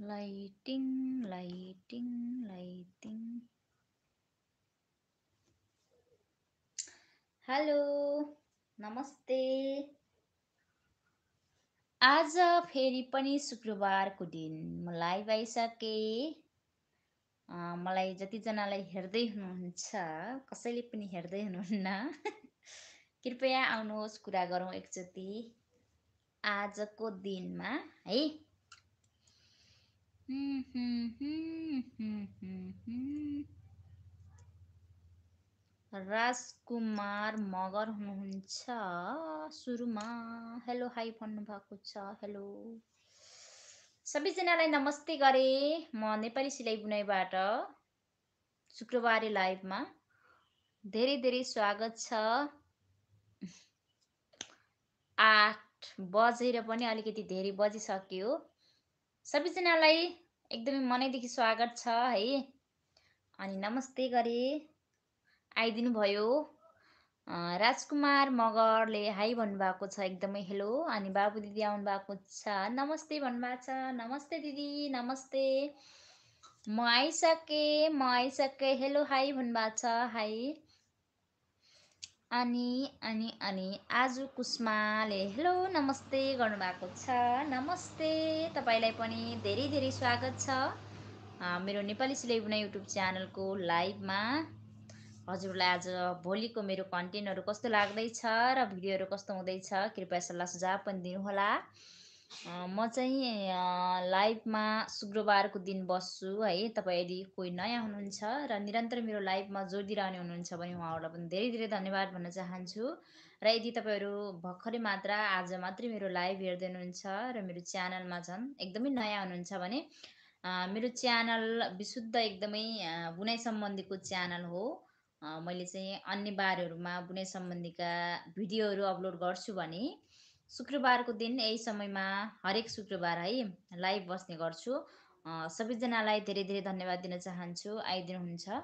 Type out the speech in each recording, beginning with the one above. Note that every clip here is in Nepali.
lighting lighting lighting हेलो नमस्ते आज फेरि पनि शुक्रबारको दिन मलाई लाइभ मलाई जतिजनालाई हेर्दै हुनुहुन्छ कसैले पनि हेर्दै हुनुहुन्न कृपया आउनुहोस् कुरा गरौँ एकचोटि आजको दिनमा है राजकुमार मगर हुनुहुन्छ सुरुमा हेलो हाई भन्नुभएको छ हेलो सबैजनालाई नमस्ते गरेँ म नेपाली सिलाइ बुनाइबाट शुक्रबारे लाइभमा धेरै धेरै स्वागत छ आठ बजेर पनि अलिकति धेरै बजिसक्यो सबैजनालाई एकदमै मनैदेखि स्वागत छ है अनि नमस्ते गरे आइदिनु भयो राजकुमार मगरले हाई भन्नुभएको छ एकदमै हेलो अनि बाबु दिदी आउनुभएको छ नमस्ते भन्नुभएको छ नमस्ते दिदी नमस्ते म आइसकेँ म आइसकेँ हेलो हाई भन्नुभएको छ हाई अनि अनि अनि आज कुस्माले हेलो नमस्ते गर्नुभएको छ नमस्ते तपाईँलाई पनि धेरै धेरै स्वागत छ मेरो नेपाली सिलाइ बुनाइ युट्युब च्यानलको लाइभमा हजुरलाई आज भोलिको मेरो कन्टेन्टहरू कस्तो लाग्दैछ र भिडियोहरू कस्तो हुँदैछ कृपया सल्लाह सुझाव पनि दिनुहोला म चाहिँ लाइभमा शुक्रबारको दिन बस्छु है तपाईँ यदि कोही नयाँ हुनुहुन्छ र निरन्तर मेरो लाइभमा जोडिरहने हुनुहुन्छ भने उहाँहरूलाई पनि धेरै धेरै धन्यवाद भन्न चाहन्छु र यदि तपाईँहरू भर्खरै मात्र आज मात्रै मेरो लाइभ हेर्दै हुनुहुन्छ र मेरो च्यानलमा झन् एकदमै नयाँ हुनुहुन्छ भने मेरो च्यानल विशुद्ध एकदमै बुनाइ सम्बन्धीको च्यानल हो मैले चाहिँ अन्य बारहरूमा बुनाइ सम्बन्धीका भिडियोहरू अपलोड गर्छु भने शुक्रबारको दिन यही समयमा हरेक शुक्रबार है लाइभ बस्ने गर्छु सबैजनालाई धेरै धेरै धन्यवाद दिन चाहन्छु आइदिनुहुन्छ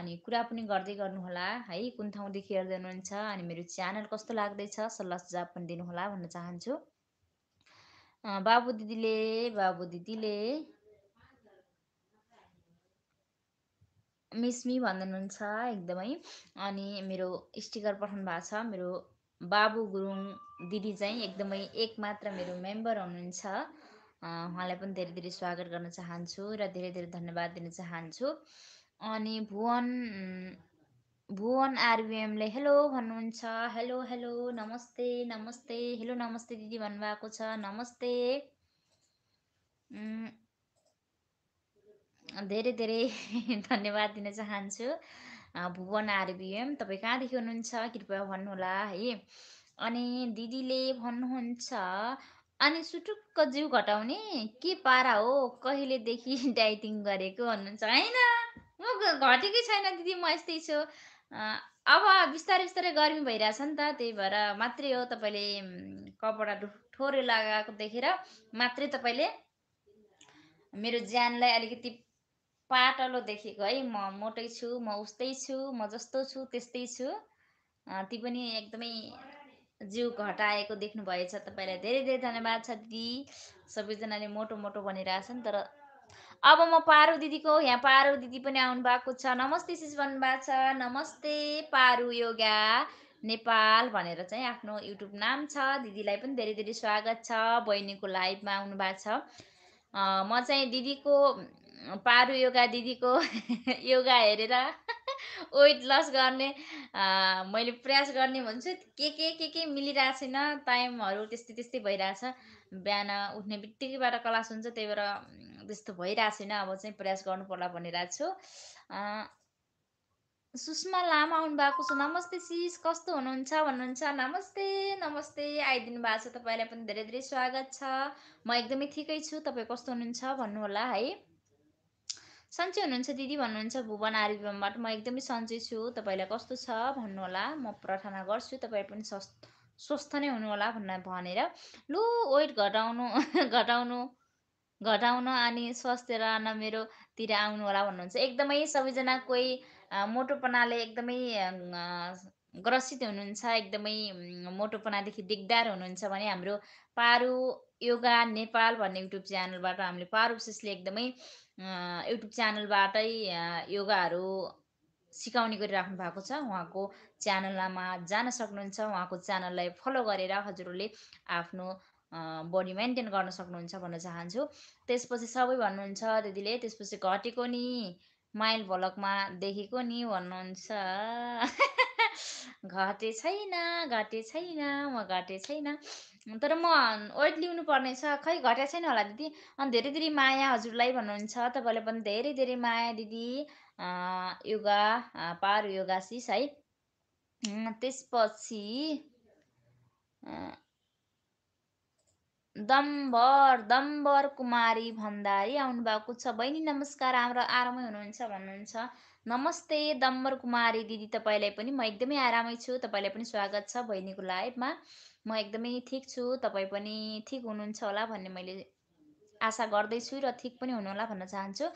अनि कुरा पनि गर्दै गर्नुहोला है कुन ठाउँदेखि हेर्दै हुनुहुन्छ अनि मेरो च्यानल कस्तो लाग्दैछ सल्लाह सुझाव पनि दिनुहोला भन्न चाहन्छु बाबु दिदीले बाबु दिदीले मिसमी भन्दै हुनुहुन्छ एकदमै अनि मेरो स्टिकर पठाउनु भएको छ मेरो बाबु गुरुङ दिदी चाहिँ एकदमै एक मात्र मेरो मेम्बर हुनुहुन्छ उहाँलाई पनि धेरै धेरै स्वागत गर्न चाहन्छु र धेरै धेरै धन्यवाद दिन चाहन्छु अनि भुवन भुवन आरबिएमले हेलो भन्नुहुन्छ हेलो हेलो नमस्ते नमस्ते हेलो नमस्ते दिदी भन्नुभएको छ नमस्ते धेरै धेरै धन्यवाद दिन चाहन्छु भुवन आरबिएम तपाईँ कहाँदेखि हुनुहुन्छ कृपया भन्नुहोला है अनि दिदीले भन्नुहुन्छ अनि सुटुक्क जिउ घटाउने के पारा हो कहिलेदेखि डाइटिङ गरेको भन्नुहुन्छ होइन म घटेकै छैन दिदी म यस्तै छु अब बिस्तारै बिस्तारै गर्मी भइरहेछ नि त त्यही भएर मात्रै हो तपाईँले कपडा ठोरे लगाएको देखेर मात्रै तपाईँले मेरो ज्यानलाई अलिकति पातलो देखेको है म मोटै छु म उस्तै छु म जस्तो छु त्यस्तै छु ती पनि एकदमै जिउ घटाएको देख्नुभएछ तपाईँलाई धेरै धेरै धन्यवाद छ दिदी सबैजनाले मोटो मोटो भनिरहेछन् तर अब म पारु दिदीको यहाँ पारु दिदी पनि आउनु भएको छ नमस्ते भन्नुभएको छ नमस्ते पारु योगा नेपाल भनेर चाहिँ आफ्नो युट्युब नाम छ दिदीलाई पनि धेरै धेरै स्वागत छ बहिनीको लाइभमा आउनु भएको छ म चाहिँ दिदीको पारु योगा दिदीको योगा हेरेर वेट लस गर्ने मैले प्रयास गर्ने भन्छु के के के के मिलिरहेको छैन टाइमहरू त्यस्तै त्यस्तै भइरहेछ बिहान उठ्ने बित्तिकैबाट क्लास हुन्छ त्यही भएर त्यस्तो भइरहेको छैन अब चाहिँ प्रयास गर्नु पर्ला भनिरहेको छु सुषमा लामा भएको छ नमस्ते सिस कस्तो हुनुहुन्छ भन्नुहुन्छ नमस्ते नमस्ते आइदिनु भएको छ तपाईँलाई पनि धेरै धेरै स्वागत छ म एकदमै ठिकै छु तपाईँ कस्तो हुनुहुन्छ भन्नुहोला है सन्चै हुनुहुन्छ दिदी भन्नुहुन्छ भुवन आर्यबाट म एकदमै सन्चै छु तपाईँलाई कस्तो छ भन्नुहोला म प्रार्थना गर्छु तपाईँ पनि स्वस्थ स्वस्थ नै हुनुहोला भन्न भनेर लु वेट घटाउनु घटाउनु घटाउन अनि स्वास्थ्य रहन मेरोतिर होला भन्नुहुन्छ एकदमै सबैजना कोही मोटोपनाले एकदमै ग्रसित हुनुहुन्छ एकदमै मोटोपनादेखि दिगदार हुनुहुन्छ भने हाम्रो पारु योगा नेपाल भन्ने युट्युब च्यानलबाट हामीले पारु विशेषले एकदमै युट्युब च्यानलबाटै योगाहरू सिकाउने गरिराख्नु भएको छ उहाँको च्यानलमा जान सक्नुहुन्छ उहाँको च्यानललाई फलो गरेर हजुरहरूले आफ्नो बडी मेन्टेन गर्न सक्नुहुन्छ भन्न चाहन्छु त्यसपछि सबै भन्नुहुन्छ दिदीले त्यसपछि घटेको नि माइल भलकमा देखेको नि भन्नुहुन्छ घटे छैन घाटे छैन म घाटे छैन तर म वेट पर्ने पर्नेछ खै घटेको छैन होला दिदी अनि धेरै धेरै माया हजुरलाई भन्नुहुन्छ तपाईँले पनि धेरै धेरै माया दिदी योगा पार सिस है त्यसपछि दम्बर दम्बर कुमारी भण्डारी आउनुभएको छ बहिनी नमस्कार हाम्रो आरामै हुनुहुन्छ भन्नुहुन्छ नमस्ते दम्बर कुमारी दिदी तपाईँलाई पनि म एकदमै आरामै छु तपाईँलाई पनि स्वागत छ बहिनीको लाइभमा म एकदमै ठिक छु तपाईँ पनि ठिक हुनुहुन्छ होला भन्ने मैले आशा गर्दैछु र ठिक पनि हुनुहोला भन्न चाहन्छु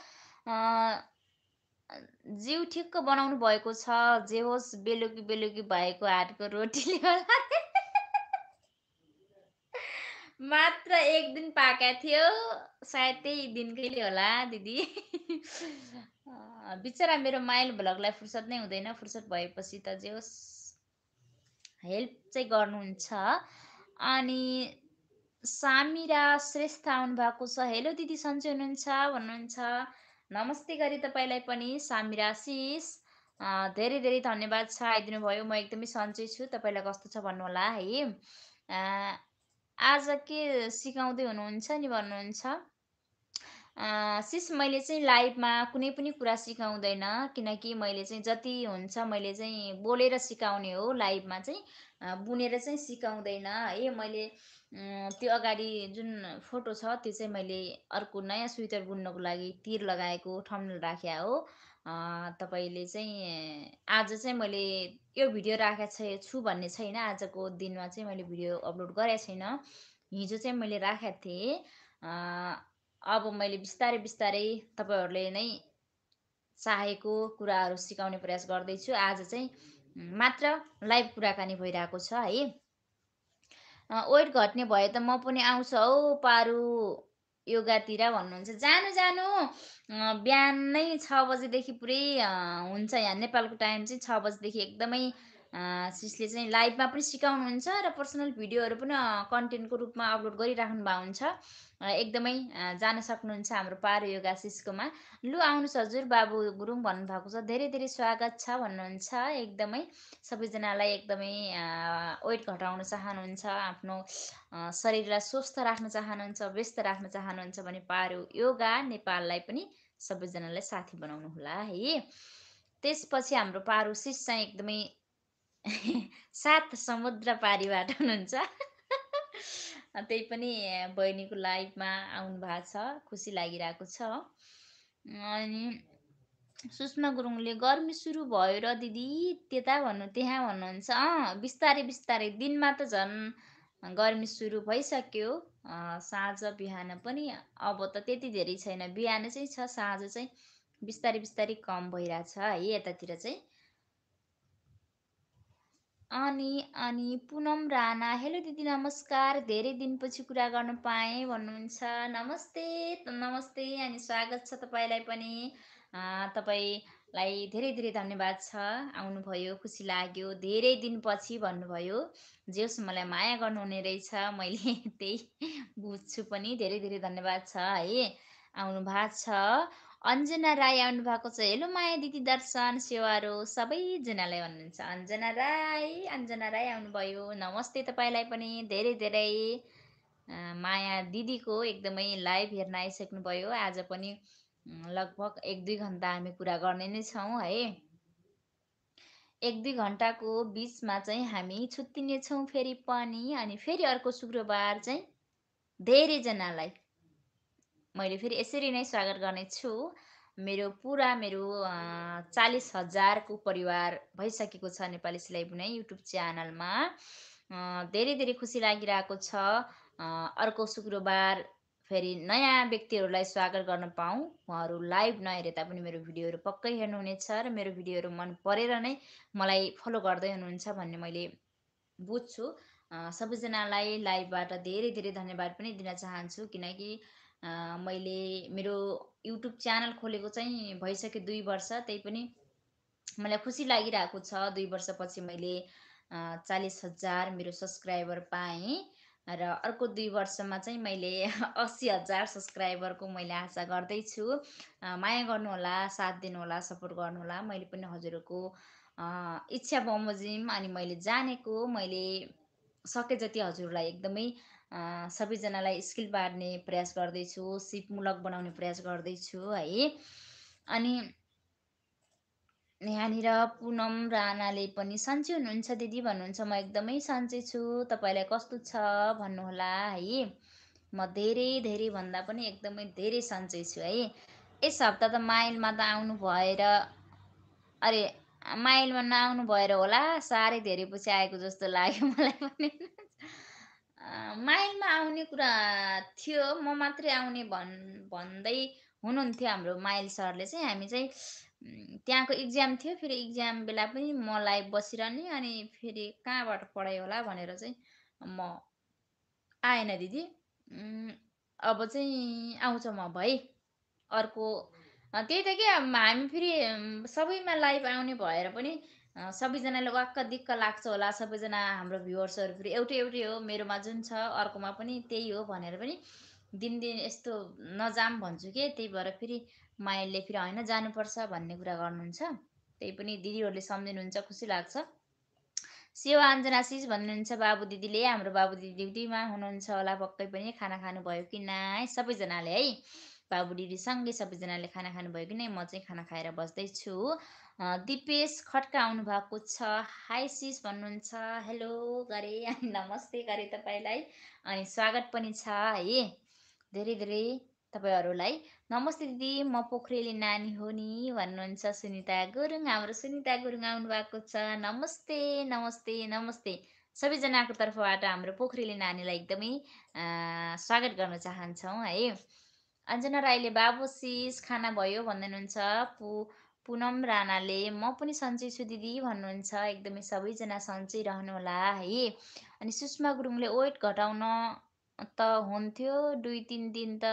जिउ ठिक्क बनाउनु भएको छ जे होस् बेलुकी बेलुकी भएको हातको रोटीले होला मात्र एक दिन पाएका थियो सायद त्यही दिनकैले होला दिदी बिचरा मेरो माइल भ्लगलाई फुर्सद नै हुँदैन फुर्सद भएपछि त जे होस् हेल्प चाहिँ गर्नुहुन्छ अनि सामिरा श्रेष्ठ आउनुभएको छ हेलो दिदी सन्चै हुनुहुन्छ भन्नुहुन्छ नमस्ते गरी तपाईँलाई पनि सामिरा शिष धेरै धेरै धन्यवाद छ आइदिनु भयो म एकदमै सन्चै छु तपाईँलाई कस्तो छ भन्नुहोला है आज के सिकाउँदै हुनुहुन्छ नि भन्नुहुन्छ सिस मैले चाहिँ लाइभमा कुनै पनि कुरा सिकाउँदैन किनकि मैले चाहिँ जति हुन्छ मैले चाहिँ बोलेर सिकाउने हो लाइभमा चाहिँ बुनेर चाहिँ सिकाउँदैन है मैले त्यो अगाडि जुन फोटो छ त्यो चाहिँ मैले अर्को नयाँ स्वेटर बुन्नको लागि तिर लगाएको ठम्ल राख्या हो तपाईँले चाहिँ आज चाहिँ मैले यो भिडियो राखेको छु भन्ने छैन आजको दिनमा चाहिँ मैले भिडियो अपलोड गरेको छैन हिजो चाहिँ मैले राखेको थिएँ अब मैले बिस्तारै बिस्तारै तपाईँहरूले नै चाहेको कुराहरू सिकाउने प्रयास गर्दैछु आज चाहिँ मात्र लाइभ कुराकानी भइरहेको छ है वेट घट्ने भए त म पनि आउँछु हौ पारु योगातिर भन्नुहुन्छ जानु जानु बिहानै छ बजीदेखि पुरै हुन्छ यहाँ नेपालको टाइम चाहिँ छ बजीदेखि एकदमै सिसले चाहिँ लाइभमा पनि सिकाउनुहुन्छ र पर्सनल भिडियोहरू पनि कन्टेन्टको रूपमा अपलोड गरिराख्नु भएको हुन्छ एकदमै जान सक्नुहुन्छ हाम्रो पारो योगा सिसकोमा लु आउनुहोस् हजुर बाबु गुरुङ भन्नुभएको छ धेरै धेरै स्वागत छ भन्नुहुन्छ एकदमै सबैजनालाई एकदमै वेट घटाउन चाहनुहुन्छ आफ्नो शरीरलाई स्वस्थ राख्न चाहनुहुन्छ व्यस्त राख्न चाहनुहुन्छ भने पारो योगा नेपाललाई पनि सबैजनालाई साथी बनाउनु होला है त्यसपछि हाम्रो पारो सिस चाहिँ एकदमै सात समुद्र पारीबाट हुनुहुन्छ त्यही पनि बहिनीको लाइफमा आउनु भएको छ खुसी लागिरहेको छ अनि सुषमा गुरुङले गर्मी सुरु भयो र दिदी त्यता भन्नु त्यहाँ भन्नुहुन्छ अँ बिस्तारै बिस्तारै दिनमा त झन् गर्मी सुरु भइसक्यो साँझ बिहान पनि अब त त्यति धेरै छैन बिहान चाहिँ छ साँझ चाहिँ बिस्तारै बिस्तारै कम भइरहेछ है यतातिर चाहिँ अनि अनि पुनम राणा हेलो दिदी नमस्कार धेरै दिनपछि कुरा गर्न पाएँ भन्नुहुन्छ नमस्ते नमस्ते अनि स्वागत छ तपाईँलाई पनि तपाईँलाई धेरै धेरै धन्यवाद छ आउनुभयो खुसी लाग्यो धेरै दिनपछि भन्नुभयो जेस मलाई माया गर्नुहुने रहेछ मैले त्यही बुझ्छु पनि धेरै धेरै धन्यवाद छ है आउनु भएको छ अञ्जना राई आउनुभएको छ हेलो माया दिदी दर्शन सेवाहरू सबैजनालाई भन्नुहुन्छ अञ्जना राई अञ्जना राई आउनुभयो नमस्ते तपाईँलाई पनि धेरै धेरै माया दिदीको एकदमै लाइभ हेर्न आइसक्नुभयो आज पनि लगभग एक दुई घन्टा हामी कुरा गर्ने नै छौँ है एक दुई घन्टाको बिचमा चाहिँ हामी छुट्टिनेछौँ फेरि पनि अनि फेरि अर्को शुक्रबार चाहिँ धेरैजनालाई मैले फेरि यसरी नै स्वागत गर्नेछु मेरो पुरा मेरो चालिस हजारको परिवार भइसकेको छ नेपाली सिलाइ बुनाइ युट्युब च्यानलमा धेरै धेरै खुसी लागिरहेको छ अर्को शुक्रबार फेरि नयाँ व्यक्तिहरूलाई स्वागत गर्न पाऊँ उहाँहरू लाइभ नहेरे तापनि मेरो भिडियोहरू पक्कै हेर्नुहुनेछ र मेरो भिडियोहरू मन परेर नै मलाई फलो गर्दै हुनुहुन्छ भन्ने मैले बुझ्छु सबैजनालाई लाइभबाट धेरै धेरै धन्यवाद पनि दिन चाहन्छु किनकि मैले मेरो युट्युब च्यानल खोलेको चाहिँ भइसक्यो दुई वर्ष त्यही पनि मलाई खुसी लागिरहेको छ दुई वर्षपछि मैले चालिस हजार मेरो सब्सक्राइबर पाएँ र अर्को दुई वर्षमा चाहिँ मैले अस्सी हजार सब्सक्राइबरको मैले आशा गर्दैछु माया गर्नुहोला साथ दिनुहोला सपोर्ट गर्नुहोला मैले पनि हजुरहरूको इच्छा बमोजिम अनि मैले जानेको मैले सके जति हजुरलाई एकदमै सबैजनालाई स्किल बाँड्ने प्रयास गर्दैछु सिपमूलक बनाउने प्रयास गर्दैछु है अनि यहाँनिर पुनम राणाले पनि सन्चै हुनुहुन्छ दिदी भन्नुहुन्छ म एकदमै सन्चै छु तपाईँलाई कस्तो छ भन्नुहोला है म धेरै धेरै भन्दा पनि एकदमै धेरै सन्चै छु है यस हप्ता त माइलमा त आउनु भएर अरे माइलमा नआउनु भएर होला साह्रै धेरै पछि आएको जस्तो लाग्यो मलाई पनि माइलमा आउने कुरा थियो म मात्रै आउने भन् भन्दै हुनुहुन्थ्यो हाम्रो माइल सरले चाहिँ हामी चाहिँ त्यहाँको इक्जाम थियो फेरि इक्जाम बेला पनि मलाई बसिरहने अनि फेरि कहाँबाट पढाइ होला भनेर चाहिँ म आएन दिदी अब चाहिँ आउँछ म भाइ अर्को त्यही त क्या हामी फेरि सबैमा लाइभ आउने भएर पनि सबैजनाले वाक्क दिक्क लाग्छ होला सबैजना हाम्रो भ्युवर्सहरू फेरि एउटै एउटै हो मेरोमा जुन छ अर्कोमा पनि त्यही हो भनेर पनि दिनदिन यस्तो नजाम भन्छु के त्यही भएर फेरि मायाले फेरि होइन जानुपर्छ भन्ने कुरा गर्नुहुन्छ त्यही पनि दिदीहरूले सम्झिनुहुन्छ खुसी लाग्छ सेवा सिज भन्नुहुन्छ बाबु दिदीले हाम्रो बाबु दिदी ड्युटीमा हुनुहुन्छ होला पक्कै पनि खाना खानुभयो कि नै सबैजनाले है बाबु दिदीसँगै सबैजनाले खाना खानुभयो कि नै म चाहिँ खाना खाएर बस्दैछु दिपेश खड्का भएको छ हाई सिस भन्नुहुन्छ हेलो गरे अनि नमस्ते गरे तपाईँलाई अनि स्वागत पनि छ है धेरै धेरै तपाईँहरूलाई नमस्ते दिदी म पोखरेली नानी हो नि भन्नुहुन्छ सुनिता गुरुङ हाम्रो सुनिता गुरुङ आउनुभएको छ नमस्ते नमस्ते नमस्ते सबैजनाको तर्फबाट हाम्रो पोखरेली नानीलाई एकदमै स्वागत गर्न चाहन्छौँ है अञ्जना राईले बाबु सिस खाना भयो भन्दै हुनुहुन्छ पु पुनम राणाले म पनि सन्चै छु दिदी भन्नुहुन्छ एकदमै सबैजना सन्चै रहनुहोला है अनि सुषमा गुरुङले वेट घटाउन त हुन्थ्यो दुई तिन दिन त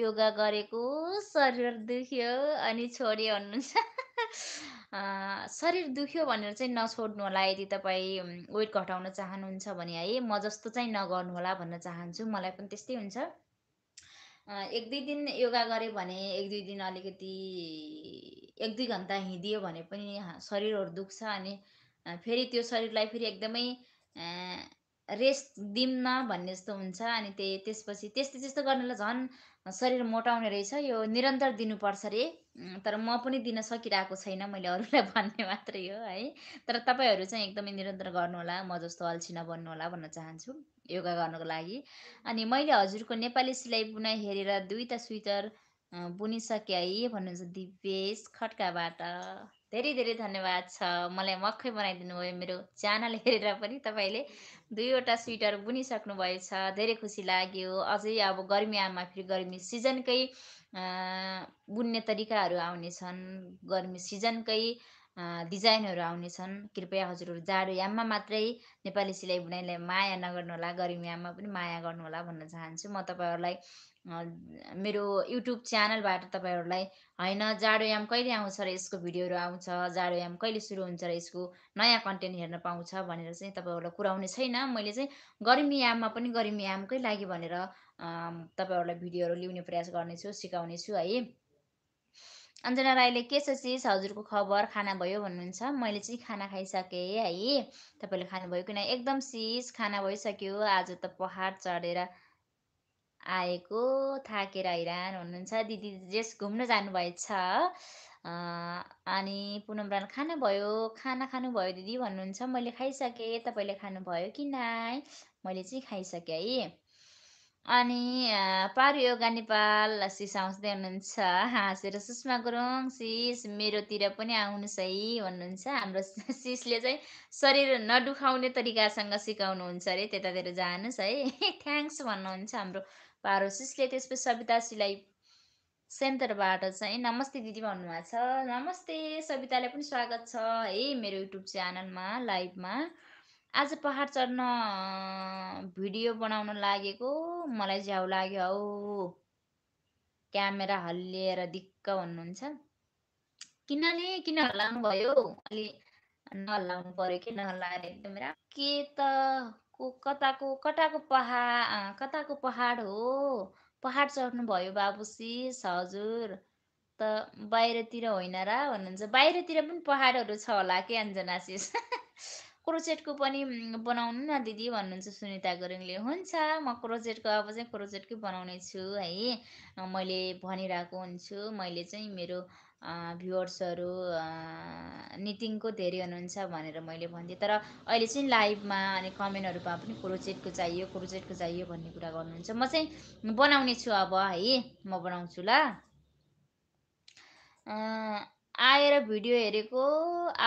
योगा गरेको शरीर दुख्यो अनि छोड्यो भन्नुहुन्छ शरीर दुख्यो भनेर चाहिँ नछोड्नु होला यदि तपाईँ वेट घटाउन चाहनुहुन्छ भने है म जस्तो चाहिँ नगर्नु होला भन्न चाहन्छु मलाई पनि त्यस्तै हुन्छ एक दुई दिन योगा गरेँ भने एक दुई दिन अलिकति एक दुई घन्टा हिँडियो भने पनि शरीरहरू दुख्छ अनि फेरि त्यो शरीरलाई फेरि एकदमै रेस्ट दिउँ न भन्ने जस्तो हुन्छ अनि त्यही त्यसपछि त्यस्तै त्यस्तो गर्नेलाई झन् शरीर मोटाउने रहेछ यो निरन्तर दिनुपर्छ रे तर म पनि दिन सकिरहेको छैन मैले अरूलाई भन्ने मात्रै हो है तर तपाईँहरू चाहिँ एकदमै निरन्तर गर्नुहोला म जस्तो अल्छी नबन्नुहोला भन्न चाहन्छु योगा गर्नको लागि अनि मैले हजुरको नेपाली सिलाइ बुनाइ हेरेर दुईवटा स्वेटर बुनिसक्यो है भन्नुहुन्छ दिपेश खड्काबाट धेरै धेरै धन्यवाद छ मलाई मक्खै बनाइदिनु भयो मेरो च्यानल हेरेर पनि तपाईँले दुईवटा स्वेटर बुनिसक्नुभएछ धेरै खुसी लाग्यो अझै अब गर्मी आमा फेरि गर्मी सिजनकै बुन्ने तरिकाहरू आउनेछन् गर्मी सिजनकै डिजाइनहरू आउनेछन् कृपया हजुरहरू जाडो याममा मात्रै नेपाली सिलाइ बुनाइलाई माया नगर्नुहोला गर्मी याममा पनि माया गर्नुहोला भन्न चाहन्छु म तपाईँहरूलाई मेरो युट्युब च्यानलबाट तपाईँहरूलाई होइन जाडोयाम कहिले आउँछ र यसको भिडियोहरू आउँछ जाडोयाम कहिले सुरु हुन्छ र यसको नयाँ कन्टेन्ट हेर्न पाउँछ भनेर चाहिँ तपाईँहरूलाई कुराउने छैन मैले चाहिँ गर्मी गर्मीयाममा पनि गर्मी गर्मीयामकै लागि भनेर तपाईँहरूलाई भिडियोहरू ल्याउने प्रयास गर्नेछु सिकाउनेछु है अञ्जना राईले के छ चिज हजुरको खबर खाना भयो भन्नुहुन्छ मैले चाहिँ खाना खाइसकेँ है तपाईँले खानुभयो किन एकदम सिस खाना भइसक्यो आज त पहाड चढेर आएको थाकेर हैरान हुनुहुन्छ दिदी जेस घुम्न जानुभएछ अनि पुनम राण खानुभयो खाना खानुभयो दिदी भन्नुहुन्छ मैले खाइसकेँ तपाईँले खानुभयो कि नाइ मैले चाहिँ खाइसकेँ है अनि पारुयोगा नेपाल सिसाउँदै हुनुहुन्छ हाँसेर सुषमा गुरुङ सिस मेरोतिर पनि आउनुहोस् है भन्नुहुन्छ हाम्रो सिसले चाहिँ शरीर नदुखाउने तरिकासँग सिकाउनुहुन्छ अरे त्यतातिर जानुहोस् है थ्याङ्क्स भन्नुहुन्छ हाम्रो पारोसिसले त्यसपछि सवितासीलाई सेन्टरबाट चाहिँ नमस्ते दिदी भन्नुभएको छ नमस्ते सवितालाई पनि स्वागत छ है मेरो युट्युब च्यानलमा लाइभमा आज पहाड चढ्न भिडियो बनाउन लागेको मलाई झ्याउ लाग्यो हौ क्यामेरा हल्लिएर दिक्क भन्नुहुन्छ किनले किन हल्लाउनु भयो अलि नहल्लाउनु पऱ्यो कि नहल्लाएर एकदम के त ऊ कताको कताको पहा कताको पहाड हो पहाड चढ्नुभयो बाबुसिस हजुर त बाहिरतिर होइन र भन्नुहुन्छ बाहिरतिर पनि पहाडहरू छ होला के अन्जनासिस क्रोचेटको पनि बनाउनु न दिदी भन्नुहुन्छ सुनिता गुरुङले हुन्छ म क्रोचेटको अब चाहिँ क्रोचेटकै बनाउने छु है मैले भनिरहेको हुन्छु मैले चाहिँ मेरो भ्युवर्सहरू निटिङको धेरै हुनुहुन्छ भनेर मैले भन्थेँ तर अहिले चाहिँ लाइभमा अनि कमेन्टहरूमा पनि क्रोचेटको चाहियो क्रोचेटको चाहियो भन्ने कुरा गर्नुहुन्छ म चाहिँ बनाउने छु अब है म बनाउँछु ल आएर भिडियो हेरेको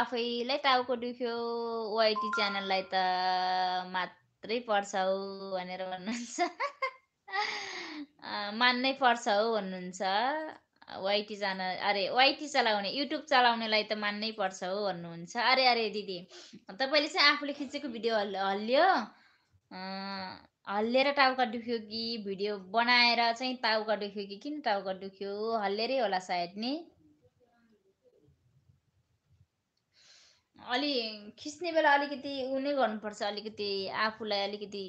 आफैलाई टाउको दुख्यो ओआइटी च्यानललाई त मात्रै पर्छ हौ भनेर भन्नुहुन्छ मान्नै पर्छ हौ भन्नुहुन्छ वाइटी जान अरे वाइटी चलाउने युट्युब चलाउनेलाई त मान्नै पर्छ हो भन्नुहुन्छ अरे अरे दिदी तपाईँले चाहिँ आफूले खिचेको भिडियो हल् हल्लियो हल्लिएर टाउका दुख्यो कि भिडियो बनाएर चाहिँ टाउका दुख्यो कि किन टाउका दुख्यो हल्लिएरै होला सायद नि अलि खिच्ने बेला अलिकति ऊ नै गर्नुपर्छ अलिकति आफूलाई अलिकति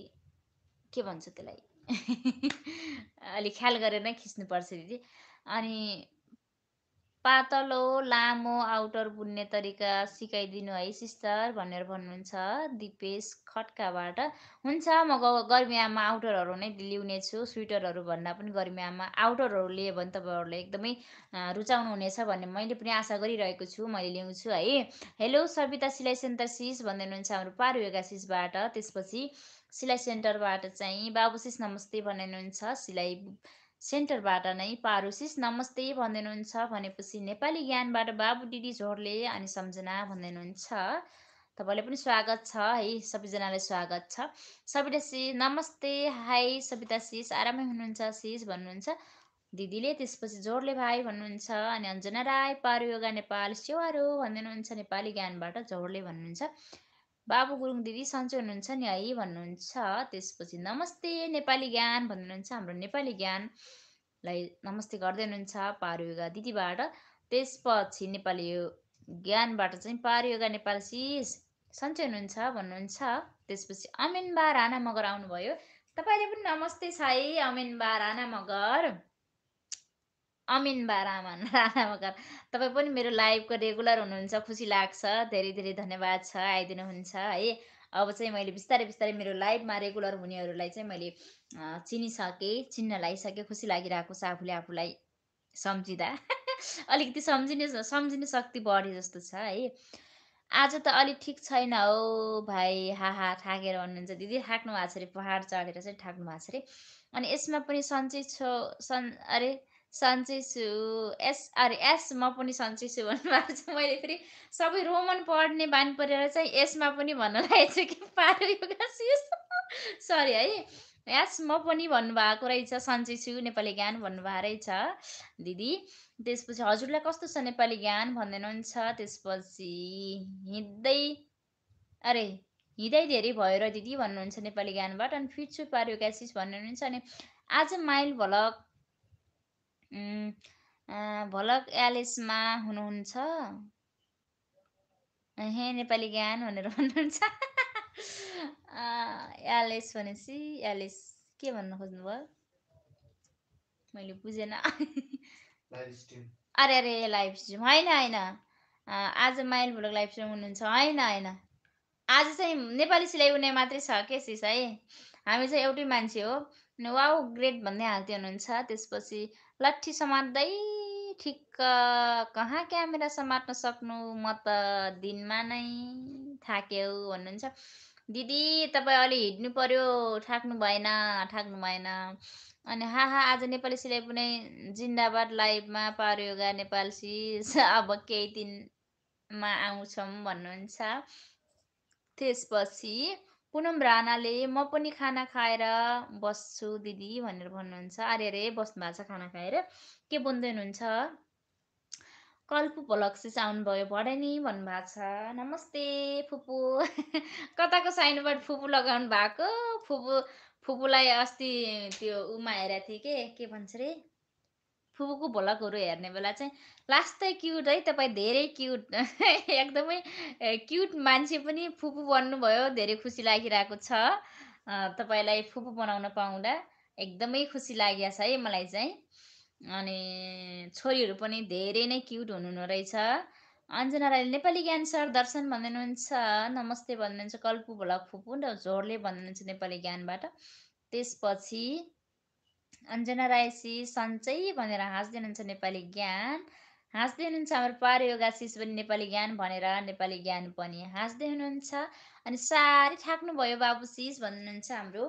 के भन्छ त्यसलाई अलिक ख्याल गरेर नै खिच्नुपर्छ दिदी अनि पातलो लामो आउटर बुन्ने तरिका सिकाइदिनु है सिस्टर भनेर भन्नुहुन्छ दिपेश खड्काबाट हुन्छ म गर्मीयाममा आउटरहरू नै लिउने छु स्वेटरहरू भन्दा पनि गर्मीयाममा आउटरहरू लियो भने तपाईँहरूले एकदमै रुचाउनु हुनेछ भन्ने मैले पनि आशा गरिरहेको छु मैले ल्याउँछु है हेलो सविता सिलाइ सेन्टर सिस भन्दै हुनुहुन्छ हाम्रो पारु सिसबाट त्यसपछि सिलाइ सेन्टरबाट चाहिँ बाबुसिस नमस्ते भन्दै हुनुहुन्छ सिलाइ सेन्टरबाट नै पारुसिस नमस्ते भनिदिनुहुन्छ भनेपछि नेपाली ज्ञानबाट बाबु डिडी झोरले अनि सम्झना भनिदिनुहुन्छ तपाईँलाई पनि स्वागत छ है सबैजनालाई स्वागत छ सविता शिष नमस्ते हाई सविता शिष आरामै हुनुहुन्छ शिष भन्नुहुन्छ दिदीले त्यसपछि जोरले भाइ भन्नुहुन्छ अनि अञ्जना राई पारु योगा नेपाल सेवारो भनिदिनुहुन्छ नेपाली ज्ञानबाट जोरले भन्नुहुन्छ बाबु गुरुङ दिदी सन्चै हुनुहुन्छ नि है भन्नुहुन्छ त्यसपछि नमस्ते नेपाली ज्ञान भन्नुहुन्छ हाम्रो नेपाली ज्ञानलाई नमस्ते गर्दै हुनुहुन्छ पारुयोगा दिदीबाट त्यसपछि नेपाली ज्ञानबाट चाहिँ पारुयोगा नेपाल सिस सन्चै हुनुहुन्छ भन्नुहुन्छ त्यसपछि अमिन बा राणा मगर आउनुभयो तपाईँले पनि नमस्ते साई बा राणा मगर अमिन बारामान राधा मगर तपाईँ पनि मेरो लाइभको रेगुलर हुनुहुन्छ खुसी लाग्छ धेरै धेरै धन्यवाद छ आइदिनुहुन्छ है अब चाहिँ मैले बिस्तारै बिस्तारै मेरो लाइभमा रेगुलर हुनेहरूलाई चाहिँ मैले चिनिसकेँ चिन्न लगाइसकेँ खुसी लागिरहेको छ आफूले आफूलाई सम्झिँदा अलिकति सम्झिने सम्झिने शक्ति बढे जस्तो छ है आज त अलिक ठिक छैन हो भाइ हाहा थाकेर भन्नुहुन्छ दिदी थाक्नु भएको छ अरे पहाड चढेर चाहिँ थाक्नु भएको छ अरे अनि यसमा पनि सन्चै छो सन् अरे सन्चै छु एस अरे एस म पनि सन्चै छु भन्नुभएको छ मैले फेरि सबै रोमन पढ्ने बानी परेर चाहिँ यसमा पनि भन्न लागेको छु कि पारो सरी है यस म पनि भन्नुभएको रहेछ सन्चै छु नेपाली ज्ञान भन्नुभएको रहेछ दिदी त्यसपछि हजुरलाई कस्तो छ नेपाली ज्ञान भन्दैनुहुन्छ त्यसपछि हिँड्दै अरे हिँड्दै धेरै भयो र दिदी भन्नुहुन्छ नेपाली ज्ञानबाट अनि छु पारियो क्यासिस भन्नुहुन्छ अनि आज माइल भलक भलक एलिसमा हुनुहुन्छ हे नेपाली ज्ञान भनेर भन्नुहुन्छ एलिस भनेपछि एलिस के भन्न खोज्नुभयो मैले बुझेन अरे अरे लाइफ स्ट्रिम होइन होइन आज माइल भोलक लाइफ स्ट्रिम हुनुहुन्छ होइन होइन आज चाहिँ नेपाली सिलाइ हुने मात्रै छ के सिस है हामी चाहिँ एउटै मान्छे हो वाउ ग्रेट भन्दै हाल्दै हुनुहुन्छ त्यसपछि लट्ठी समात्दै ठिक्क कहाँ क्यामेरा समात्न सक्नु म त दिनमा नै थाक्यौ भन्नुहुन्छ दिदी तपाईँ अलि हिँड्नु पर्यो ठाक्नु भएन ठाक्नु भएन अनि हा हा आज नेपाली सिलाइ पनि जिन्दाबाद लाइभमा पार्यो गा नेपाल सिज अब केही दिनमा आउँछौँ भन्नुहुन्छ त्यसपछि पुनम राणाले म पनि खाना खाएर बस्छु दिदी भनेर भन्नुहुन्छ अरे अरे बस्नु भएको छ खाना खाएर के बोल्दै हुनुहुन्छ कल्पु भलक्सिस आउनुभयो भरे नि भन्नुभएको छ नमस्ते फुपू कताको साइनबाट फुपू लगाउनु भएको फुपू फुपूलाई अस्ति त्यो उमा हेरेको थिएँ के के भन्छ अरे फुपूको भोलकहरू हेर्ने बेला चाहिँ लास्टै क्युट है तपाईँ धेरै क्युट एकदमै क्युट मान्छे पनि फुपू बन्नुभयो धेरै खुसी लागिरहेको छ तपाईँलाई फुपू बनाउन पाउँदा एकदमै खुसी लागेको छ है मलाई चाहिँ अनि छोरीहरू पनि धेरै नै क्युट हुनुहुँदो रहेछ अञ्जना राईले नेपाली ज्ञान सर दर्शन भनिदिनुहुन्छ नमस्ते भनिदिनुहुन्छ कल्पु भोलक फुपू र झोरले भनिदिनुहुन्छ नेपाली ज्ञानबाट त्यसपछि अञ्जना राई रायसी सन्चै भनेर हाँस्दै हुनुहुन्छ नेपाली ज्ञान हाँस्दै हुनुहुन्छ हाम्रो शिशु पनि नेपाली ज्ञान भनेर नेपाली ज्ञान पनि हाँस्दै हुनुहुन्छ अनि साह्रै थाक्नुभयो बाबु शिष भन्नुहुन्छ हाम्रो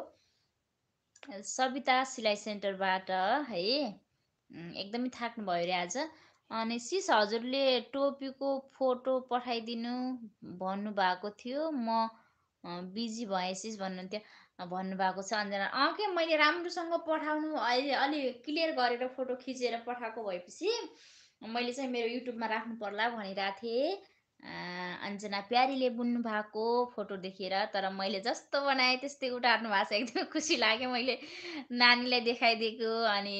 सविता सिलाइ सेन्टरबाट है एकदमै थाक्नुभयो अरे आज अनि शिष हजुरले टोपीको फोटो पठाइदिनु भन्नुभएको थियो म बिजी भएँ शिष भन्नुहुन्थ्यो भन्नुभएको छ अन्जना अँ के मैले राम्रोसँग पठाउनु अहिले अलि क्लियर गरेर फोटो खिचेर पठाएको भएपछि मैले चाहिँ मेरो युट्युबमा राख्नु पर्ला भनिरहेको थिएँ अन्जना प्यारीले बुन्नु भएको फोटो देखेर तर मैले जस्तो बनाएँ त्यस्तै उठार्नु भएको छ एकदमै खुसी लाग्यो मैले नानीलाई देखाइदिएको अनि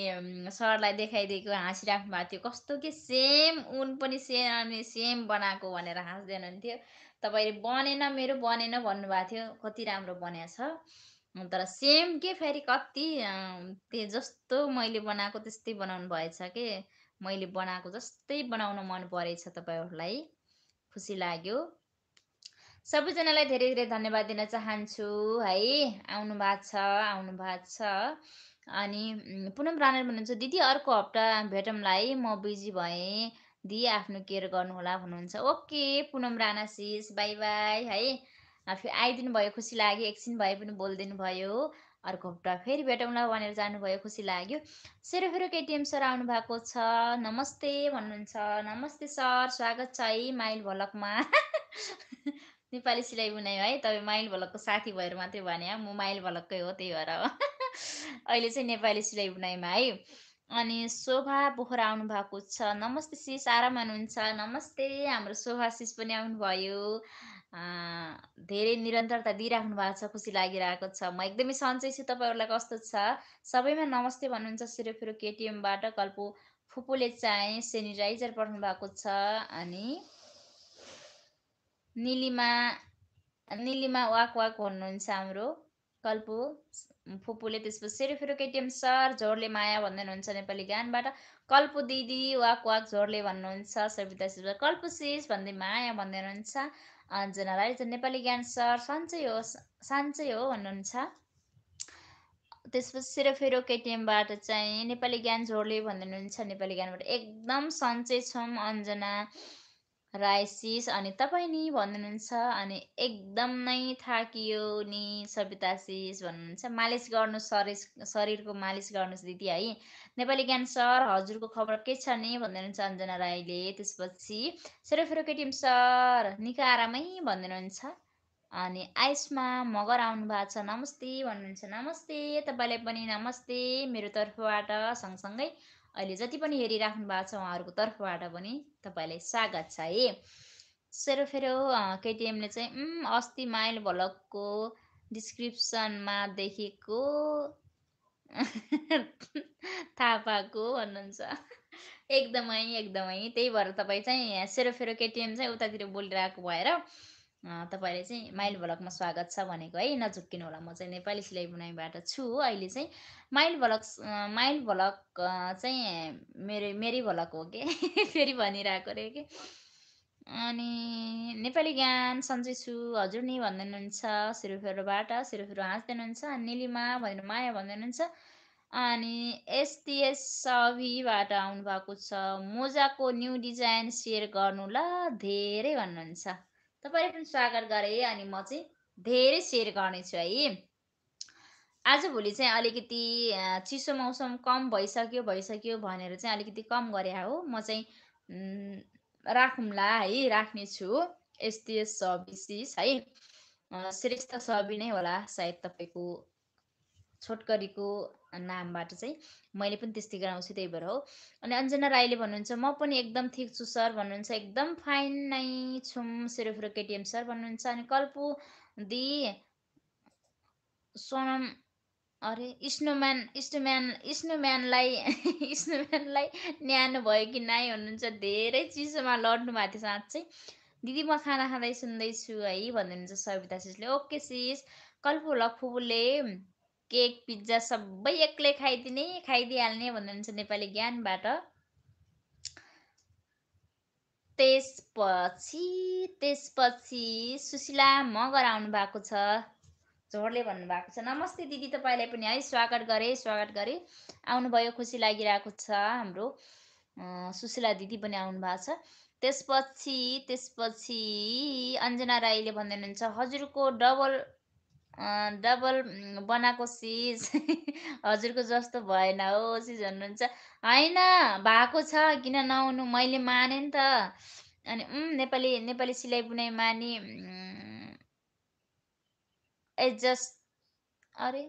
सरलाई देखाइदिएको हाँसिराख्नु भएको थियो कस्तो के सेम उन पनि सेम अनि सेम बनाएको भनेर हाँस्दै हुनुहुन्थ्यो तपाईँले बनेन मेरो बनेन भन्नुभएको थियो कति राम्रो बनाएको छ तर सेम के फेरि कति त्यो जस्तो मैले बनाएको त्यस्तै बनाउनु भएछ के मैले बनाएको जस्तै बनाउन मन परेछ तपाईँहरूलाई खुसी लाग्यो सबैजनालाई धेरै धेरै धन्यवाद दिन चाहन्छु है आउनु भएको छ आउनु भएको छ अनि पुनम राणा भन्नुहुन्छ दिदी अर्को हप्ता भेटौँलाई म बिजी भएँ दि आफ्नो केयर गर्नुहोला भन्नुहुन्छ ओके पुनम राणा शिष बाई बाई है फेरि आइदिनु भयो खुसी लाग्यो एकछिन भए पनि बोलिदिनु भयो अर्को हप्ता फेरि भेटौँला भनेर जानुभयो खुसी लाग्यो सेरोफेरो केटिएम सर आउनु भएको छ नमस्ते भन्नुहुन्छ नमस्ते सर स्वागत छ है माइल भलकमा नेपाली सिलाइ बुनाइ है तपाईँ माइल भलकको साथी भएर मात्रै भने म माइल भलककै हो त्यही भएर अहिले चाहिँ नेपाली सिलाइ बुनाइमा है अनि शोभा बोहरा आउनु भएको छ नमस्ते सिस आराम हुनुहुन्छ नमस्ते हाम्रो शोभा सिस पनि आउनुभयो धेरै निरन्तरता दिइराख्नु भएको छ खुसी लागिरहेको छ म एकदमै सन्चै छु तपाईँहरूलाई कस्तो छ सबैमा नमस्ते भन्नुहुन्छ सिरोफेरो केटिएमबाट कल्पो फुपूले चाहिँ सेनिटाइजर पठाउनु भएको छ अनि निलिमा निलिमा वाक वाक भन्नुहुन्छ हाम्रो कल्पो फुपूले त्यसपछि सेरो फेरो केटिएम सर झोरले माया भन्दैनुहुन्छ नेपाली गानबाट कल्पु दिदी वाक वाक झोरले भन्नुहुन्छ सविता शिव कल्पु शिष भन्दै माया भन्दैनुहुन्छ अञ्जना राई नेपाली ज्ञान सर सन्चै हो साँच्चै हो भन्नुहुन्छ त्यसपछि सेरो फेरो केटिएमबाट चाहिँ नेपाली ज्ञान झोरले भन्दैनुहुन्छ नेपाली ज्ञानबाट एकदम सन्चै छौँ अन्जना राइसिस अनि तपाईँ नि भन्नुहुन्छ अनि एकदम नै थाकियो नि सविताशिष भन्नुहुन्छ मालिस गर्नु शरीर शरीरको मालिस गर्नुहोस् दिदी है नेपाली ज्ञान सर हजुरको खबर के छ नि भन्दैनुहुन्छ अञ्जना राईले त्यसपछि सेरोफेरो केटिम सर निका आरामै भन्दैनुहुन्छ अनि आयुषमा मगर आउनु भएको छ नमस्ते भन्नुहुन्छ नमस्ते तपाईँलाई पनि नमस्ते मेरो तर्फबाट सँगसँगै अहिले जति पनि हेरिराख्नु भएको छ उहाँहरूको तर्फबाट पनि तपाईँलाई स्वागत छ है सेरोफेरो केटिएमले चाहिँ अस्ति माइल भलकको डिस्क्रिप्सनमा देखेको थाहा पाएको भन्नुहुन्छ एकदमै एकदमै त्यही भएर तपाईँ चाहिँ सेरोफेरो केटिएम चाहिँ उतातिर बोलिरहेको भएर तपाईँले चाहिँ माइल भलकमा स्वागत छ भनेको है नझुक्किनु होला म चाहिँ नेपाली सिलाइ बुनाइबाट छु अहिले चाहिँ माइल भलक माइल भलक चाहिँ मेरो मेरी भलक हो कि फेरि भनिरहेको रे कि अनि नेपाली ज्ञान सन्चै छु हजुर नि भन्दै हुनुहुन्छ सिरुफेरोबाट सिरुफेरो हाँस्दै निलिमा भनेर माया भन्दै हुनुहुन्छ अनि एसटिएस सबिबाट आउनुभएको छ मोजाको न्यु डिजाइन सेयर गर्नु ल धेरै भन्नुहुन्छ तपाईँले पनि स्वागत गरेँ अनि म चाहिँ धेरै सेयर गर्नेछु है आजभोलि चाहिँ अलिकति चिसो मौसम कम भइसक्यो भइसक्यो भनेर चाहिँ अलिकति कम गरे हो म चाहिँ राखौँला है राख्ने राख्नेछु एसटिएस सबिसिस है श्रेष्ठ सबि नै होला सायद तपाईँको छोटकरीको नामबाट चाहिँ मैले पनि त्यस्तै गराउँछु त्यही भएर हो अनि अञ्जना राईले भन्नुहुन्छ म पनि एकदम ठिक छु सर भन्नुहुन्छ एकदम फाइन नै छौँ सेरोफेरो केटिएम सर भन्नुहुन्छ अनि कल्पु दि सोनम अरे स्नोम्यान स्नोम्यान स्नोम्यानलाई स्नोम्यानलाई न्यानो भयो कि नाइ भन्नुहुन्छ धेरै चिसोमा लड्नु भएको थियो साँच्चै दिदी म खाना खाँदै सुन्दैछु है भन्नुहुन्छ सविता सिसले ओके सिस कल्पु लखुले केक पिज्जा सबै एक्लै खाइदिने खाइदिइहाल्ने भन्नुहुन्छ नेपाली ज्ञानबाट त्यसपछि त्यसपछि सुशीला मगर आउनु भएको छ झोडले भन्नुभएको छ नमस्ते दिदी तपाईँलाई पनि है स्वागत गरेँ स्वागत गरेँ आउनुभयो खुसी लागिरहेको छ हाम्रो सुशीला दिदी पनि आउनु भएको छ त्यसपछि त्यसपछि अञ्जना राईले भन्दै हुनुहुन्छ हजुरको डबल डबल बनाएको सिज हजुरको जस्तो भएन हो सिज भन्नुहुन्छ होइन भएको छ किन नआउनु मैले माने नि त अनि नेपाली नेपाली सिलाइ बुनाइ माने एडजस्ट अरे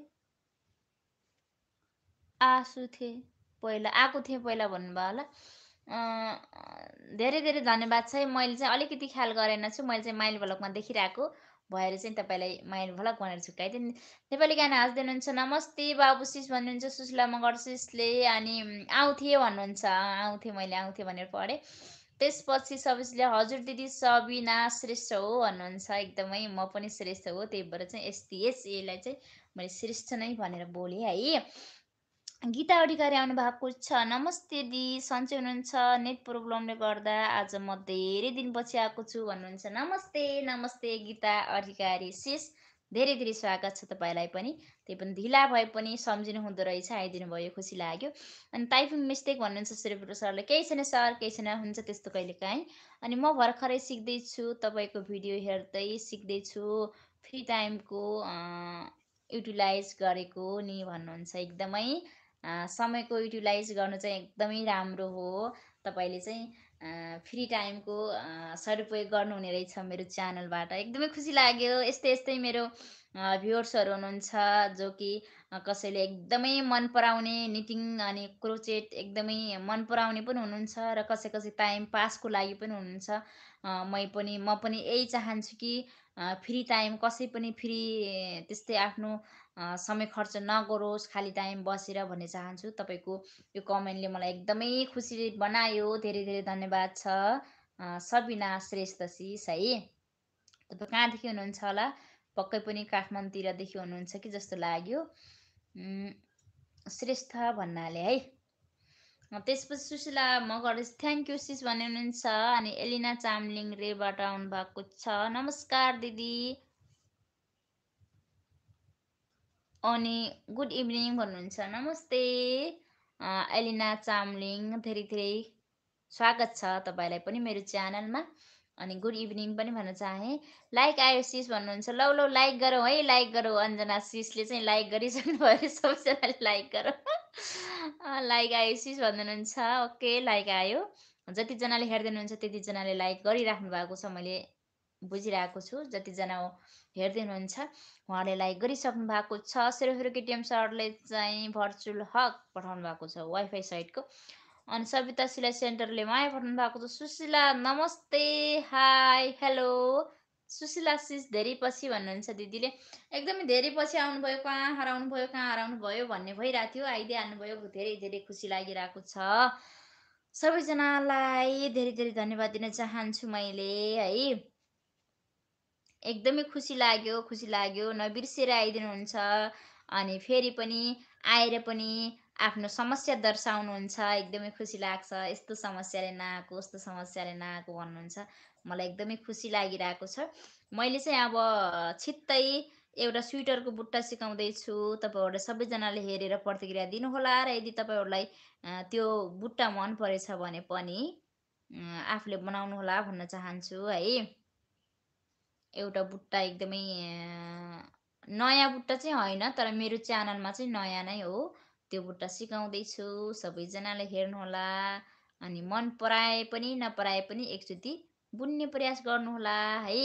आसु थिएँ पहिला आएको थिएँ पहिला भन्नुभयो होला धेरै धेरै धन्यवाद छ मैले चाहिँ अलिकति ख्याल गरेन छु मैले चाहिँ माइल भ्लगमा देखिरहेको भएर चाहिँ तपाईँलाई माइल भलक भनेर छुट्याइदिनु नेपाली गाना दिनुहुन्छ नमस्ते बाबुसिस भन्नुहुन्छ सुशीला शिषले अनि आउँथेँ भन्नुहुन्छ आउँथेँ मैले आउँथेँ भनेर पढेँ त्यसपछि सबैले हजुर दिदी सबिना श्रेष्ठ हो भन्नुहुन्छ एकदमै म पनि श्रेष्ठ हो त्यही भएर चाहिँ एसटिएसएलाई चाहिँ मैले श्रेष्ठ नै भनेर बोलेँ है गीता अधिकारी आउनु भएको छ नमस्ते दि सन्चै हुनुहुन्छ नेट प्रब्लमले गर्दा आज म धेरै दिनपछि आएको छु भन्नुहुन्छ नमस्ते नमस्ते गीता अधिकारी शेष धेरै धेरै स्वागत छ तपाईँलाई पनि त्यही पनि ढिला भए पनि सम्झिनु हुँदो रहेछ आइदिनु भयो खुसी लाग्यो अनि टाइपिङ मिस्टेक भन्नुहुन्छ सूर्यपुत्र सरले केही छैन सर केही छैन हुन्छ त्यस्तो कहिले काहीँ अनि म भर्खरै सिक्दैछु तपाईँको भिडियो हेर्दै सिक्दैछु फ्री टाइमको युटिलाइज गरेको नि भन्नुहुन्छ एकदमै समयको युटिलाइज गर्नु चाहिँ एकदमै राम्रो हो तपाईँले चाहिँ फ्री टाइमको सदुपयोग गर्नुहुने रहेछ मेरो च्यानलबाट एकदमै खुसी लाग्यो यस्तै यस्तै मेरो भ्युवर्सहरू हुनुहुन्छ जो कि कसैले एकदमै मन पराउने निटिङ अनि क्रोचेट एकदमै मन पराउने पनि हुनुहुन्छ र कसै कसै टाइम पासको लागि पनि हुनुहुन्छ मै पनि म पनि यही चाहन्छु कि फ्री टाइम कसै पनि फ्री त्यस्तै आफ्नो समय खर्च नगरोस् खाली टाइम बसेर भन्ने चाहन्छु तपाईँको यो कमेन्टले मलाई एकदमै खुसी बनायो धेरै धेरै धन्यवाद छ सबिना श्रेष्ठ शिष है तपाईँ कहाँदेखि हुनुहुन्छ होला पक्कै पनि काठमाडौँतिरदेखि हुनुहुन्छ कि जस्तो लाग्यो श्रेष्ठ भन्नाले है त्यसपछि Sushila Magar thank you sis भन्ने हुनुहुन्छ अनि एलिना चामलिङ रेबाट आउनुभएको छ नमस्कार दिदी अनि गुड इभिनिङ भन्नुहुन्छ नमस्ते एलिना चामलिङ धेरै धेरै स्वागत छ तपाईँलाई पनि मेरो च्यानलमा अनि गुड इभिनिङ पनि भन्न चाहेँ लाइक आयो सिस भन्नुहुन्छ लौ लौ लाइक गरौँ है लाइक गरौँ अन्जना सिसले चाहिँ लाइक गरिसक्नु भयो सबैजनाले लाइक गरौँ लाइक आयो सिस भन्नुहुन्छ ओके लाइक आयो जतिजनाले हेरिदिनुहुन्छ त्यतिजनाले लाइक गरिराख्नु भएको छ मैले बुझिरहेको छु जतिजना हेरिदिनुहुन्छ उहाँले लाइक गरिसक्नु भएको छ सेरोफेरो केटिएम सरले चाहिँ भर्चुअल हक पठाउनु भएको छ वाइफाई साइटको अनि सविता सिलाइ सेन्टरले माया पठाउनु भएको छ सुशीला नमस्ते हाई हेलो सुशीला सिस धेरै पछि भन्नुहुन्छ दिदीले एकदमै धेरै पछि आउनुभयो कहाँ हराउनु भयो कहाँ हराउनु भयो भन्ने भइरहेको थियो आइदिइहाल्नु भयो धेरै धेरै खुसी लागिरहेको छ सबैजनालाई धेरै धेरै धन्यवाद दिन चाहन्छु मैले है एकदमै खुसी लाग्यो खुसी लाग्यो नबिर्सेर आइदिनुहुन्छ अनि फेरि पनि आएर पनि आफ्नो समस्या दर्शाउनुहुन्छ एकदमै खुसी लाग्छ यस्तो समस्याले नआएको यस्तो समस्याले नआएको भन्नुहुन्छ मलाई एकदमै खुसी लागिरहेको छ मैले चाहिँ अब छिट्टै एउटा स्वेटरको बुट्टा सिकाउँदैछु तपाईँहरूले सबैजनाले हेरेर प्रतिक्रिया दिनुहोला र यदि तपाईँहरूलाई त्यो बुट्टा मन परेछ भने पनि आफूले बनाउनुहोला भन्न चाहन्छु है एउटा बुट्टा एकदमै नयाँ बुट्टा चाहिँ होइन तर मेरो च्यानलमा चाहिँ नयाँ नै हो त्यो बुट्टा सिकाउँदैछु सबैजनाले हेर्नुहोला अनि मन पराए पनि नपराए पनि एकचोटि बुन्ने प्रयास गर्नुहोला है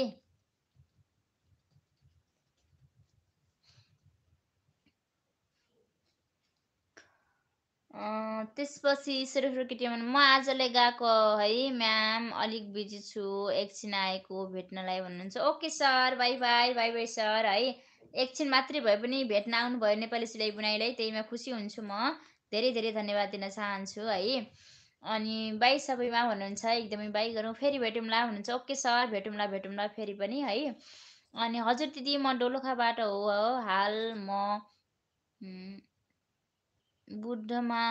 त्यसपछि सुरेख केटीमा म आजले गएको है म्याम अलिक बिजी छु एकछिन आएको भेट्नलाई भन्नुहुन्छ okay sir bye bye bye bye sir है एकछिन मात्रै भए पनि भेट्न आउनुभयो नेपाली सिलाइ बुनाइलाई त्यहीमा खुसी हुन्छु म धेरै धेरै धन्यवाद दिन चाहन्छु है अनि बाई सबैमा भन्नुहुन्छ एकदमै बाई गरौँ फेरि भेटौँला भन्नुहुन्छ ओके सर भेटौँला भेटौँला फेरि पनि है अनि हजुर दिदी म डोलुखाबाट हो हाल म बुढमा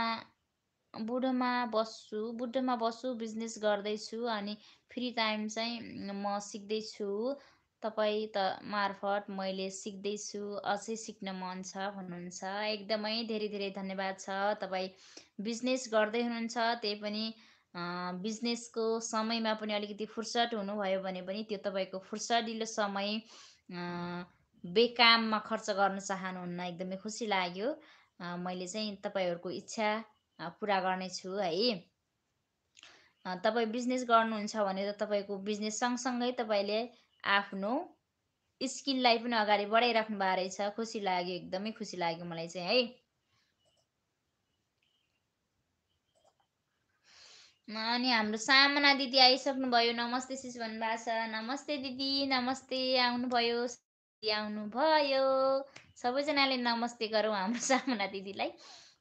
बुढमा बस्छु बुढमा बस्छु बिजनेस गर्दैछु अनि फ्री टाइम चाहिँ म सिक्दैछु तपाईँ त मार्फत मैले सिक्दैछु अझै सिक्न मन छ भन्नुहुन्छ एकदमै धेरै धेरै धन्यवाद छ तपाईँ बिजनेस गर्दै हुनुहुन्छ त्यही पनि बिजनेसको समयमा पनि अलिकति फुर्सद हुनुभयो भने पनि त्यो तपाईँको फुर्सदिलो समय बेकाममा खर्च गर्न चाहनुहुन्न एकदमै खुसी लाग्यो मैले चाहिँ तपाईँहरूको इच्छा पुरा गर्नेछु है तपाईँ बिजनेस गर्नुहुन्छ भने त तपाईँको बिजनेस सँगसँगै तपाईँले आफ्नो स्किललाई पनि अगाडि बढाइराख्नु भएको रहेछ खुसी लाग्यो एकदमै खुसी लाग्यो मलाई चाहिँ है अनि हाम्रो सामना दिदी आइसक्नुभयो नमस्ते शिशु भन्नुभएको छ नमस्ते दिदी नमस्ते आउनुभयो आउनु भयो सबैजनाले नमस्ते गरौँ हाम्रो सामना दिदीलाई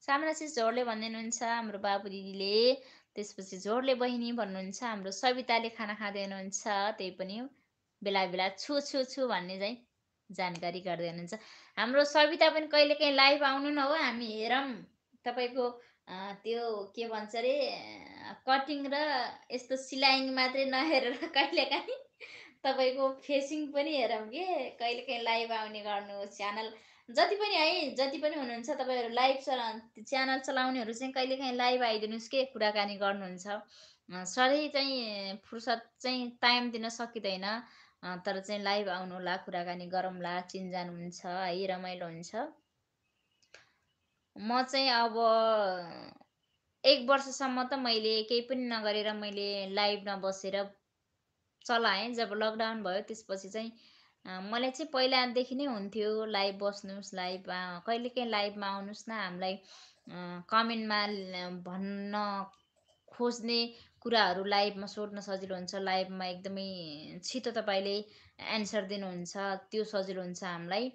सामना चाहिँ झोरले भनिदिनुहुन्छ हाम्रो बाबु दिदीले त्यसपछि जोडले बहिनी भन्नुहुन्छ हाम्रो सविताले खाना खाँदै हुनुहुन्छ त्यही पनि बेला बेला छु छु छु भन्ने चाहिँ जानकारी गर्दै हुनुहुन्छ हाम्रो सविता पनि कहिलेकाहीँ लाइभ आउनु न हो हामी हेरौँ तपाईँको त्यो के भन्छ अरे कटिङ र यस्तो सिलाइङ मात्रै नहेरेर कहिलेकाहीँ तपाईँको फेसिङ पनि हेरौँ कि कहिले काहीँ लाइभ आउने गर्नुहोस् च्यानल जति पनि है जति पनि हुनुहुन्छ तपाईँहरू लाइभ चला च्यानल चलाउनेहरू चाहिँ कहिले काहीँ लाइभ आइदिनुहोस् के कुराकानी गर्नुहुन्छ सधैँ चाहिँ फुर्सद चाहिँ टाइम दिन सकिँदैन तर चाहिँ लाइभ आउनु होला कुराकानी गरौँला चिन्जान हुन्छ है रमाइलो हुन्छ म चाहिँ अब एक वर्षसम्म त मैले केही पनि नगरेर मैले लाइभ नबसेर चलाएँ जब लकडाउन भयो त्यसपछि चाहिँ मलाई चाहिँ पहिलादेखि नै हुन्थ्यो लाइभ बस्नुहोस् लाइभ कहिलेकाहीँ लाइभमा आउनुहोस् न हामीलाई कमेन्टमा भन्न खोज्ने कुराहरू लाइभमा सोध्न सजिलो हुन्छ लाइभमा एकदमै छिटो तपाईँले एन्सर दिनुहुन्छ त्यो सजिलो हुन्छ हामीलाई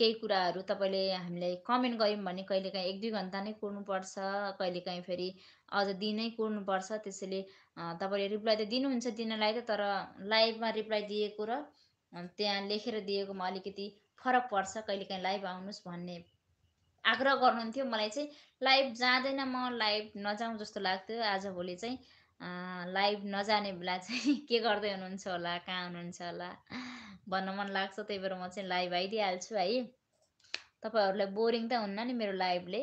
केही कुराहरू तपाईँले हामीलाई कमेन्ट गऱ्यौँ भने कहिलेकाहीँ एक दुई घन्टा नै कुर्नुपर्छ कहिलेकाहीँ फेरि अझ दिनै कुर्नुपर्छ त्यसैले तपाईँले रिप्लाई त दिनुहुन्छ दिनलाई त तर लाइभमा रिप्लाई दिएको र त्यहाँ लेखेर दिएकोमा अलिकति फरक पर्छ कहिलेकाहीँ लाइभ आउनुहोस् भन्ने आग्रह गर्नुहुन्थ्यो मलाई चाहिँ लाइभ जाँदैन म लाइभ नजाउँ जस्तो लाग्थ्यो आजभोलि चाहिँ लाइभ नजाने बेला चाहिँ के गर्दै हुनुहुन्छ होला कहाँ हुनुहुन्छ होला भन्न मन लाग्छ त्यही भएर म चाहिँ लाइभ आइदिइहाल्छु है तपाईँहरूलाई बोरिङ त हुन्न नि मेरो लाइभले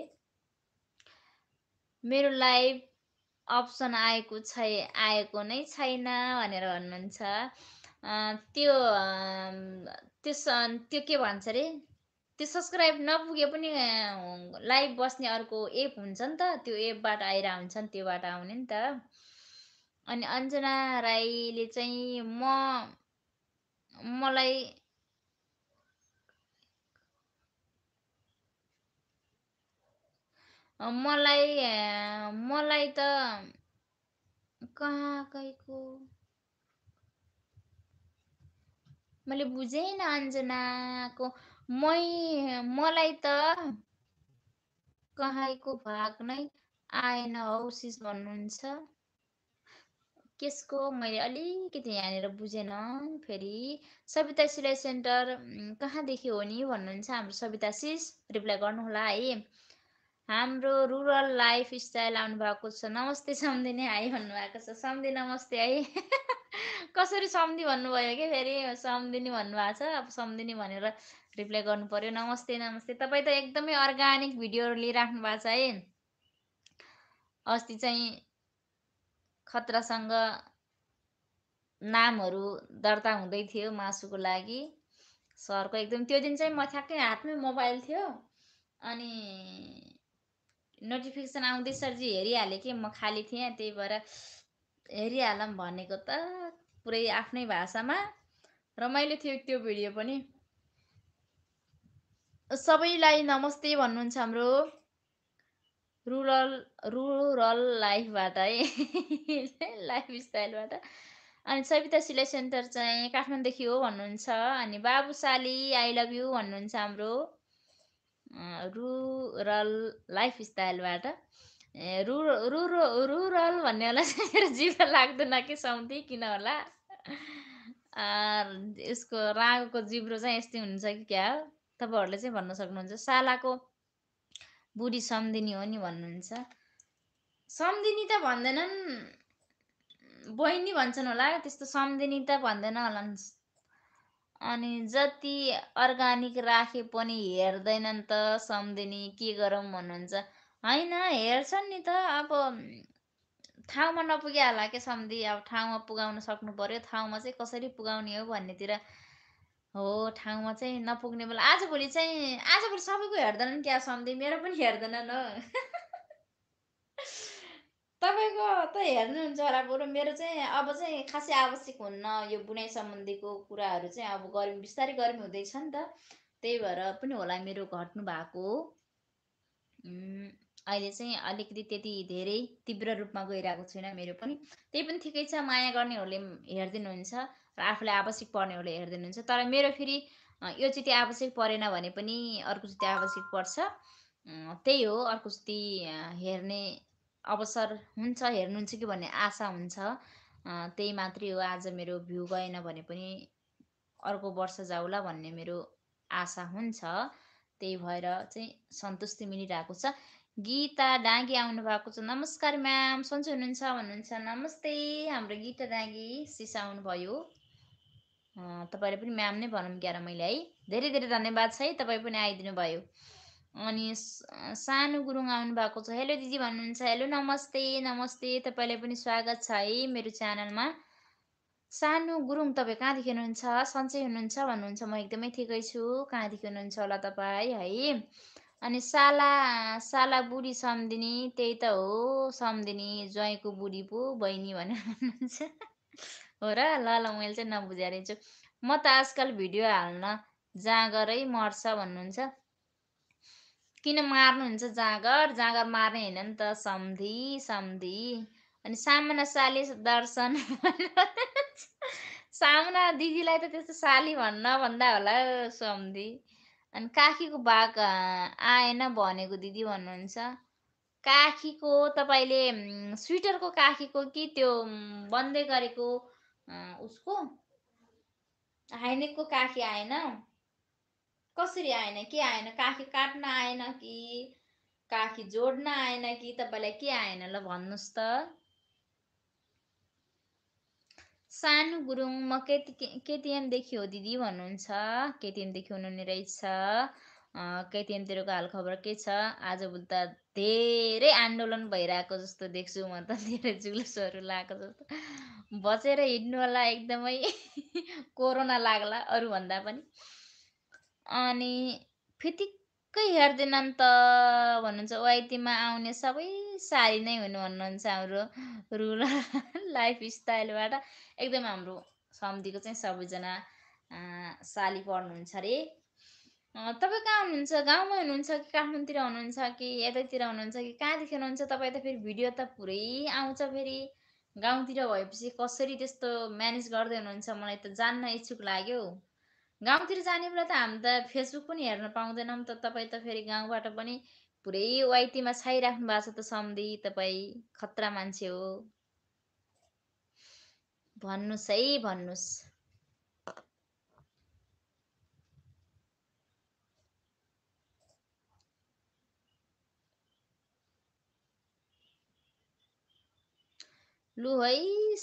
मेरो लाइभ अप्सन आएको छ आएको नै छैन भनेर भन्नुहुन्छ त्यो त्यस त्यो के भन्छ अरे त्यो सब्सक्राइब नपुगे पनि लाइभ बस्ने अर्को एप हुन्छ नि त त्यो एपबाट आएर हुन्छ नि त्योबाट आउने नि त अनि अञ्जना राईले चाहिँ म मलाई मलाई मलाई त कहाँ गएको मैले बुझेन अञ्जनाको मै मलाई त कहाँको भाग नै आएन हौ सिस भन्नुहुन्छ केसको मैले अलिकति यहाँनिर बुझेन फेरि सविता सिलाइ सेन्टर कहाँदेखि हो नि भन्नुहुन्छ हाम्रो सविता सिस रिप्लाई गर्नुहोला है हाम्रो रुरल लाइफ स्टाइल आउनुभएको छ नमस्ते सम्धिने हाई भन्नुभएको छ सम्धि नमस्ते है कसरी सम्धि भन्नुभयो कि फेरि सम्धिनी भन्नुभएको छ अब सम्धिनी भनेर रिप्लाई गर्नु पर्यो नमस्ते नमस्ते तपाईँ त एकदमै अर्ग्यानिक भिडियोहरू लिइराख्नु भएको छ है अस्ति चाहिँ खतरासँग नामहरू दर्ता हुँदै थियो मासुको लागि सरको एकदम त्यो दिन चाहिँ म ठ्याक्कै हातमै मोबाइल थियो अनि नोटिफिकेसन आउँदै सरजी हेरिहालेँ कि म खाली थिएँ त्यही भएर हेरिहालौँ भनेको त पुरै आफ्नै भाषामा रमाइलो थियो त्यो भिडियो पनि सबैलाई नमस्ते भन्नुहुन्छ हाम्रो रुरल रुरल लाइफबाट है लाइफ स्टाइलबाट अनि सविता सिलाइ सेन्टर चाहिँ काठमाडौँदेखि हो भन्नुहुन्छ अनि बाबु साली आई लभ यु भन्नुहुन्छ हाम्रो रुरल लाइफस्टाइलबाट रु रुर रुरल भन्ने होला मेरो जिभ लाग्दैन कि सम्ति किन होला यसको रागोको जिब्रो चाहिँ यस्तै हुन्छ कि क्या हो तपाईँहरूले चाहिँ भन्न सक्नुहुन्छ सालाको बुढी सम्धिनी हो नि भन्नुहुन्छ सम्धिनी त भन्दैनन् बहिनी भन्छन् होला त्यस्तो सम्धिनी त भन्दैन होला नि अनि जति अर्ग्यानिक राखे पनि हेर्दैनन् त सम्झिने के गरौँ भन्नुहुन्छ होइन हेर्छन् नि त अब ठाउँमा नपुग्यो होला के सम्धि अब ठाउँमा पुगाउन सक्नु पऱ्यो ठाउँमा चाहिँ कसरी पुगाउने हो भन्नेतिर हो ठाउँमा चाहिँ नपुग्ने बेला आजभोलि चाहिँ आजभोलि सबैको हेर्दैनन् क्या सम्धि मेरो पनि हेर्दैनन् हो तपाईँको त हेर्नुहुन्छ होला बरु मेरो चाहिँ अब चाहिँ खासै आवश्यक हुन्न यो बुनाइ सम्बन्धीको कुराहरू चाहिँ अब गर्मी बिस्तारै गर्मी हुँदैछ नि त त्यही भएर पनि होला मेरो घट्नु भएको हो अहिले चाहिँ अलिकति त्यति धेरै तीव्र रूपमा गइरहेको छुइनँ मेरो पनि त्यही पनि ठिकै छ माया गर्नेहरूले हेरिदिनुहुन्छ र आफूलाई आवश्यक पर्नेहरूले हेरिदिनुहुन्छ तर मेरो फेरि यो चाहिँ आवश्यक परेन भने पनि अर्को चाहिँ आवश्यक पर्छ त्यही हो अर्को चाहिँ हेर्ने अवसर हुन्छ हेर्नुहुन्छ कि भन्ने आशा हुन्छ त्यही मात्रै हो आज मेरो भ्यू गएन भने पनि अर्को वर्ष जाउला भन्ने मेरो आशा हुन्छ त्यही भएर चाहिँ सन्तुष्टि मिलिरहेको छ गीता डाँगी आउनुभएको छ नमस्कार म्याम सन्चो हुनुहुन्छ भन्नुहुन्छ नमस्ते हाम्रो गीता डाँगी सिसा आउनुभयो तपाईँले पनि म्याम नै भनौँ क्यार मैले है धेरै धेरै धन्यवाद छ है तपाईँ पनि आइदिनु भयो अनि सानो गुरुङ आउनुभएको छ हेलो दिदी भन्नुहुन्छ हेलो नमस्ते नमस्ते तपाईँलाई पनि स्वागत छ है मेरो च्यानलमा सानो गुरुङ तपाईँ कहाँदेखि हुनुहुन्छ सन्चै हुनुहुन्छ भन्नुहुन्छ म एकदमै ठिकै छु कहाँदेखि हुनुहुन्छ होला तपाईँ है अनि साला साला बुढी सम्दिनी त्यही त हो सम्दिनी ज्वाइँको बुढी पो बहिनी भनेर भन्नुहुन्छ हो र ल ल मैले चाहिँ नबुझाइदिन्छु म त आजकल भिडियो हाल्न जाँगरै मर्छ भन्नुहुन्छ किन मार्नुहुन्छ जाँगर जाँगर मार्ने होइन नि त सम्धि सम्धि अनि सामना साली दर्शन सामना दिदीलाई त त्यस्तो साली भन्न भन्दा होला सम्धि अनि काखीको बाघ आएन भनेको दिदी भन्नुहुन्छ काखीको तपाईँले स्वेटरको काखीको कि त्यो बन्दै गरेको उसको हाइनेकको काखी आएन कसरी आएन के आएन काखी काट्न आएन कि काखी जोड्न आएन कि तपाईँलाई के आएन ल भन्नुहोस् त सानो गुरुङ म केति केटिएमदेखि हो दिदी भन्नुहुन्छ केटिएमदेखि हुनुहुने रहेछ केटिएमतिरको हालखबर के छ आजभोलि त धेरै आन्दोलन भइरहेको जस्तो देख्छु म त धेरै जुलुसहरू लगाएको जस्तो बचेर हिँड्नु होला एकदमै कोरोना लाग्ला अरूभन्दा पनि अनि हेर्दैन नि त भन्नुहुन्छ ओआइटीमा आउने सबै सारी नै हुनु भन्नुहुन्छ हाम्रो रुरल लाइफ स्टाइलबाट एकदम हाम्रो सम्धिको चाहिँ सबैजना साली पढ्नुहुन्छ अरे तपाईँ कहाँ हुनुहुन्छ गाउँमै हुनुहुन्छ कि काठमाडौँतिर हुनुहुन्छ कि यतैतिर हुनुहुन्छ कि कहाँदेखि हुनुहुन्छ तपाईँ त फेरि भिडियो त पुरै आउँछ फेरि गाउँतिर भएपछि कसरी त्यस्तो म्यानेज गर्दै हुनुहुन्छ मलाई त जान्न इच्छुक लाग्यो गाउँतिर जाने बेला त हामी त फेसबुक पनि हेर्न पाउँदैनौँ त तपाईँ त फेरि गाउँबाट पनि पुरै वाइटीमा छाइराख्नु भएको छ त सम्धि तपाईँ खतरा मान्छे हो भन्नुहोस् है भन्नुहोस् लु है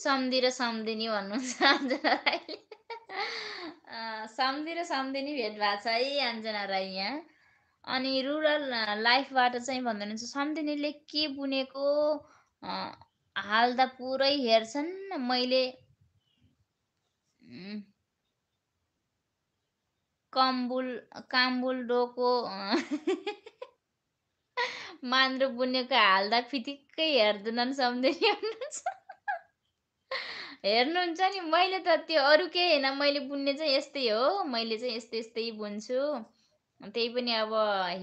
सम्धि र सम्धिनी भन्नुहुन्छ सम्धि र सम्धिनी भेट भएको छ है आन्जना राई यहाँ अनि रुरल लाइफबाट चाहिँ भन्दै हुन्छ सम्धिनीले के बुनेको हाल्दा पुरै हेर्छन् मैले कम्बुल काम्बुल डोको मान्द्रो बुनेको हाल्दा फिटिक्कै हेर्दैनन् सम्धिनी हेर्नुहुन्छ नि मैले त त्यो अरू केही होइन मैले बुन्ने चाहिँ यस्तै हो मैले चाहिँ यस्तै यस्तै बुन्छु त्यही पनि अब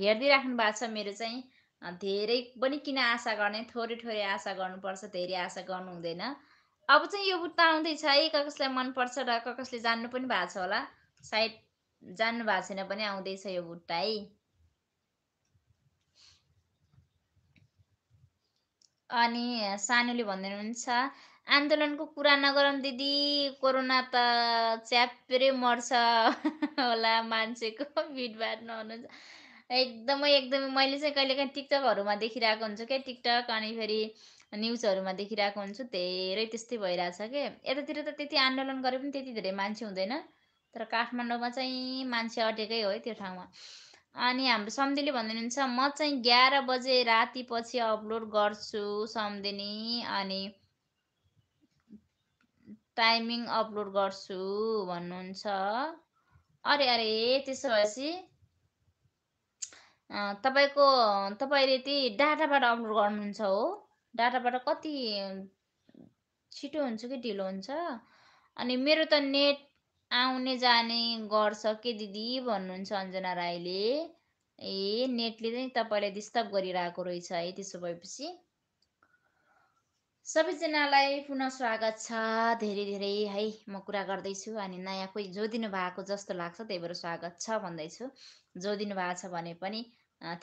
हेर्दै राख्नु भएको छ मेरो चाहिँ धेरै पनि किन आशा गर्ने थोरै थोरै आशा गर्नुपर्छ धेरै आशा गर्नु हुँदैन अब चाहिँ यो बुट्टा आउँदैछ है कसलाई मनपर्छ र कसले जान्नु पनि भएको छ होला सायद जान्नु भएको छैन पनि आउँदैछ यो बुट्टा है अनि सानोले भनिदिनुहुन्छ आन्दोलनको कुरा नगरौँ दिदी कोरोना त च्याप्रे मर्छ होला मान्छेको भिडभाड नहुनु एकदमै एकदमै मैले चाहिँ कहिलेकाहीँ टिकटकहरूमा देखिरहेको हुन्छु क्या टिकटक अनि फेरि न्युजहरूमा देखिरहेको हुन्छु धेरै त्यस्तै भइरहेछ के यतातिर त त्यति आन्दोलन गरे पनि त्यति धेरै मान्छे हुँदैन तर काठमाडौँमा चाहिँ मान्छे अटेकै हो है त्यो ठाउँमा अनि हाम्रो सम्धिले हुन्छ म चाहिँ ग्यार बजे राति पछि अपलोड गर्छु सम्धिनी अनि टाइमिङ अपलोड गर्छु भन्नुहुन्छ अरे अरे त्यसो भएपछि तपाईँको तपाईँले त्यही डाटाबाट अपलोड गर्नुहुन्छ हो डाटाबाट कति छिटो हुन्छ कि ढिलो हुन्छ अनि मेरो त नेट आउने जाने गर्छ के दिदी भन्नुहुन्छ अञ्जना राईले ए नेटले चाहिँ तपाईँलाई डिस्टर्ब गरिरहेको रहेछ है त्यसो भएपछि सबैजनालाई पुनः स्वागत छ धेरै धेरै है म कुरा गर्दैछु अनि नयाँ कोही जोदिनु भएको जस्तो लाग्छ त्यही भएर स्वागत छ भन्दैछु जोदिनु भएको छ भने पनि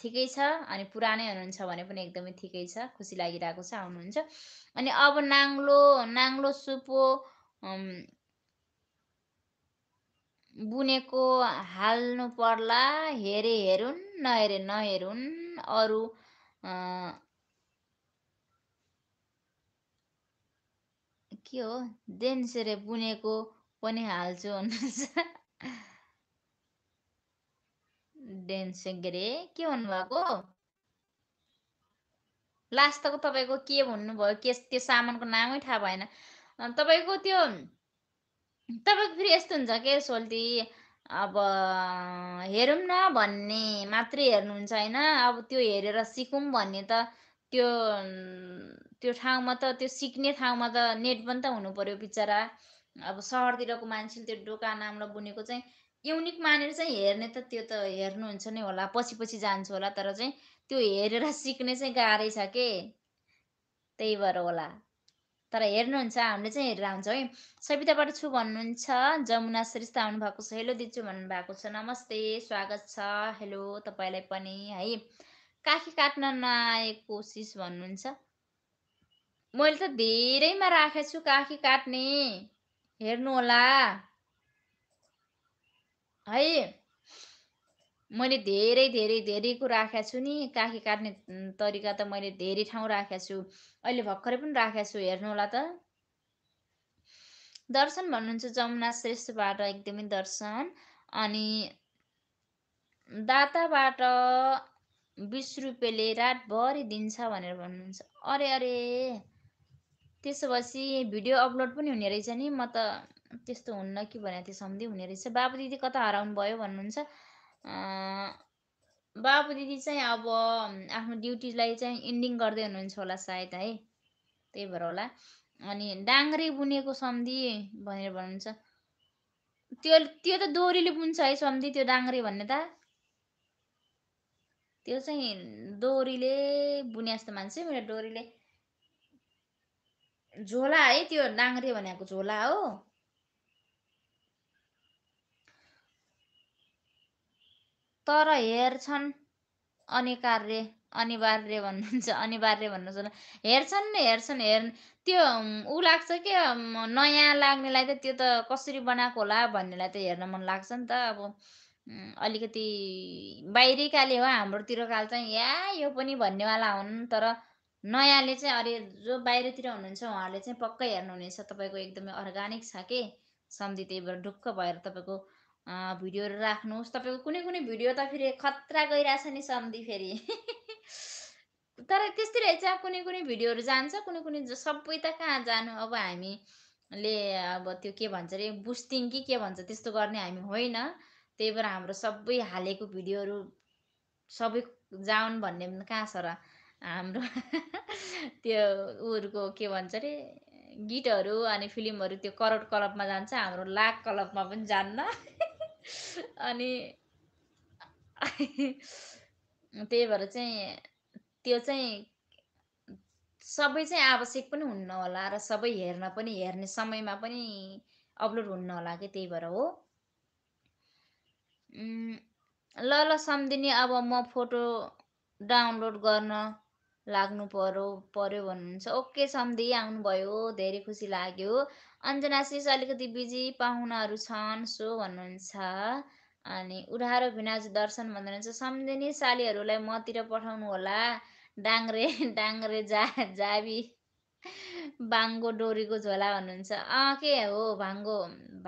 ठिकै छ अनि पुरानै हुनुहुन्छ भने पनि एकदमै ठिकै छ खुसी लागिरहेको छ आउनुहुन्छ अनि अब नाङ्लो नाङ्लो सुपो बुनेको हाल्नु पर्ला हेरे हेरुन् नहेरे नहेरुन् अरू के हो देन्सेरे बुनेको पनि हाल्छु भन्नुहुन्छ गरे के के भन्नुभएको लास्टको तपाईँको के भन्नुभयो के त्यो सामानको नामै थाहा भएन तपाईँको त्यो तपाईँको फेरि यस्तो हुन्छ के सोल्टी अब हेरौँ न भन्ने मात्रै हेर्नुहुन्छ होइन अब त्यो हेरेर सिकौँ भन्ने त त्यो त्यो ठाउँमा त त्यो सिक्ने ठाउँमा त नेट पनि त हुनु पर्यो बिचरा अब सहरतिरको मान्छेले त्यो डोका नाम्लो बुनेको चाहिँ युनिक मानेर चाहिँ हेर्ने त त्यो त हेर्नुहुन्छ नि होला पछि पछि जान्छु होला तर चाहिँ त्यो हेरेर सिक्ने चाहिँ गाह्रै छ के त्यही भएर होला तर हेर्नुहुन्छ हामीले चाहिँ हेरेर आउँछौँ है सविताबाट छु भन्नुहुन्छ जमुना श्रेष्ठ आउनुभएको छ हेलो दिन्छु भन्नुभएको छ नमस्ते स्वागत छ हेलो तपाईँलाई पनि है काखी काट्न नआएको कोसिस भन्नुहुन्छ मैले त धेरैमा राखेको छु काखी काट्ने होला है मैले धेरै धेरै धेरैको राखेको छु नि काखी काट्ने तरिका त मैले धेरै ठाउँ राखेको छु अहिले भर्खरै पनि राखेको छु होला त दर्शन भन्नुहुन्छ जमुना श्रेष्ठबाट एकदमै दर्शन अनि दाताबाट बिस रुपियाँले रातभरि दिन्छ भनेर भन्नुहुन्छ अरे अरे त्यसो भएपछि भिडियो अपलोड पनि हुने रहेछ नि म त त्यस्तो हुन्न कि भने त्यो सम्झि हुने रहेछ बाबु दिदी कता हराउनु भयो भन्नुहुन्छ बाबु दिदी चाहिँ अब आफ्नो ड्युटीलाई चाहिँ इन्डिङ गर्दै हुनुहुन्छ होला सायद है त्यही भएर होला अनि डाङ्ग्रे बुनेको सम्धि भनेर भन्नुहुन्छ त्यो त्यो त डोरीले बुन्छ है सम्धि त्यो डाङ्ग्रे भन्ने त त्यो चाहिँ डोरीले बुने जस्तो मान्छे मेरो डोरीले झोला है त्यो डाङ्रे भनेको झोला हो तर हेर्छन् अनिकार्य अनिवार्य भन्नुहुन्छ अनिवार्य भन्नुहुन्छ हेर्छन् नि हेर्छन् हेर् त्यो ऊ लाग्छ क्या नयाँ लाग्नेलाई त त्यो त कसरी बनाएको होला भन्नेलाई त हेर्न मन लाग्छ नि त अब अलिकति बाहिरी हो हाम्रोतिर काल चाहिँ या यो पनि भन्नेवाला हुन् तर नयाँले चाहिँ अरे जो बाहिरतिर हुनुहुन्छ उहाँहरूले चाहिँ पक्कै हेर्नुहुनेछ तपाईँको एकदमै अर्ग्यानिक छ के सम्धि त्यही भएर ढुक्क भएर तपाईँको भिडियोहरू राख्नुहोस् तपाईँको कुनै कुनै भिडियो त फेरि खतरा गइरहेछ नि सम्धि फेरि तर त्यस्तै रहेछ कुनै कुनै भिडियोहरू जान्छ कुनै कुनै सबै त कहाँ जानु अब हामीले अब त्यो के भन्छ अरे बुस्टिङ कि के भन्छ त्यस्तो गर्ने हामी होइन त्यही भएर हाम्रो सबै हालेको भिडियोहरू सबै जाउन् भन्ने कहाँ छ र हाम्रो त्यो उहरूको के भन्छ अरे गीतहरू अनि फिल्महरू त्यो करोड क्लबमा जान्छ हाम्रो लाख क्लबमा पनि जान्न अनि त्यही भएर चाहिँ त्यो चाहिँ सबै चाहिँ आवश्यक पनि हुन्न होला र सबै हेर्न पनि हेर्ने समयमा पनि अपलोड हुन्न होला कि त्यही भएर हो ल ल सम्दिनी अब म फोटो डाउनलोड गर्न लाग्नु पऱ्यो पऱ्यो भन्नुहुन्छ ओके सम्धि आउनुभयो धेरै खुसी लाग्यो अञ्जना शिष अलिकति बिजी पाहुनाहरू छन् सो भन्नुहुन्छ अनि उधारो भिनाज दर्शन भन्नुहुन्छ सम्झिने सालीहरूलाई मतिर पठाउनु होला डाङ्रे डाङ्रे जा जाबी भाङ्गो डोरीको झोला भन्नुहुन्छ अँ के हो भाङ्गो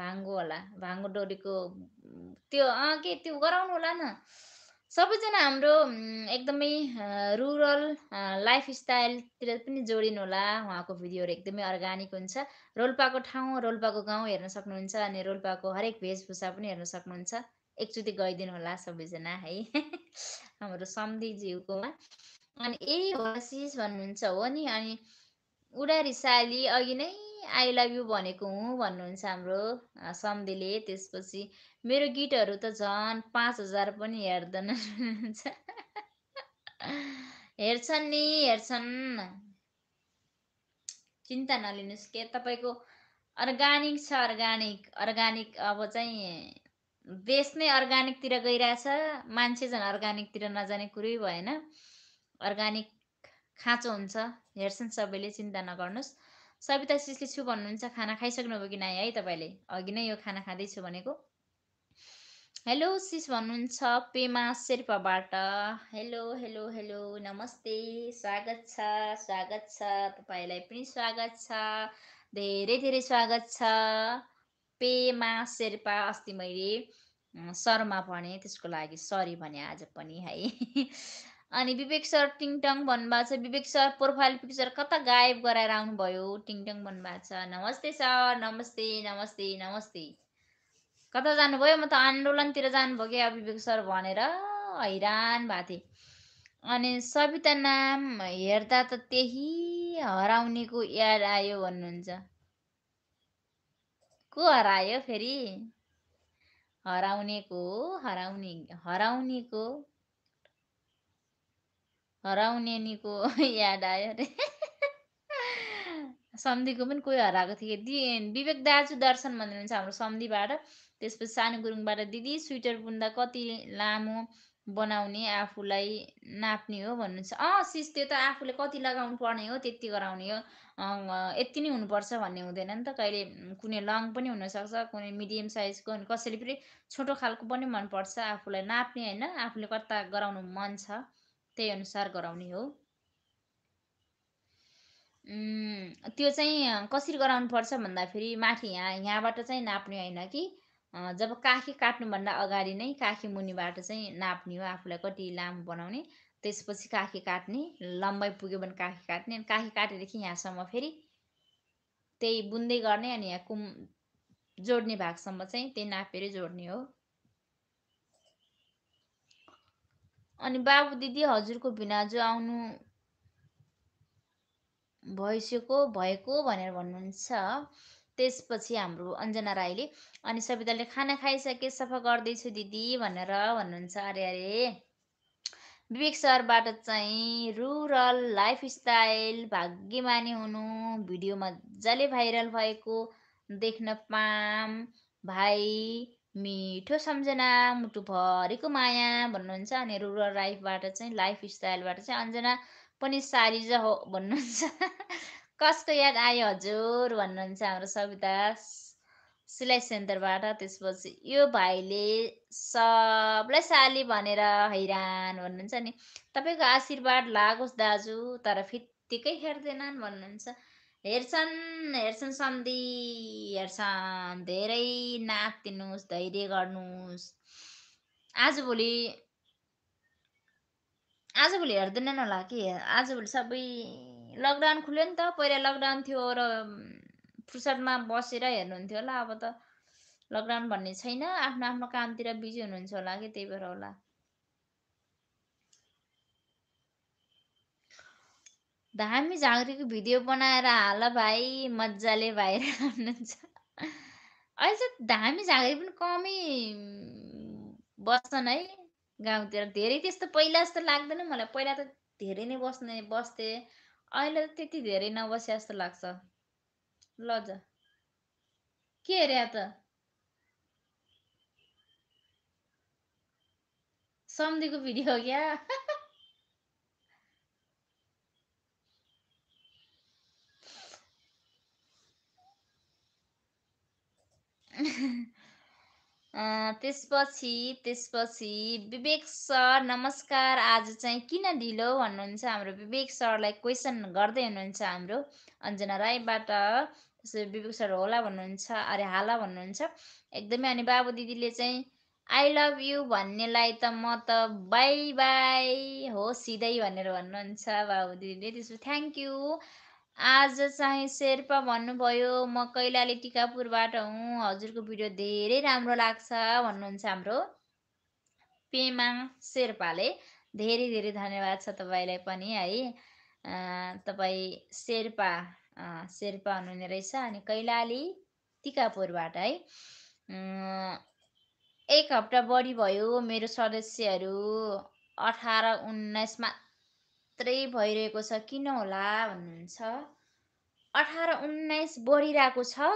भाङ्गो होला भाङ्गो डोरीको त्यो अँ के त्यो गराउनु होला न सबैजना हाम्रो एकदमै रुरल लाइफस्टाइलतिर पनि जोडिनु होला उहाँको भिडियोहरू एकदमै अर्ग्यानिक हुन्छ रोल्पाको ठाउँ रोल्पाको गाउँ हेर्न सक्नुहुन्छ अनि रोल्पाको हरेक वेशभूषा पनि हेर्न सक्नुहुन्छ एकचोटि गइदिनु होला सबैजना है हाम्रो सम्धिज्यूकोमा अनि ए होसिस भन्नुहुन्छ हो नि अनि उडारी रिसाली अघि नै आई लभ यु भनेको हुँ भन्नुहुन्छ हाम्रो सम्धिले त्यसपछि मेरो गीतहरू त झन् पाँच हजार पनि हेर्दैन हेर्छन् नि हेर्छन् चिन्ता नलिनुहोस् के तपाईँको अर्ग्यानिक छ अर्ग्यानिक अर्ग्यानिक अब चाहिँ देश नै अर्ग्यानिकतिर गइरहेछ मान्छे झन् अर्ग्यानिकतिर नजाने कुरै भएन अर्ग्यानिक खाँचो हुन्छ हेर्छन् सबैले चिन्ता नगर्नुहोस् सविता शिषले छु भन्नुहुन्छ खाना खाइसक्नुभयो कि नाइ है तपाईँले अघि नै यो खाना खाँदैछु भनेको हेलो सिस भन्नुहुन्छ पेमा शेर्पाबाट हेलो हेलो हेलो नमस्ते स्वागत छ स्वागत छ तपाईँलाई पनि स्वागत छ धेरै धेरै स्वागत छ पेमा शेर्पा अस्ति मैले शर्मा भने त्यसको लागि सरी भने आज पनि है अनि विवेक सर टिङटङ भन्नुभएको छ विवेक सर प्रोफाइल पिक्चर कता गायब गराएर आउनुभयो टिङटङ भन्नुभएको छ नमस्ते सर नमस्ते नमस्ते नमस्ते कता जानुभयो म त आन्दोलनतिर जानुभयो क्या विवेक सर भनेर हैरान भएको थिएँ अनि सविता नाम हेर्दा त त्यही हराउनेको याद आयो भन्नुहुन्छ को हरायो फेरि हराउनेको हराउने हराउनेको हराउने निको याद आयो अरे सम्धिको पनि कोही हराएको थियो दि विवेक दाजु दर्शन भन्ने हुन्छ हाम्रो सम्धिबाट त्यसपछि सानो गुरुङबाट दिदी स्वेटर बुन्दा कति लामो बनाउने आफूलाई नाप्ने हो भन्नुहुन्छ अँ सिस त्यो त आफूले कति लगाउनु पर्ने हो त्यति गराउने हो यति नै हुनुपर्छ भन्ने हुँदैन नि त कहिले कुनै लङ पनि हुनसक्छ कुनै मिडियम साइजको कसैले फेरि छोटो खालको पनि मनपर्छ आफूलाई नाप्ने होइन आफूले कता गराउनु मन छ त्यही अनुसार गराउने हो त्यो चाहिँ कसरी गराउनुपर्छ भन्दाखेरि माथि यहाँ यहाँबाट चाहिँ नाप्ने होइन कि जब काखी काट्नुभन्दा अगाडि नै काखी मुनिबाट चाहिँ नाप्ने हो आफूलाई कति लामो बनाउने त्यसपछि काखी काट्ने लम्बाइ पुग्यो भने काखी काट्ने अनि काखी काटेदेखि यहाँसम्म फेरि त्यही बुन्दै गर्ने अनि यहाँ कुम जोड्ने भागसम्म चाहिँ त्यही नापेरै जोड्ने हो अनि बाबु दिदी हजुरको भिनाजु आउनु भइसक्यो भएको भनेर भन्नुहुन्छ त्यसपछि हाम्रो अञ्जना राईले अनि सविताले खाना खाइसके सफा गर्दैछु दिदी भनेर भन्नुहुन्छ अरे अरे विवेक सरबाट चाहिँ रुरल लाइफस्टाइल भाग्यमानी हुनु भिडियो मजाले भाइरल भएको देख्न पाम भाइ मिठो सम्झना मुटुभरिको माया भन्नुहुन्छ अनि रुरल लाइफबाट चाहिँ लाइफ स्टाइलबाट चाहिँ अन्जना पनि सारिज हो भन्नुहुन्छ कसको याद आयो हजुर भन्नुहुन्छ हाम्रो सविता सिलाइ सेन्टरबाट त्यसपछि यो भाइले सबलाई साली भनेर हैरान भन्नुहुन्छ नि तपाईँको आशीर्वाद लागोस् दाजु तर फित्तिकै हेर्दैनन् भन्नुहुन्छ हेर्छन् हेर्छन् सन्धि हेर्छन् धेरै दिनुहोस् धैर्य गर्नुहोस् आजभोलि आजभोलि हेर्दैनन् होला कि आजभोलि सबै लकडाउन खुल्यो नि त पहिला लकडाउन थियो र फुर्सदमा बसेर हेर्नुहुन्थ्यो होला अब त लकडाउन भन्ने छैन आफ्नो आफ्नो कामतिर बिजी हुनुहुन्छ होला कि त्यही भएर होला धामी झाँक्रीको भिडियो बनाएर हाल भाइ मजाले भाइरल हुनुहुन्छ अहिले त धामी झाँक्री पनि कमै बस्छन् है गाउँतिर धेरै त्यस्तो पहिला जस्तो लाग्दैन मलाई पहिला त धेरै नै बस्ने बस्थे अहिले त त्यति धेरै नबसे जस्तो लाग्छ ल के अरे त सम्धिको भिडियो क्या त्यसपछि त्यसपछि विवेक सर नमस्कार आज चाहिँ किन ढिलो भन्नुहुन्छ हाम्रो विवेक सरलाई क्वेसन गर्दै हुनुहुन्छ हाम्रो अञ्जना राईबाट त्यसरी विवेक सर होला भन्नुहुन्छ अरे हाला भन्नुहुन्छ एकदमै अनि बाबु दिदीले चाहिँ आई लभ यु भन्नेलाई त म त बाई बाई हो सिधै भनेर भन्नुहुन्छ बाबु दिदीले त्यसपछि थ्याङ्क यू आज चाहिँ शेर्पा भन्नुभयो म कैलाली टिकापुरबाट हुँ हजुरको भिडियो धेरै राम्रो लाग्छ भन्नुहुन्छ हाम्रो पेमा शेर्पाले धेरै धेरै धन्यवाद छ तपाईँलाई पनि है तपाईँ शेर्पा शेर्पा हुनुहुने रहेछ अनि कैलाली टिकापुरबाट है एक हप्ता बढी भयो मेरो सदस्यहरू अठार उन्नाइसमा मात्रै भइरहेको छ किन होला भन्नुहुन्छ अठार उन्नाइस बढिरहेको छ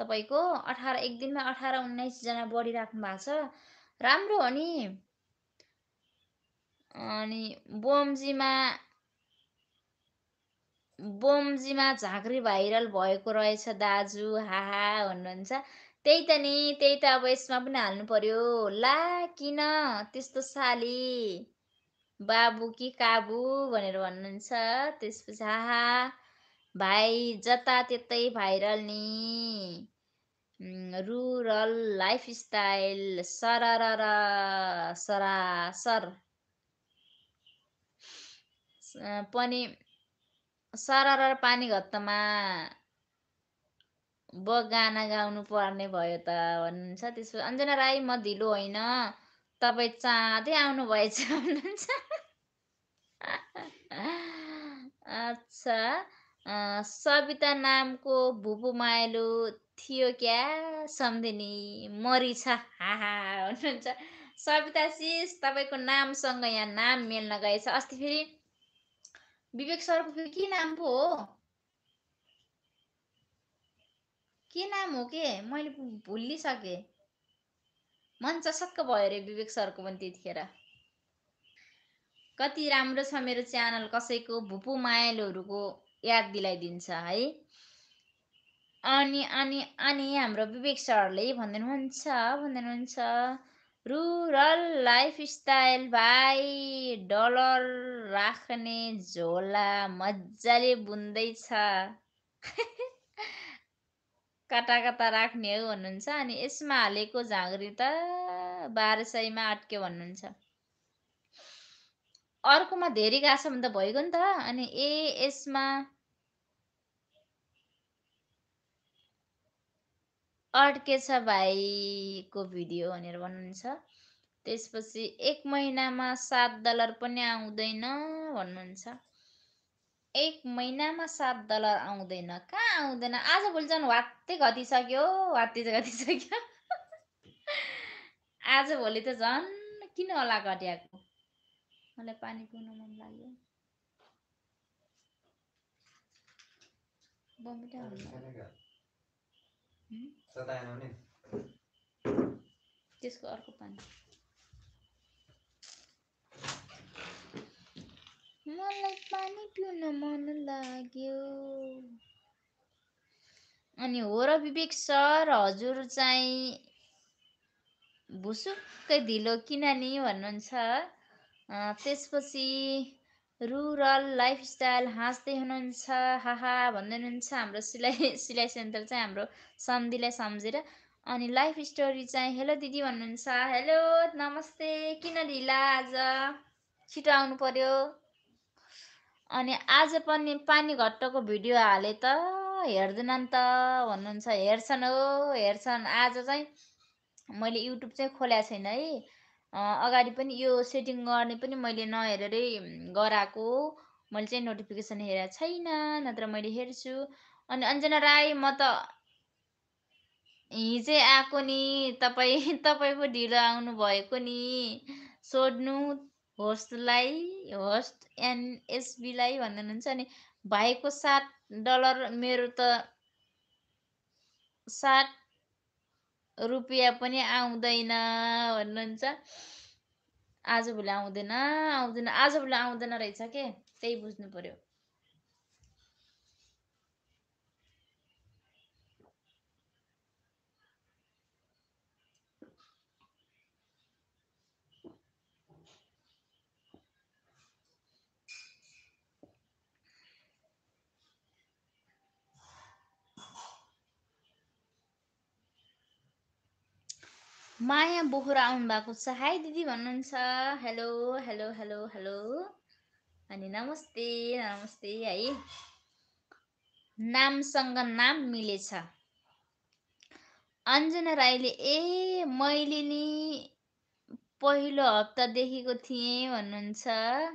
तपाईँको अठार एक दिनमा अठार उन्नाइसजना बढिराख्नु भएको छ राम्रो हो नि अनि बोम्जीमा बोम्जीमा झाँक्री भाइरल भएको रहेछ दाजु हाहा भन्नुहुन्छ त्यही त नि त्यही त अब यसमा पनि हाल्नु पर्यो ला किन त्यस्तो साली बाबु कि काबु भनेर भन्नुहुन्छ त्यस पछा भाइ त्यतै भाइरल नि रुरल स्टाइल सरर सरासर पनि सरर पानी घत्तमा ब गाना गाउनु पर्ने भयो त भन्नुहुन्छ त्यसपछि अञ्जना राई म ढिलो होइन तपाईँ चाँदै आउनुभएछ भन्नुहुन्छ अच्छा सविता नामको भुपु थियो क्या सम्धिनी मरिछ हाहा हुनुहुन्छ सविता शिष तपाईँको नामसँग यहाँ नाम मिल्न गएछ अस्ति फेरि विवेक सरको के नाम पो हो के नाम हो के मैले भुलिसकेँ मन चसक्क भयो अरे विवेक सरको पनि त्यतिखेर कति राम्रो छ मेरो च्यानल कसैको भुपु मायलहरूको याद दिलाइदिन्छ है अनि अनि अनि हाम्रो विवेक सरले भनिदिनुहुन्छ भनिदिनुहुन्छ रुरल लाइफ स्टाइल भाइ डलर राख्ने झोला मजाले बुन्दैछ काटा राख्ने हो भन्नुहुन्छ अनि यसमा हालेको झाँग्री त बाह्र सयमा अट्क्यो भन्नुहुन्छ अर्कोमा धेरै गएको छ भने त भइगयो नि त अनि ए यसमा अड्केछ भाइको भिडियो भनेर भन्नुहुन्छ त्यसपछि एक महिनामा सात डलर पनि आउँदैन भन्नुहुन्छ एक महिनामा सात डलर आउँदैन कहाँ आउँदैन आज आजभोलि झन् वात्तै घटिसक्यो वात्तै घटिसक्यो भोलि त झन् किन होला घट्याएको मलाई पानी पिउन मन लाग्यो त्यसको अर्को पानी मलाई पानी पिउन मन लाग्यो अनि हो र विवेक सर हजुर चाहिँ भुसुक्कै ढिलो किन नि भन्नुहुन्छ त्यसपछि रुरल लाइफस्टाइल हाँस्दै हुनुहुन्छ हाहा भन्दै हुनुहुन्छ हाम्रो सिलाइ सिलाइ सेन्टर चाहिँ हाम्रो सन्धिलाई सम्झेर अनि लाइफ स्टोरी चाहिँ हेलो दिदी भन्नुहुन्छ हेलो नमस्ते किन ढिला आज छिटो आउनु पर्यो अनि आज पनि पानी घट्टको भिडियो हाले त हेर्दैनन् त भन्नुहुन्छ हेर्छन् हो हेर्छन् आज चाहिँ मैले युट्युब चाहिँ खोलेको छैन है अगाडि पनि यो सेटिङ गर्ने पनि मैले नहेरेरै गराएको मैले चाहिँ नोटिफिकेसन हेरेको छैन नत्र मैले हेर्छु अनि अञ्जना राई म त हिजै आएको नि तपाईँ तपाईँ पो ढिलो आउनुभएको नि सोध्नु होस्टलाई होस्ट एनएसबीलाई भन्दा भन्दै हुनुहुन्छ अनि भाइको सात डलर मेरो त सात रुपियाँ पनि आउँदैन भन्नुहुन्छ आजभोलि आउँदैन आउँदैन आजभोलि आउँदैन रहेछ के त्यही बुझ्नु पऱ्यो माया बोहरा आउनुभएको छ हाई दिदी भन्नुहुन्छ हेलो हेलो हेलो हेलो अनि नमस्ते नमस्ते है नामसँग नाम मिलेछ अञ्जना राईले ए मैले नि पहिलो हप्ता देखेको थिएँ भन्नुहुन्छ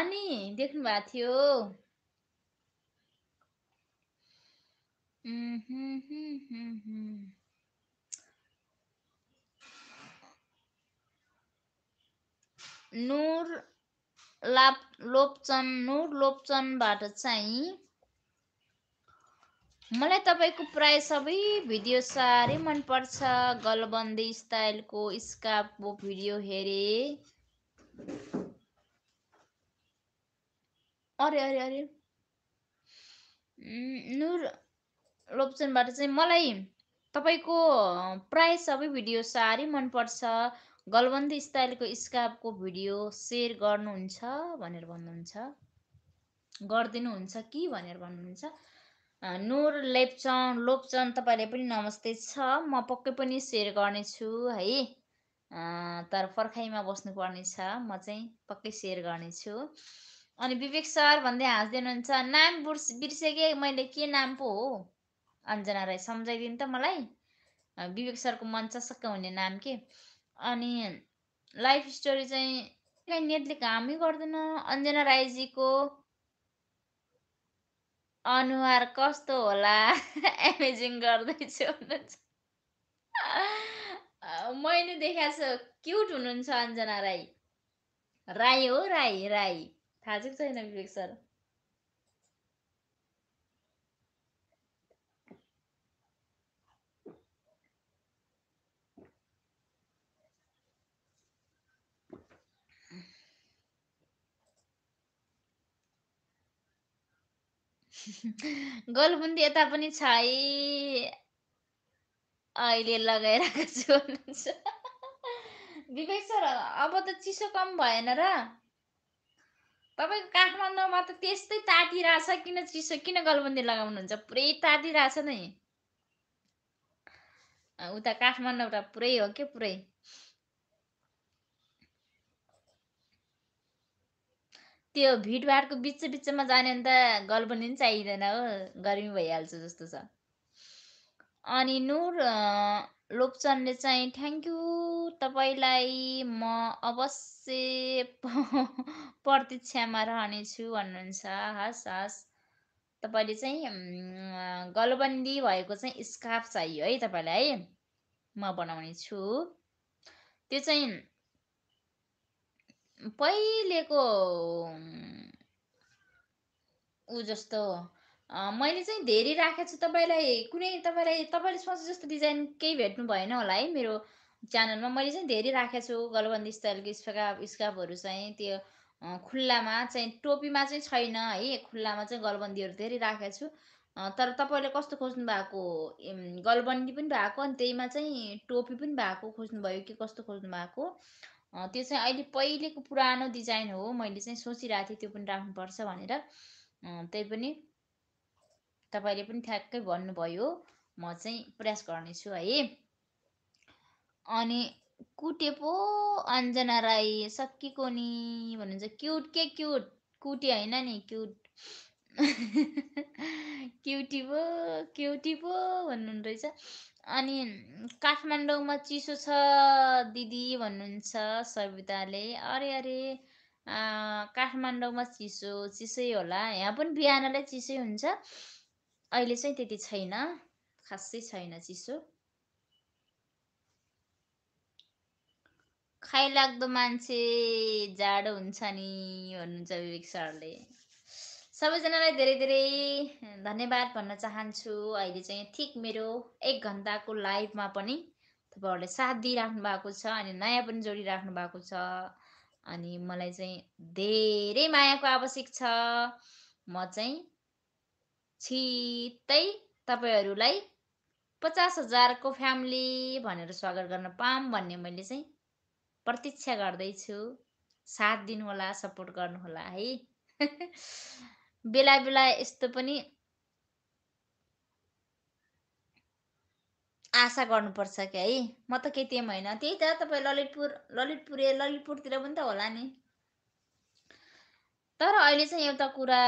अनि देख्नु भएको थियो हुँ हुँ हुँ। नुर लाप लोपचन नुर लोपचनबाट चाहिँ मलाई तपाईँको प्राय सबै भिडियो साह्रै मनपर्छ गलबन्दी स्टाइलको स्कापको भिडियो हेरे अरे अरे अरे नुर लोपचनबाट चाहिँ मलाई तपाईँको प्राय सबै भिडियो साह्रै मनपर्छ गलबन्दी स्टाइलको स्काबको भिडियो सेयर गर्नुहुन्छ भनेर भन्नुहुन्छ गरिदिनुहुन्छ कि भनेर भन्नुहुन्छ नुर लेप्चन लोप्चन तपाईँले पनि नमस्ते छ म पक्कै पनि सेयर गर्नेछु है तर पर्खाइमा बस्नुपर्ने छ म चाहिँ पक्कै सेयर गर्नेछु अनि विवेक सर भन्दै हाँस्दिनुहुन्छ नाम बुर्स कि मैले के नाम पो हो अञ्जना राई सम्झाइदिनु त मलाई विवेक सरको मन चसक्क हुने नाम के अनि लाइफ स्टोरी चाहिँ कहीँ नेटले कामै गर्दैन अञ्जना राईजीको अनुहार कस्तो होला एमेजिङ गर्दैछु मैले देखाएको छु क्युट हुनुहुन्छ अन्जना राई राई हो राई राई थाहा छ छैन विवेक सर गलबुन्दी यता पनि छ है अहिले लगाइरहेको छु भन्नुहुन्छ विवेक सर अब त चिसो कम भएन र तपाईँको काठमाडौँमा त त्यस्तै तातिरहेछ किन चिसो किन गलबन्दी लगाउनुहुन्छ पुरै तातिरहेछ नै उता काठमाडौँ पुरै हो क्या पुरै त्यो भिडभाडको बिच बिचमा जाने अन्त त पनि चाहिँदैन हो गर्मी भइहाल्छ जस्तो छ अनि नुर लोपचन्दले चाहिँ थ्याङ्क यू तपाईँलाई म अवश्य प्रतीक्षामा रहनेछु भन्नुहुन्छ हस् हस् तपाईँले चाहिँ गलबन्दी भएको चाहिँ स्काफ चाहियो है तपाईँलाई है म बनाउने छु त्यो चाहिँ पहिलेको ऊ जस्तो मैले चाहिँ धेरै राखेको छु तपाईँलाई कुनै तपाईँलाई तपाईँले सोचे जस्तो डिजाइन केही भेट्नु भएन होला है मेरो च्यानलमा मैले चाहिँ धेरै राखेको छु गलबन्दी स्टाइलको स्काफ स्काफहरू चाहिँ त्यो खुल्लामा चाहिँ टोपीमा चाहिँ छैन है खुल्लामा चाहिँ गलबन्दीहरू धेरै राखेको छु तर तपाईँले कस्तो खोज्नु भएको गलबन्दी पनि भएको अनि त्यहीमा चाहिँ टोपी पनि भएको खोज्नुभयो कि कस्तो खोज्नु भएको त्यो चाहिँ अहिले पहिलेको पुरानो डिजाइन हो मैले चाहिँ सोचिरहेको थिएँ त्यो पनि राख्नुपर्छ भनेर त्यही पनि तपाईँले पनि ठ्याक्कै भन्नुभयो म चाहिँ प्रयास गर्नेछु है अनि कुटे पो अञ्जना राई सकिएको नि भन्नुहुन्छ क्युट के क्युट कुटे होइन नि क्युट क्युटी भो क्युटी पो भन्नुहुँदो रहेछ अनि काठमाडौँमा चिसो छ दिदी भन्नुहुन्छ सविताले अरे अरे काठमाडौँमा चिसो चिसै होला यहाँ पनि बिहानलाई चिसै हुन्छ अहिले चाहिँ त्यति छैन खासै छैन चिसो खाइलाग्दो मान्छे जाडो हुन्छ नि भन्नुहुन्छ विवेक सरले सबैजनालाई धेरै धेरै धन्यवाद भन्न चाहन्छु अहिले चाहिँ ठिक मेरो एक घन्टाको लाइभमा पनि तपाईँहरूले साथ दिइराख्नु भएको छ अनि नयाँ पनि जोडिराख्नु भएको छ अनि मलाई चाहिँ धेरै मायाको आवश्यक छ म चाहिँ छिट्टै तपाईँहरूलाई पचास हजारको फ्यामिली भनेर स्वागत गर्न पाऊँ भन्ने मैले चाहिँ प्रतीक्षा गर्दैछु साथ दिनुहोला सपोर्ट गर्नुहोला है बेला बेला यस्तो पनि आशा गर्नुपर्छ क्या है म त केही त्यही होइन त्यही त तपाईँ ललितपुर ललितपुरे ललितपुरतिर पनि त होला नि तर अहिले चाहिँ एउटा कुरा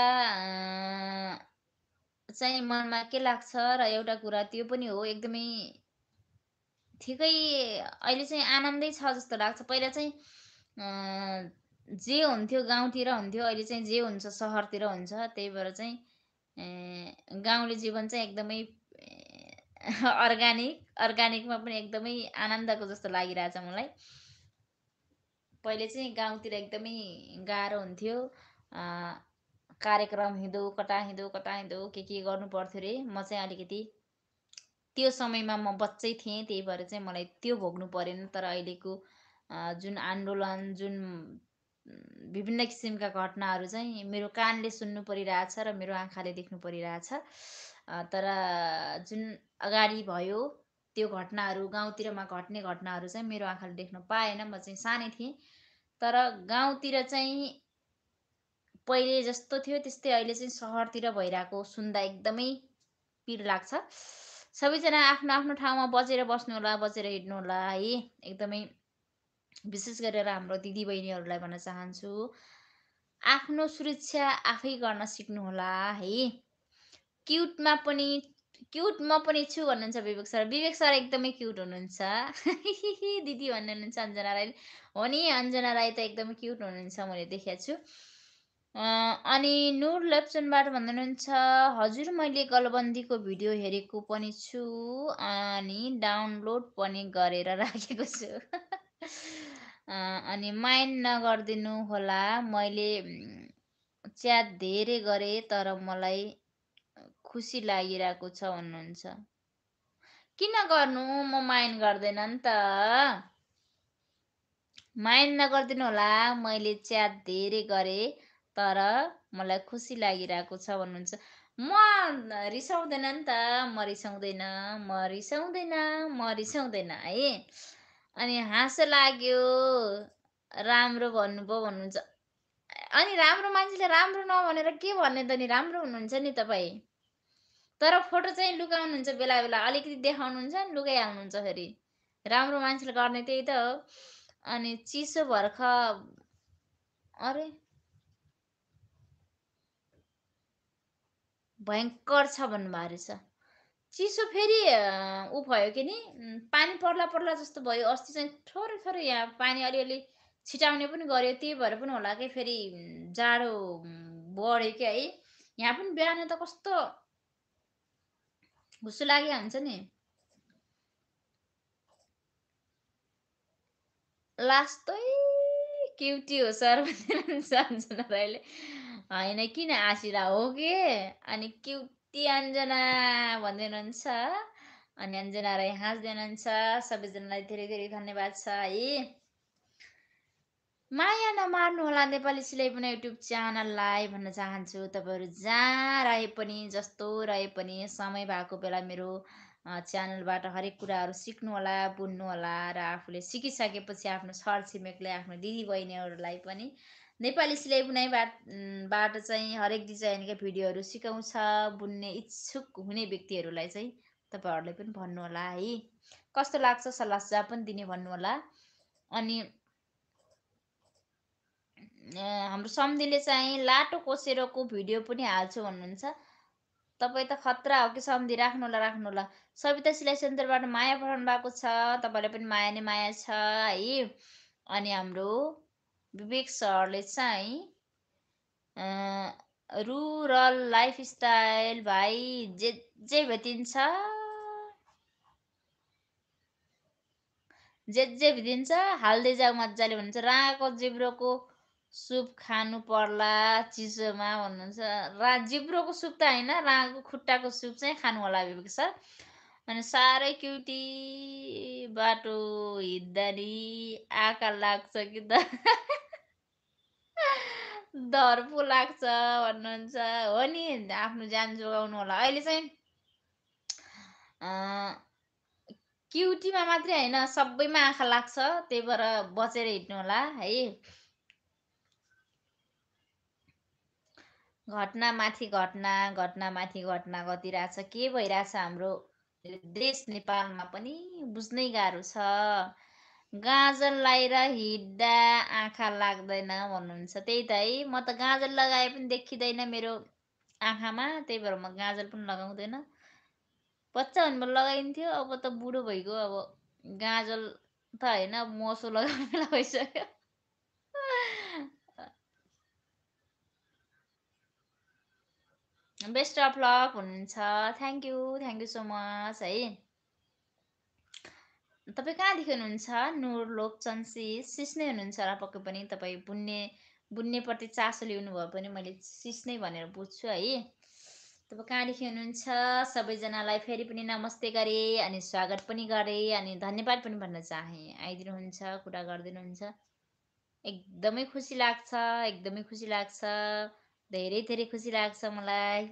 चाहिँ मनमा के लाग्छ र एउटा कुरा त्यो पनि हो एकदमै ठिकै अहिले चाहिँ आनन्दै छ जस्तो लाग्छ पहिला चाहिँ जे हुन्थ्यो गाउँतिर हुन्थ्यो अहिले चाहिँ जे हुन्छ सहरतिर हुन्छ त्यही भएर चाहिँ गाउँले जीवन चाहिँ एकदमै अर्ग्यानिक अर्ग्यानिकमा पनि एकदमै आनन्दको जस्तो लागिरहेछ मलाई पहिले चाहिँ गाउँतिर एकदमै गाह्रो हुन्थ्यो कार्यक्रम हिँडो कता हिँडो कता हिँडो के के गर्नु पर्थ्यो अरे म चाहिँ अलिकति त्यो समयमा म बच्चै थिएँ त्यही भएर चाहिँ मलाई त्यो भोग्नु परेन तर अहिलेको जुन आन्दोलन जुन विभिन्न किसिमका घटनाहरू चाहिँ मेरो कानले सुन्नु परिरहेछ र मेरो आँखाले देख्नु परिरहेछ तर जुन अगाडि भयो त्यो घटनाहरू गाउँतिरमा घट्ने घटनाहरू चाहिँ मेरो आँखाले देख्न पाएन म चाहिँ सानै थिएँ तर गाउँतिर चाहिँ पहिले जस्तो थियो त्यस्तै अहिले चाहिँ सहरतिर भइरहेको सुन्दा एकदमै पिर लाग्छ सबैजना आफ्नो आफ्नो ठाउँमा बस्नु होला बस्नुहोला हिँड्नु होला है एकदमै विशेष गरेर हाम्रो दिदीबहिनीहरूलाई भन्न चाहन्छु आफ्नो सुरक्षा आफै गर्न सिक्नुहोला है क्युटमा पनि क्युटमा पनि छु भन्नुहुन्छ विवेक सर विवेक सर एकदमै क्युट हुनुहुन्छ दिदी भन्नुहुन्छ अञ्जना राई हो नि अञ्जना राई त एकदमै क्युट हुनुहुन्छ मैले देखेको छु अनि नुर लेप्चनबाट भन्नुहुन्छ हजुर मैले गलबन्दीको भिडियो हेरेको पनि छु अनि डाउनलोड पनि गरेर राखेको छु अनि माइन्ड नगरिदिनु होला मैले च्याट धेरै गरेँ तर मलाई खुसी लागिरहेको छ भन्नुहुन्छ किन गर्नु म माइन्ड गर्दैन नि त माइन्ड नगरिदिनु होला मैले च्याट धेरै गरेँ तर मलाई खुसी लागिरहेको छ भन्नुहुन्छ म रिसाउँदैन नि त म रिसाउँदैन म रिसाउँदैन म रिसाउँदैन है अनि हाँसो लाग्यो राम्रो भन्नुभयो भन्नुहुन्छ अनि राम्रो मान्छेले राम्रो नभनेर के भन्ने त नि राम्रो हुनुहुन्छ नि तपाईँ तर फोटो चाहिँ लुकाउनुहुन्छ बेला बेला अलिकति देखाउनुहुन्छ नि लुकाइहाल्नुहुन्छ फेरि राम्रो मान्छेले गर्ने त्यही त हो अनि चिसो भर्ख अरे भयङ्कर छ भन्नुभएको रहेछ चिसो फेरि ऊ भयो कि नि पानी पर्ला पर्ला जस्तो भयो अस्ति चाहिँ थोरै थोरै यहाँ पानी अलिअलि छिटाउने पनि गऱ्यो त्यही भएर पनि होला कि फेरि जाडो बढ्यो क्या है यहाँ पनि बिहान त कस्तो घुसु लाग्यो हुन्छ नि लास्टै क्युटी हो सर भनेर सम्झना होइन किन आशिरा हो कि अनि क्युट ती अन्जना भन्दै हुनुहुन्छ अनि अञ्जना राई हाँस्दै हुनुहुन्छ सबैजनालाई धेरै धेरै धन्यवाद छ है माया नमार्नु होला नेपाली सिलाइ पनि युट्युब च्यानललाई भन्न चाहन्छु तपाईँहरू जहाँ रहे पनि जस्तो रहे पनि समय भएको बेला मेरो च्यानलबाट हरेक कुराहरू सिक्नुहोला होला र आफूले सिकिसकेपछि आफ्नो छरछिमेकलाई आफ्नो दिदी बहिनीहरूलाई पनि नेपाली सिलाइ बुनाइबाट बाट चाहिँ हरेक डिजाइनका भिडियोहरू सिकाउँछ बुन्ने इच्छुक हुने व्यक्तिहरूलाई चाहिँ तपाईँहरूले पनि भन्नुहोला है कस्तो लाग्छ सल्लाह सुझाव पनि दिने भन्नुहोला अनि हाम्रो सम्धिले चाहिँ लाटो कोसेरोको भिडियो पनि हाल्छु भन्नुहुन्छ तपाईँ त खतरा हो कि सम्धि राख्नु होला सविता सिलाइ सेन्टरबाट माया पठाउनु भएको छ तपाईँलाई पनि माया नै माया छ है अनि हाम्रो विवेक सरले चाहिँ रुरल लाइफस्टाइल भाइ जे जे भेटिन्छ जे जे भेटिन्छ हाल्दै जाऊ मजाले भन्नुहुन्छ राको जिब्रोको सुप खानु पर्ला चिसोमा भन्नुहुन्छ रा जिब्रोको सुप त होइन राको खुट्टाको सुप चाहिँ खानु होला विवेक सर अनि साह्रै क्युटी बाटो हिँड्दा नि आँखा लाग्छ कि त डर पो लाग्छ भन्नुहुन्छ हो नि आफ्नो ज्यान जोगाउनु होला अहिले चाहिँ क्युटीमा मात्रै होइन सबैमा आँखा लाग्छ त्यही भएर बचेर हिँड्नु होला है घटनामाथि घटना घटना माथि घटना घटिरहेछ के भइरहेछ हाम्रो देश नेपालमा पनि बुझ्नै गाह्रो छ गाजर लगाएर हिँड्दा आँखा लाग्दैन भन्नुहुन्छ त्यही त है म त गाजर लगाए पनि देखिँदैन मेरो आँखामा त्यही भएर म गाजर पनि लगाउँदैन बच्चा हुनुमा लगाइन्थ्यो अब त बुढो भइगयो अब गाजल त होइन मसो लगाउने बेला भइसक्यो बेस्ट अफ लक हुनुहुन्छ thank you thank you so much है तपाईँ कहाँदेखि हुनुहुन्छ लोक चन्सी सिस्ने हुनुहुन्छ होला पक्कै पनि तपाईँ बुन्ने बुन्नेप्रति चासो भयो भने मैले सिस्ने भनेर बुझ्छु है तपाईँ कहाँदेखि हुनुहुन्छ सबैजनालाई फेरि पनि नमस्ते गरेँ अनि स्वागत पनि गरेँ अनि धन्यवाद पनि भन्न चाहेँ आइदिनुहुन्छ कुरा गरिदिनुहुन्छ एकदमै खुसी लाग्छ एकदमै खुसी लाग्छ धेरै धेरै खुसी लाग्छ मलाई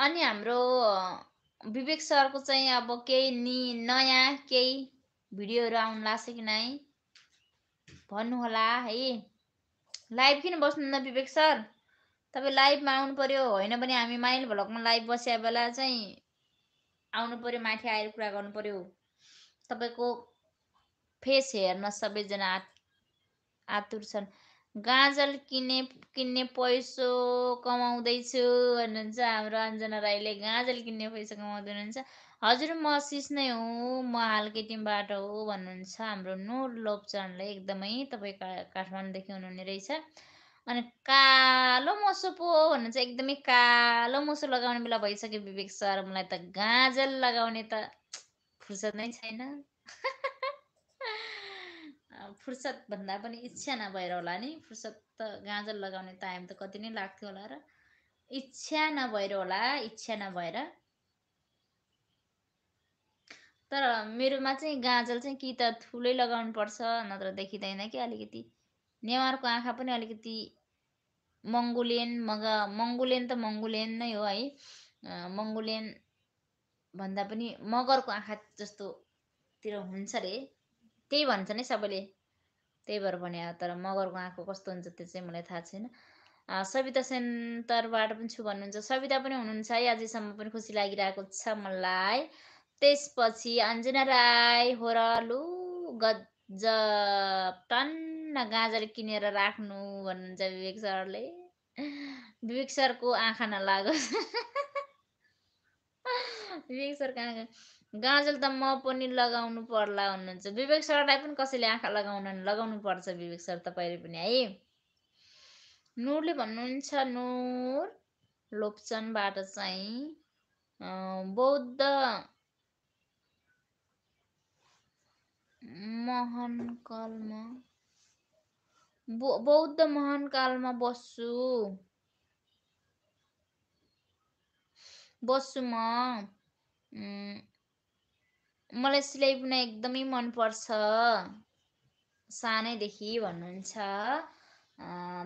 अनि हाम्रो विवेक सरको चाहिँ अब केही नि नयाँ केही भिडियोहरू आउनु लाग्छ कि नै भन्नुहोला है लाइभ किन बस्नुहुन्न विवेक सर तपाईँ लाइभमा आउनु पऱ्यो होइन भने हामी माइल भ्लगमा लाइभ बसे बेला चाहिँ आउनु पऱ्यो माथि आएर कुरा गर्नु पऱ्यो तपाईँको फेस हेर्न सबैजना आत आतुर छन् गाजल किने किन्ने पैसो कमाउँदैछु भन्नुहुन्छ हाम्रो अञ्जना राईले गाजल किन्ने पैसा कमाउँदै हुनुहुन्छ हजुर म नै हुँ म हाल हो भन्नुहुन्छ हाम्रो नोर लोपचानले एकदमै तपाईँ का काठमाडौँदेखि हुनुहुने रहेछ अनि कालो मसु पो भन्नुहुन्छ एकदमै कालो मसो लगाउने बेला भइसक्यो विवेक सर मलाई त गाजल लगाउने त फुर्सद नै छैन फुर्सद भन्दा पनि इच्छा नभएर होला नि फुर्सद त गाजर लगाउने टाइम त कति नै लाग्थ्यो होला र इच्छा नभएर होला इच्छा नभएर तर मेरोमा चाहिँ गाजर चाहिँ कि त ठुलै पर्छ नत्र देखिँदैन कि अलिकति नेवारको आँखा पनि अलिकति मङ्गोलियन मगा मङ्गोलियन त मङ्गोलियन नै हो है मङ्गोलियन भन्दा पनि मगरको आँखा जस्तोतिर हुन्छ अरे त्यही भन्छ नि सबैले त्यही भएर भने तर मगरको आँखा कस्तो हुन्छ त्यो चाहिँ मलाई थाहा छैन सविता सेन्टरबाट पनि छु भन्नुहुन्छ सविता पनि हुनुहुन्छ है आजसम्म पनि खुसी लागिरहेको छ मलाई त्यसपछि अन्जना राई हो र लु गज टन्न गाजर किनेर राख्नु भन्नुहुन्छ विवेक सरले विवेक सरको आँखा नलागोस् विवेक सरको आँखा गाजल त म पनि लगाउनु पर्ला हुनुहुन्छ विवेक सरलाई पनि कसैले आँखा लगाउन लगाउनु पर्छ विवेक सर तपाईँले पनि है नुरले भन्नुहुन्छ नुर लोप्चनबाट चाहिँ बौद्ध महन कालमा बौद्ध कालमा बस्छु बस्छु म मलाई सिलाइ बुनाइ एकदमै मनपर्छ सानैदेखि भन्नुहुन्छ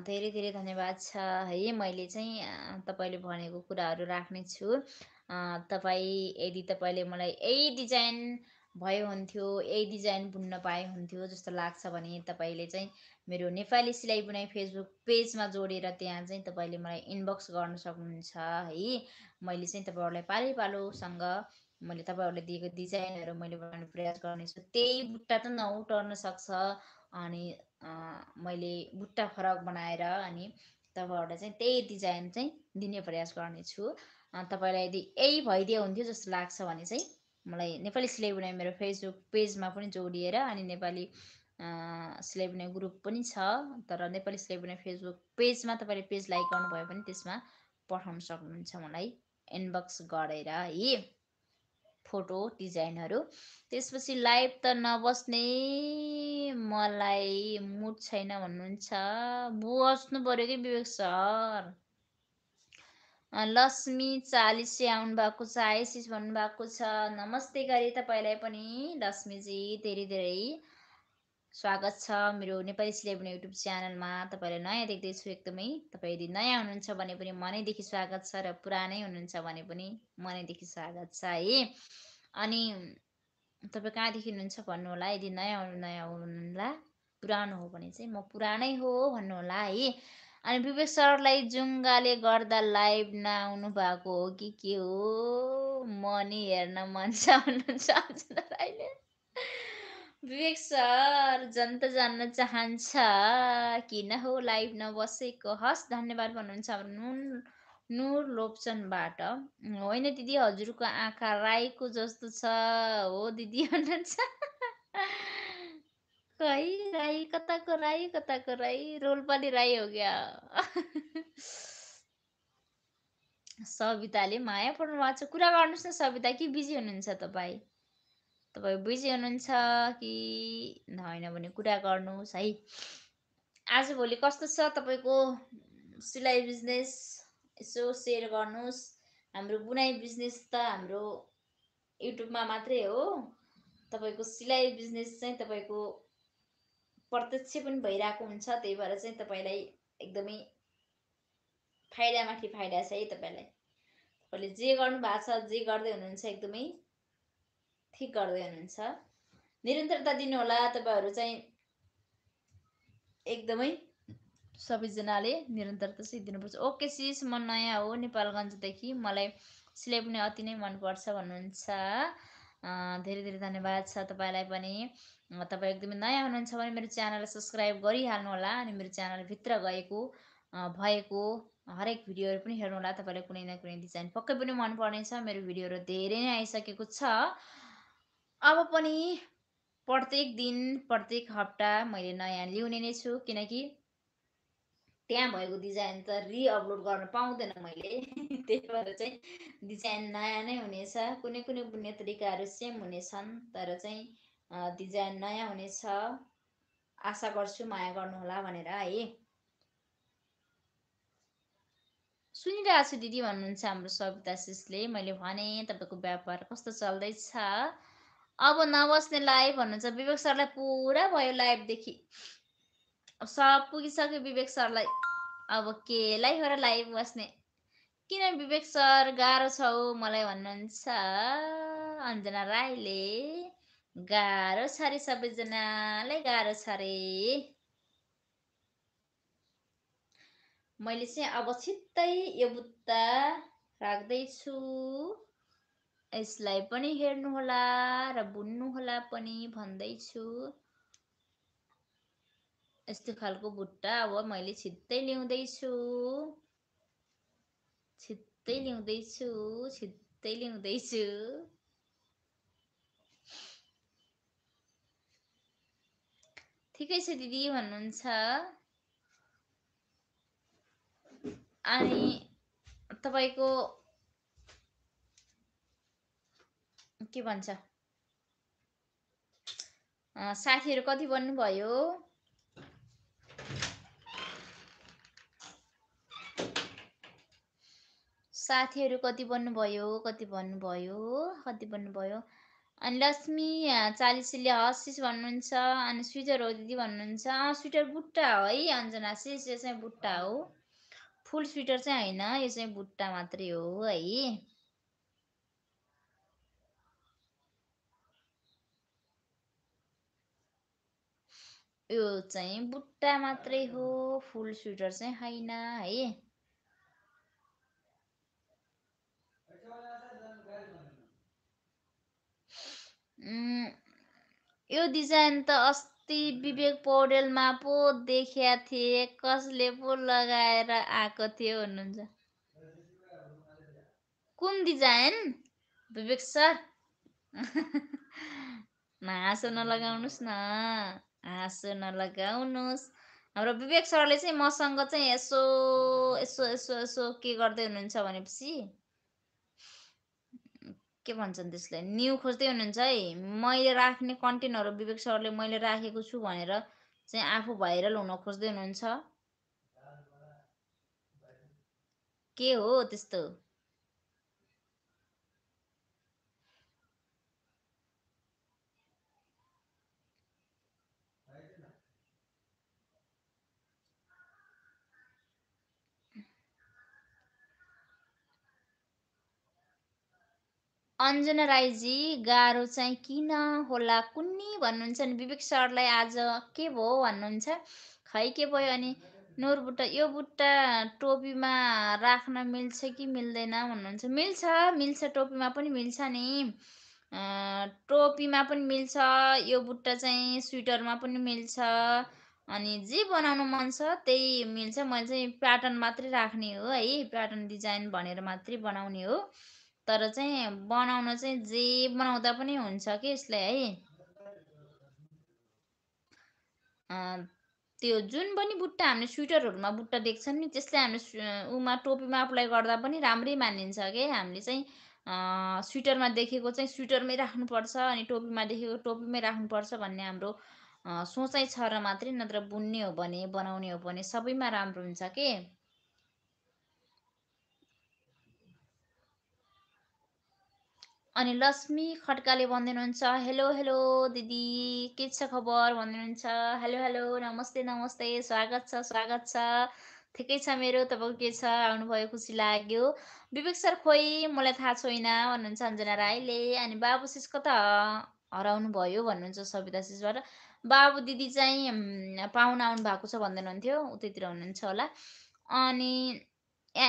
धेरै धेरै धन्यवाद छ है मैले चाहिँ तपाईँले भनेको कुराहरू राख्नेछु तपाईँ यदि तपाईँले मलाई यही डिजाइन भयो हुन्थ्यो यही डिजाइन बुन्न पाए हुन्थ्यो जस्तो लाग्छ भने तपाईँले चाहिँ मेरो नेपाली सिलाइ बुनाइ फेसबुक पेजमा जोडेर त्यहाँ चाहिँ तपाईँले मलाई इनबक्स गर्न सक्नुहुन्छ है मैले चाहिँ तपाईँहरूलाई पालै पालोसँग मैले तपाईँहरूलाई दिएको डिजाइनहरू मैले बनाउने प्रयास गर्नेछु त्यही बुट्टा त नउटर्न सक्छ अनि मैले बुट्टा फरक बनाएर अनि तपाईँहरूलाई चाहिँ त्यही डिजाइन चाहिँ दिने प्रयास गर्नेछु तपाईँलाई यदि यही भइदियो हुन्थ्यो जस्तो लाग्छ भने चाहिँ मलाई नेपाली सिलाइ बुनाइ मेरो फेसबुक पेजमा पनि जोडिएर अनि नेपाली सिलाइ बुनाइ ग्रुप पनि छ तर नेपाली सिलाइ बुनाइ फेसबुक पेजमा तपाईँले पेज लाइक गर्नुभयो भने त्यसमा पठाउन सक्नुहुन्छ मलाई इनबक्स गरेर है फोटो डिजाइनहरू त्यसपछि लाइभ त नबस्ने मलाई मुड छैन भन्नुहुन्छ बस्नु पऱ्यो कि विवेक सर लक्ष्मी आउनु आउनुभएको छ आइसिस भन्नुभएको छ नमस्ते गरी तपाईँलाई पनि लक्ष्मीजी धेरै धेरै स्वागत छ मेरो नेपाली सिलेबुन युट्युब च्यानलमा तपाईँलाई नयाँ देख्दैछु एकदमै तपाईँ यदि नयाँ हुनुहुन्छ भने पनि मनैदेखि स्वागत छ र पुरानै हुनुहुन्छ भने पनि मनैदेखि स्वागत छ है अनि तपाईँ कहाँदेखि हुनुहुन्छ भन्नु होला यदि नयाँ नयाँ हुनुहुन्ला पुरानो हो भने चाहिँ म पुरानै हो भन्नुहोला है अनि विवेक सरलाई जुङ्गाले गर्दा लाइभ नआउनु भएको हो कि के हो म नि हेर्न मन छ भन्नुहुन्छ विवेक सर जनता जान्न चाहन्छ किन हो लाइभ नबसेको हस् धन्यवाद भन्नुहुन्छ हाम्रो नुन नुर लोप्चनबाट होइन दिदी हजुरको आँखा राईको जस्तो छ हो दिदी भन्नुहुन्छ खै राई कताको राई कताको राई पनि राई हो क्या सविताले माया पढ्नु भएको छ कुरा गर्नुहोस् न सविता के बिजी हुनुहुन्छ तपाईँ तपाईँ बिजी हुनुहुन्छ कि होइन भने कुरा गर्नुहोस् है आजभोलि कस्तो छ तपाईँको सिलाइ बिजनेस यसो सेयर गर्नुहोस् हाम्रो बुनाइ बिजनेस त हाम्रो युट्युबमा मात्रै हो तपाईँको सिलाइ बिजनेस चाहिँ तपाईँको प्रत्यक्ष पनि भइरहेको हुन्छ त्यही भएर चाहिँ तपाईँलाई एकदमै फाइदामाथि फाइदा छ है तपाईँलाई तपाईँले जे गर्नु भएको छ जे गर्दै हुनुहुन्छ एकदमै ठिक गर्दै हुनुहुन्छ निरन्तरता दिनुहोला तपाईँहरू चाहिँ एकदमै सबैजनाले निरन्तरता चाहिँ दिनुपर्छ ओके सिस म नयाँ हो नेपालगञ्जदेखि मलाई सिलाइ पनि अति नै मनपर्छ भन्नुहुन्छ धेरै धेरै धन्यवाद छ तपाईँलाई पनि तपाईँ एकदमै नयाँ हुनुहुन्छ भने मेरो च्यानललाई सब्सक्राइब होला अनि मेरो च्यानलभित्र गएको भएको हरेक भिडियोहरू पनि हेर्नु होला तपाईँलाई कुनै न कुनै डिजाइन पक्कै पनि मनपर्नेछ मेरो भिडियोहरू धेरै नै आइसकेको छ अब पनि प्रत्येक दिन प्रत्येक हप्ता मैले नयाँ ल्याउने नै छु किनकि त्यहाँ भएको डिजाइन त रिअपलोड गर्न पाउँदैन मैले त्यही भएर चाहिँ डिजाइन नयाँ नै हुनेछ कुनै कुनै बुन्ने तरिकाहरू सेम हुनेछन् तर चाहिँ डिजाइन नयाँ हुनेछ आशा गर्छु माया गर्नुहोला भनेर है सुनिरहेको छु दिदी भन्नुहुन्छ हाम्रो सविता सिसले मैले भने तपाईँको व्यापार कस्तो चल्दैछ अब नबस्ने लाइभ भन्नुहुन्छ विवेक सरलाई पुरा भयो लाइभदेखि सब पुगिसक्यो विवेक सरलाई अब के लाइफ र लाइभ बस्ने किन विवेक सर गाह्रो छ हौ मलाई भन्नुहुन्छ अञ्जना राईले गाह्रो छ अरे सबैजनालाई गाह्रो छ अरे मैले चाहिँ अब छिट्टै यो बुत्ता राख्दैछु यसलाई पनि हेर्नुहोला र बुन्नुहोला पनि भन्दैछु यस्तो खालको भुट्टा अब मैले छिट्टै ल्याउँदैछु छिट्टै ल्याउँदैछु छिट्टै ल्याउँदैछु ठिकै छ दिदी भन्नुहुन्छ अनि तपाईँको के भन्छ साथीहरू कति बन्नुभयो साथीहरू कति बन्नुभयो कति भन्नुभयो कति बन्नुभयो अनि लक्ष्मी चालिसले हसिस भन्नुहुन्छ अनि स्विटर हो दिदी भन्नुहुन्छ स्विटर बुट्टा हो है अञ्जना सिस यो चाहिँ बुट्टा हो फुल स्विटर चाहिँ होइन यो चाहिँ बुट्टा मात्रै हो है यो चाहिँ बुट्टा मात्रै हो फुल स्वेटर चाहिँ होइन है यो डिजाइन त अस्ति विवेक पौडेलमा पो देखिया थिए कसले पो लगाएर आएको थियो भन्नुहुन्छ कुन डिजाइन विवेक सर हाँसो नलगाउनुहोस् न हाँसो नलगाउनुहोस् हाम्रो विवेक सरले चाहिँ मसँग चाहिँ यसो यसो यसो यसो के गर्दै हुनुहुन्छ भनेपछि के भन्छन् त्यसलाई न्यु खोज्दै हुनुहुन्छ है मैले राख्ने कन्टेन्टहरू विवेक सरले मैले राखेको छु भनेर चाहिँ आफू भाइरल हुन खोज्दै हुनुहुन्छ के हो त्यस्तो अञ्जना राईजी गाह्रो चाहिँ किन होला कुन्नी भन्नुहुन्छ नि विवेक सरलाई आज के भयो भन्नुहुन्छ खै के भयो अनि नोर बुट्टा यो बुट्टा टोपीमा राख्न मिल्छ कि मिल्दैन भन्नुहुन्छ मिल्छ मिल्छ टोपीमा पनि मिल्छ नि टोपीमा पनि मिल्छ यो बुट्टा चाहिँ स्वेटरमा पनि मिल्छ अनि जे बनाउनु मन छ त्यही मिल्छ मैले चाहिँ प्याटर्न मात्रै राख्ने हो है प्याटर्न डिजाइन भनेर मात्रै बनाउने हो तर चाहिँ बनाउन चाहिँ जे बनाउँदा पनि हुन्छ कि यसले है त्यो जुन पनि बुट्टा हामीले स्वेटरहरूमा बुट्टा देख्छन् नि त्यसले हामीले उमा टोपीमा अप्लाई गर्दा पनि राम्रै मानिन्छ कि हामीले चाहिँ स्वेटरमा देखेको चाहिँ स्वेटरमै राख्नुपर्छ अनि टोपीमा देखेको टोपीमै राख्नुपर्छ भन्ने हाम्रो सोचाइ छ र मात्रै नत्र बुन्ने हो भने बनाउने हो भने सबैमा राम्रो हुन्छ के अनि लक्ष्मी खड्काले भनिदिनुहुन्छ हेलो हेलो दिदी के छ खबर भनिदिनुहुन्छ हेलो हेलो नमस्ते नमस्ते स्वागत छ स्वागत छ ठिकै छ मेरो तपाईँको के छ आउनुभयो खुसी लाग्यो विवेक सर खोइ मलाई थाहा छैन भन्नुहुन्छ अञ्जना राईले अनि बाबु सिस्को त हराउनु भयो भन्नुहुन्छ सविता सिसबाट बाबु दिदी चाहिँ पाहुना आउनु भएको छ हुनुहुन्थ्यो उतैतिर हुनुहुन्छ होला अनि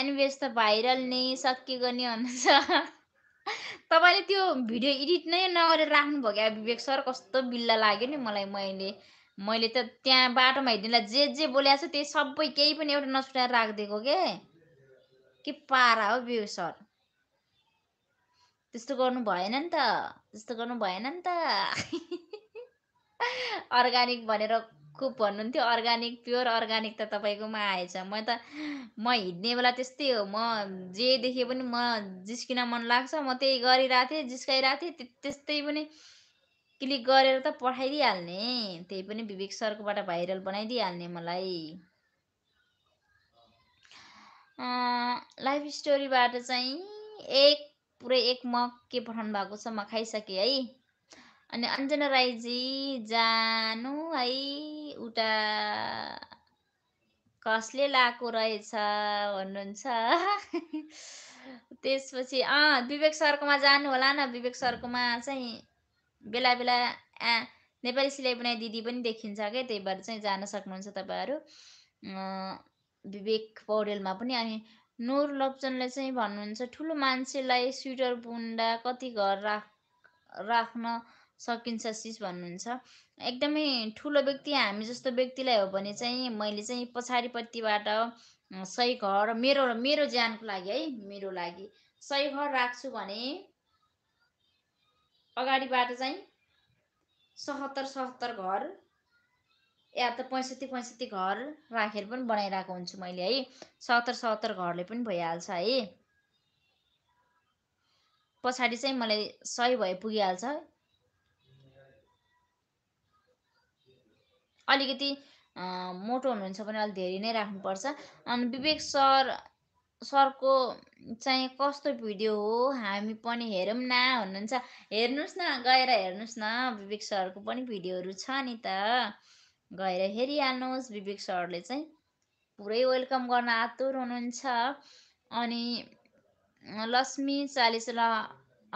एनिवेज त भाइरल नै सकियो गर्ने भन्नुहुन्छ तपाईँले त्यो भिडियो एडिट नै नगरेर राख्नुभयो क्या विवेक सर कस्तो बिल्ला लाग्यो नि मलाई मैले मैले त त्यहाँ बाटोमा हिँड्नेलाई जे जे बोलेको छ त्यही सबै केही पनि एउटा नछुटाएर राखिदिएको के के पारा हो विवेक सर त्यस्तो गर्नु भएन नि त त्यस्तो गर्नु भएन नि त अर्ग्यानिक भनेर खुब भन्नुहुन्थ्यो अर्ग्यानिक प्योर अर्ग्यानिक त तपाईँकोमा आएछ म त म हिँड्ने बेला त्यस्तै हो म जे देखे पनि म जिस्किन मन लाग्छ म त्यही गरिरहेको थिएँ जिस्काइरहेको थिएँ त्यस्तै पनि क्लिक गरेर त पठाइदिइहाल्ने त्यही पनि विवेक सरकोबाट भाइरल बनाइदिइहाल्ने मलाई लाइफ स्टोरीबाट चाहिँ एक पुरै एक मग के पठाउनु भएको छ म खाइसकेँ है अनि अञ्जना राईजी जानु है उता कसले लाएको रहेछ भन्नुहुन्छ त्यसपछि अँ विवेक सरकोमा जानु होला न विवेक सरकोमा चाहिँ बेला बेला ए नेपाली सिलाइ बुनाइ दिदी पनि देखिन्छ क्या त्यही भएर चाहिँ जान सक्नुहुन्छ तपाईँहरू विवेक पौडेलमा पनि अनि नुर लप्चनले चाहिँ भन्नुहुन्छ ठुलो मान्छेलाई स्वेटर बुन्दा कति घर राख राख्न सकिन्छ सिस भन्नुहुन्छ एकदमै ठुलो व्यक्ति हामी जस्तो व्यक्तिलाई हो भने चाहिँ मैले चाहिँ पछाडिपट्टिबाट सही घर मेरो मेरो ज्यानको लागि है मेरो लागि सही घर राख्छु भने अगाडिबाट चाहिँ सहत्तर सहत्तर घर या त पैँसठी पैँसठी घर राखेर पनि बनाइरहेको हुन्छु मैले है सहत्तर सहत्तर घरले पनि भइहाल्छ है पछाडि चाहिँ मलाई सही भए पुगिहाल्छ अलिकति मोटो हुनुहुन्छ भने अलिक धेरै नै राख्नुपर्छ अनि विवेक सर सरको चाहिँ कस्तो भिडियो हो हामी पनि हेरौँ न भन्नुहुन्छ हेर्नुहोस् न गएर हेर्नुहोस् न विवेक सरको पनि भिडियोहरू छ नि त गएर हेरिहाल्नुहोस् विवेक सरले चाहिँ पुरै वेलकम गर्न आतुर हुनुहुन्छ अनि लक्ष्मी चालिस ल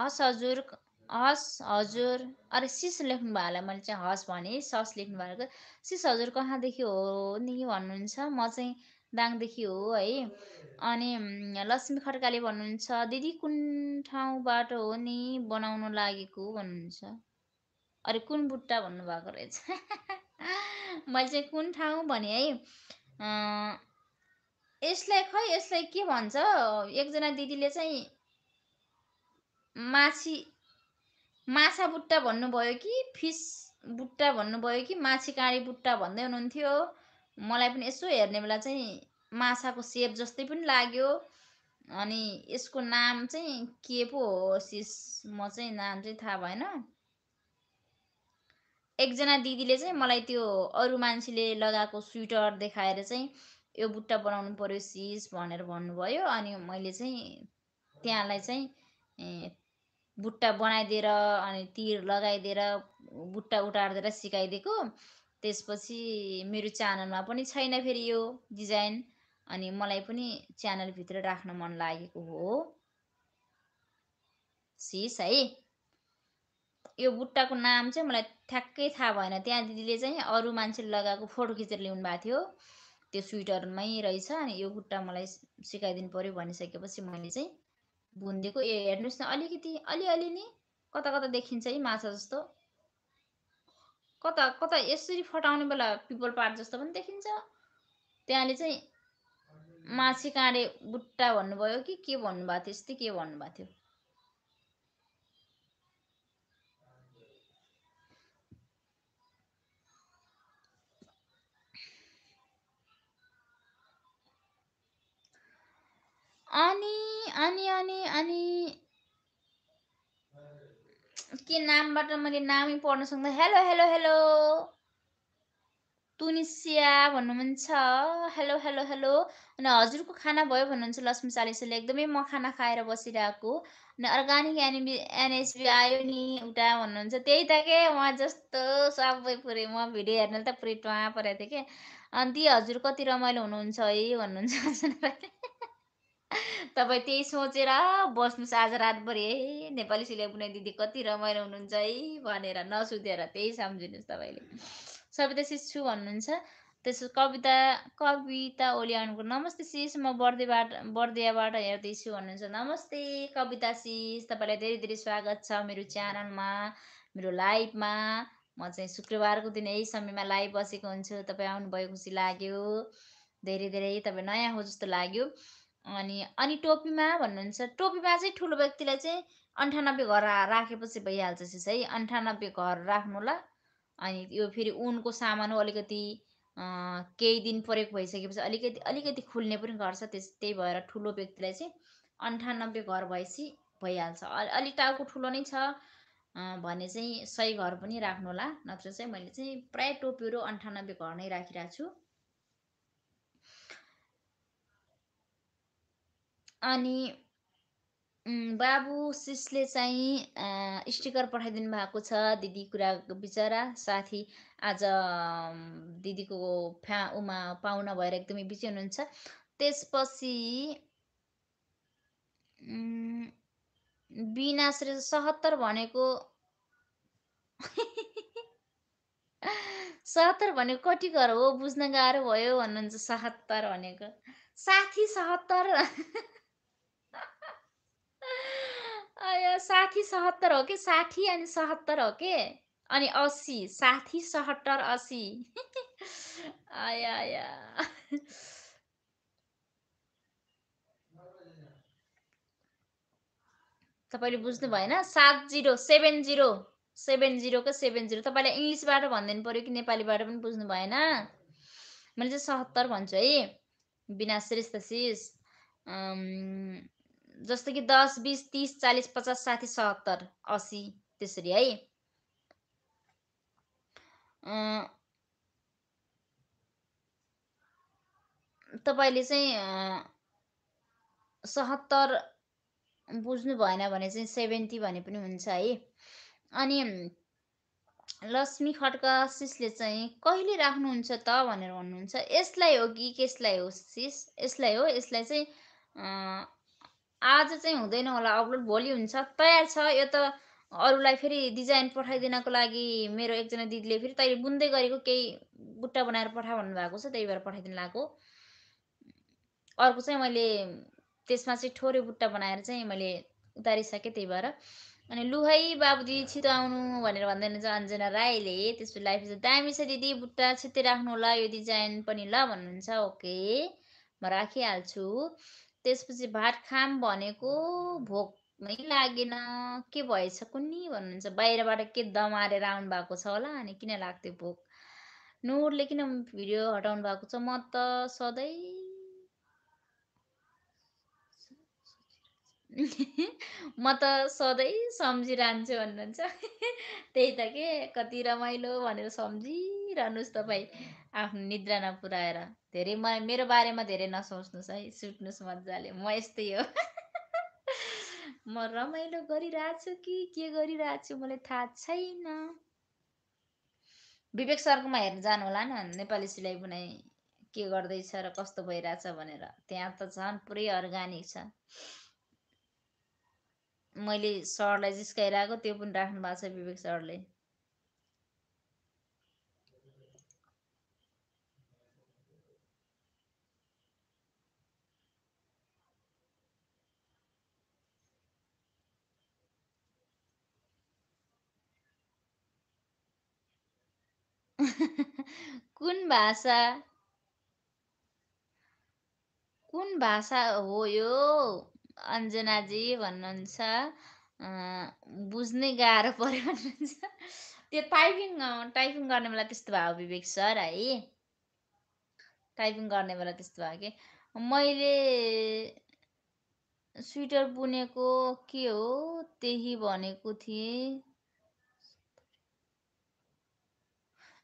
हस् हजुर हस् हजुर अरे सिस लेख्नु भयो होला मैले चाहिँ हस भने सस लेख्नु भएको सिस हजुर कहाँदेखि हो नि भन्नुहुन्छ म चाहिँ दाङदेखि हो है अनि लक्ष्मी खड्काले भन्नुहुन्छ दिदी कुन ठाउँबाट हो नि बनाउनु लागेको भन्नुहुन्छ अरे कुन बुट्टा भन्नुभएको रहेछ मैले चाहिँ कुन ठाउँ भने है यसलाई खै यसलाई के भन्छ एकजना दिदीले चाहिँ माछी माछा बुट्टा भन्नुभयो कि फिस बुट्टा भन्नुभयो कि माछी काँडी बुट्टा भन्दै हुनुहुन्थ्यो मलाई पनि यसो हेर्ने बेला चाहिँ माछाको सेप जस्तै पनि लाग्यो अनि यसको नाम चाहिँ के पो हो सिस म चाहिँ नाम चाहिँ थाहा भएन एकजना दिदीले चाहिँ मलाई त्यो अरू मान्छेले लगाएको स्वेटर देखाएर चाहिँ यो बुट्टा बनाउनु पऱ्यो सिस भनेर भन्नुभयो अनि मैले चाहिँ त्यहाँलाई चाहिँ बुट्टा बनाइदिएर अनि तिर लगाइदिएर बुट्टा उटारिदिएर सिकाइदिएको त्यसपछि मेरो च्यानलमा पनि छैन फेरि यो डिजाइन अनि मलाई पनि च्यानलभित्र राख्न मन लागेको हो सिस है यो बुट्टाको नाम चाहिँ मलाई ठ्याक्कै थाहा भएन त्यहाँ दिदीले चाहिँ अरू मान्छेले लगाएको फोटो खिचेर ल्याउनु भएको थियो त्यो स्वेटरमै रहेछ अनि यो बुट्टा मलाई सिकाइदिनु पऱ्यो भनिसकेपछि मैले चाहिँ भुन्देको ए हेर्नुहोस् न अलिकति अलिअलि नि कता कता देखिन्छ है माछा जस्तो कता कता यसरी फटाउने बेला पिपल पात जस्तो पनि देखिन्छ त्यहाँले चाहिँ माछी काँडे बुट्टा भन्नुभयो कि के भन्नुभएको थियो यस्तै के भन्नुभएको थियो अनि अनि अनि अनि के नामबाट मैले नामै पढ्न सक्दा हेलो हेलो हेलो तुनिसिया भन्नुहुन्छ हेलो हेलो हेलो अनि हजुरको खाना भयो भन्नुहुन्छ लक्ष्मी चालिसले एकदमै म खाना खाएर बसिरहेको अनि अर्ग्यानिक एनबी एनएसबी आयो नि उता भन्नुहुन्छ त्यही त के उहाँ जस्तो सबै पुरै म भिडियो हेर्न त पुरै टुवा परेको थिएँ कि अनि हजुर कति रमाइलो हुनुहुन्छ है भन्नुहुन्छ तपाईँ त्यही सोचेर बस्नुहोस् आज रातभरि है नेपाली सिलाइ बुनाइ दिदी कति रमाइलो हुनुहुन्छ है भनेर नसुधेर त्यही सम्झिनुहोस् तपाईँले सविता शिष छु भन्नुहुन्छ त्यसो कविता कविता ओली अनुको नमस्ते शिष म बर्दियाबाट बर्दियाबाट हेर्दैछु भन्नुहुन्छ नमस्ते कविता शिष तपाईँलाई धेरै धेरै स्वागत छ मेरो च्यानलमा मेरो लाइभमा म चाहिँ शुक्रबारको दिन यही समयमा लाइभ बसेको हुन्छु तपाईँ आउनुभयो खुसी लाग्यो धेरै धेरै तपाईँ नयाँ हो जस्तो लाग्यो अनि अनि टोपीमा भन्नुहुन्छ टोपीमा चाहिँ ठुलो व्यक्तिलाई चाहिँ अन्ठानब्बे घर राखेपछि भइहाल्छ सिस है अन्ठानब्बे घर राख्नु ल अनि यो फेरि उनको सामान हो अलिकति केही दिन प्रयोग भइसकेपछि अलिकति अलिकति खुल्ने पनि गर्छ त्यस त्यही भएर ठुलो व्यक्तिलाई चाहिँ अन्ठानब्बे घर भएपछि भइहाल्छ अलि टाउको ठुलो नै छ भने चाहिँ सही घर पनि राख्नु होला नत्र चाहिँ मैले चाहिँ प्रायः टोपीहरू अन्ठानब्बे घर नै राखिरहेको छु अनि बाबु सिसले चाहिँ स्टिकर पठाइदिनु भएको छ दिदी कुरा बिचरा साथी आज दिदीको फ्या उमा पाहुना भएर एकदमै बिजी हुनुहुन्छ त्यसपछि बिना श्रेष्ठ सहत्तर भनेको सहत्तर भनेको कति घर हो बुझ्न गाह्रो भयो भन्नुहुन्छ सहत्तर भनेको साथी सहत्तर साठी सहत्तर हो कि साठी अनि सहत्तर हो कि अनि असी साठी सहत्तर असी आया तपाईँले बुझ्नु भएन सात जिरो सेभेन जिरो सेभेन जिरोको सेभेन जिरो तपाईँलाई इङ्ग्लिसबाट भनिदिनु पऱ्यो कि नेपालीबाट पनि बुझ्नु भएन मैले चाहिँ सहत्तर भन्छु है श्रेष्ठ शिष जस्तो कि दस बिस तिस चालिस पचास साठी सत्तर असी त्यसरी है तपाईँले चाहिँ सहत्तर बुझ्नु भएन भने चाहिँ सेभेन्टी भने पनि हुन्छ है अनि लक्ष्मी खड्का खड्काशिषले चाहिँ कहिले राख्नुहुन्छ त भनेर भन्नुहुन्छ यसलाई हो कि केसलाई हो शिष यसलाई हो यसलाई चाहिँ आज चाहिँ हुँदैन होला अपलोड भोलि हुन्छ तयार छ यो त अरूलाई फेरि डिजाइन पठाइदिनको लागि मेरो एकजना दिदीले फेरि तैँले बुन्दै गरेको केही बुट्टा बनाएर पठा भन्नुभएको छ त्यही भएर पठाइदिनु लगाएको अर्को चाहिँ मैले त्यसमा चाहिँ ठोरे बुट्टा बनाएर चाहिँ मैले उतारिसकेँ त्यही भएर अनि लुहाई बाबु दिदी छिटो आउनु भनेर भन्दैन हुनुहुन्छ अन्जना राईले त्यसपछि लाइफ दामी छ दिदी बुट्टा छिट्टै राख्नु होला यो डिजाइन पनि ल भन्नुहुन्छ ओके म राखिहाल्छु त्यसपछि भात खाम भनेको भोकमै लागेन के भएछ कुन्नी भन्नुहुन्छ बाहिरबाट के दमारेर आउनु भएको छ होला अनि किन लाग्थ्यो भोक नुरले किन भिडियो हटाउनु भएको छ म त सधैँ म त सधैँ सम्झिरहन्छु भन्नुहुन्छ त्यही त के कति रमाइलो भनेर सम्झिरहनुहोस् तपाईँ आफ्नो निद्रा नपुऱ्याएर धेरै म मेरो बारेमा धेरै नसोच्नुहोस् है सुत्नुहोस् मजाले म यस्तै हो म रमाइलो गरिरहेको कि के गरिरहेको मलाई थाहा छैन विवेक सरकोमा हेर्न जानु होला न नेपाली सिलाइ बुनाइ के गर्दैछ र कस्तो भइरहेछ भनेर त्यहाँ त झन् पुरै अर्ग्यानिक छ मैले सरलाई जिस्काइरहेको त्यो पनि राख्नु भएको छ विवेक सरले कुन भाषा कुन भाषा हो यो अञ्जनाजी भन्नुहुन्छ बुझ्नै गाह्रो पऱ्यो भन्नुहुन्छ त्यो टाइपिङ टाइपिङ गर्ने बेला त्यस्तो भयो विवेक सर है टाइपिङ गर्ने बेला त्यस्तो भयो कि मैले स्वेटर बुनेको के हो त्यही भनेको थिएँ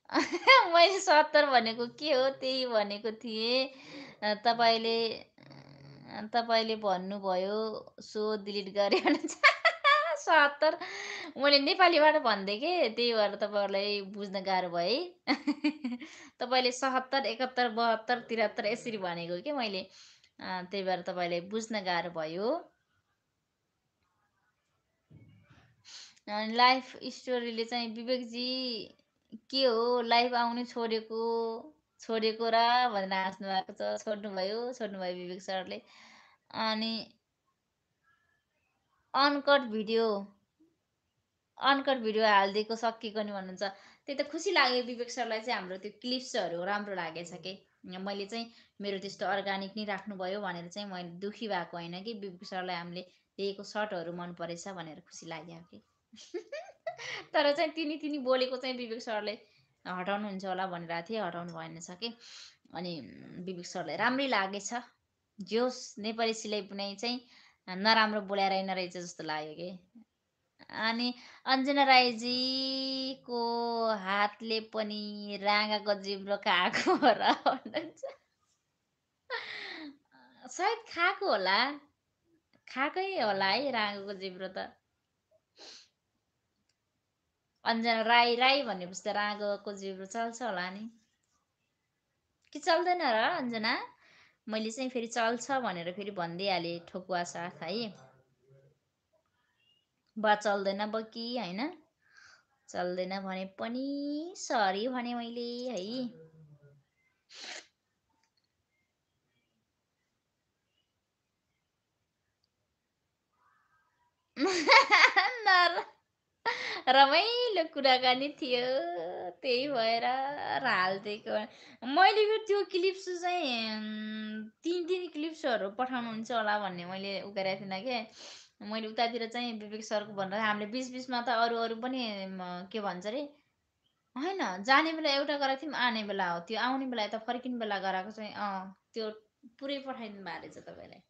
मैले सत्तर भनेको के हो त्यही भनेको थिएँ तपाईँले तपाईँले भन्नुभयो सो डिलिट गऱ्यो भने सत्तर मैले नेपालीबाट भन्दै के त्यही भएर तपाईँहरूलाई बुझ्न गाह्रो भयो है तपाईँले सहत्तर एकहत्तर बहत्तर त्रिहत्तर यसरी भनेको कि मैले त्यही भएर तपाईँलाई बुझ्न गाह्रो भयो लाइफ स्टोरीले चाहिँ विवेकजी के हो लाइफ आउने छोडेको छोडेको र भनेर हाँस्नु भएको छ छोड्नुभयो छोड्नुभयो विवेक सरले अनि अनकट भिडियो अनकट भिडियो हालिदिएको सकिएको नि भन्नुहुन्छ त्यही त खुसी लाग्यो विवेक सरलाई चाहिँ हाम्रो त्यो क्लिप्सहरू राम्रो लागेछ के मैले चाहिँ मेरो त्यस्तो अर्ग्यानिक नै राख्नुभयो भनेर चाहिँ मैले दुःखी भएको होइन कि विवेक सरलाई हामीले दिएको सर्टहरू मन परेछ भनेर खुसी लाग्यो कि तर चाहिँ तिनी तिनी बोलेको चाहिँ विवेक सरले हटाउनुहुन्छ होला भनेर थिएँ हटाउनु भएन छ कि अनि विवेक सरलाई राम्रै लागेछ जोस् नेपाली सिलाइ बुनाइ चाहिँ नराम्रो बोलाएर होइन रहेछ जस्तो लाग्यो कि अनि अञ्जना राईजीको हातले पनि राँगाको जिब्रो खाएको होला भन्नुहुन्छ सायद खाएको होला खाएकै होला है राँगाको जिब्रो त अन्जना राई राई भनेपछि त रागोको जिब्रो चल्छ होला नि कि चल्दैन र अन्जना मैले चाहिँ फेरि चल्छ भनेर फेरि भनिदिइहालेँ ठोकुवा साथ है बा चल्दैन बकी होइन चल्दैन भने पनि सरी भने मैले है नर रमाइलो कुराकानी थियो त्यही भएर हालिदिएको मैले फेरि त्यो क्लिप्स चाहिँ तिन तिन क्लिप्सहरू पठाउनुहुन्छ होला भन्ने मैले उ गरेको थिइनँ कि मैले उतातिर चाहिँ विवेक सरको भनेर हामीले बिच बिचमा त अरू अरू पनि के भन्छ अरे होइन जाने बेला एउटा गराएको थियौँ आउने बेला हो त्यो आउने बेला यता फर्किने बेला गराएको चाहिँ अँ त्यो पुरै पठाइदिनु भएको रहेछ तपाईँलाई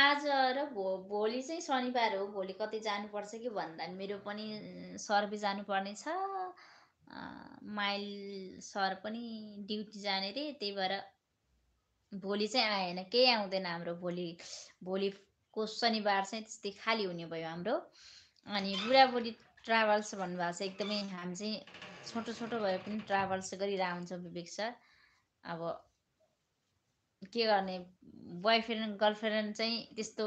आज र भो भोलि चाहिँ शनिबार हो भोलि कति जानुपर्छ कि भन्दा मेरो पनि सर्भे जानुपर्ने छ माइल सर पनि ड्युटी जाने रे त्यही भएर भोलि चाहिँ आएन केही आउँदैन हाम्रो भोलि भोलिको शनिबार चाहिँ त्यस्तै खाली हुने भयो हाम्रो अनि बुढाबुढी ट्राभल्स भन्नुभएको छ एकदमै हामी चाहिँ छोटो छोटो भए पनि ट्राभल्स गरिरहेको हुन्छ विवेक सर अब के गर्ने बोयफ्रेन्ड गर्लफ्रेन्ड चाहिँ त्यस्तो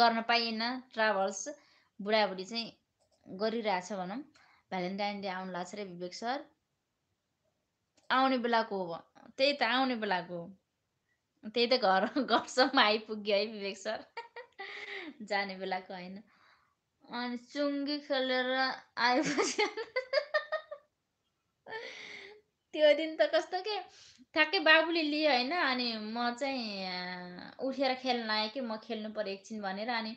गर्न पाइएन ट्राभल्स बुढाबुढी चाहिँ गरिरहेछ भनौँ भ्यालेन्टाइन डे आउनु लाग्छ रे विवेक सर आउने बेलाको हो त्यही त आउने बेलाको हो त्यही त घर घरसम्म आइपुग्यो है विवेक सर जाने बेलाको होइन अनि चुङ्गी खेलेर आएपछि त्यो दिन त कस्तो के ठ्याक्कै बाबुले लिए होइन अनि म चाहिँ उठेर खेल्न आएँ कि म खेल्नु पऱ्यो एकछिन भनेर अनि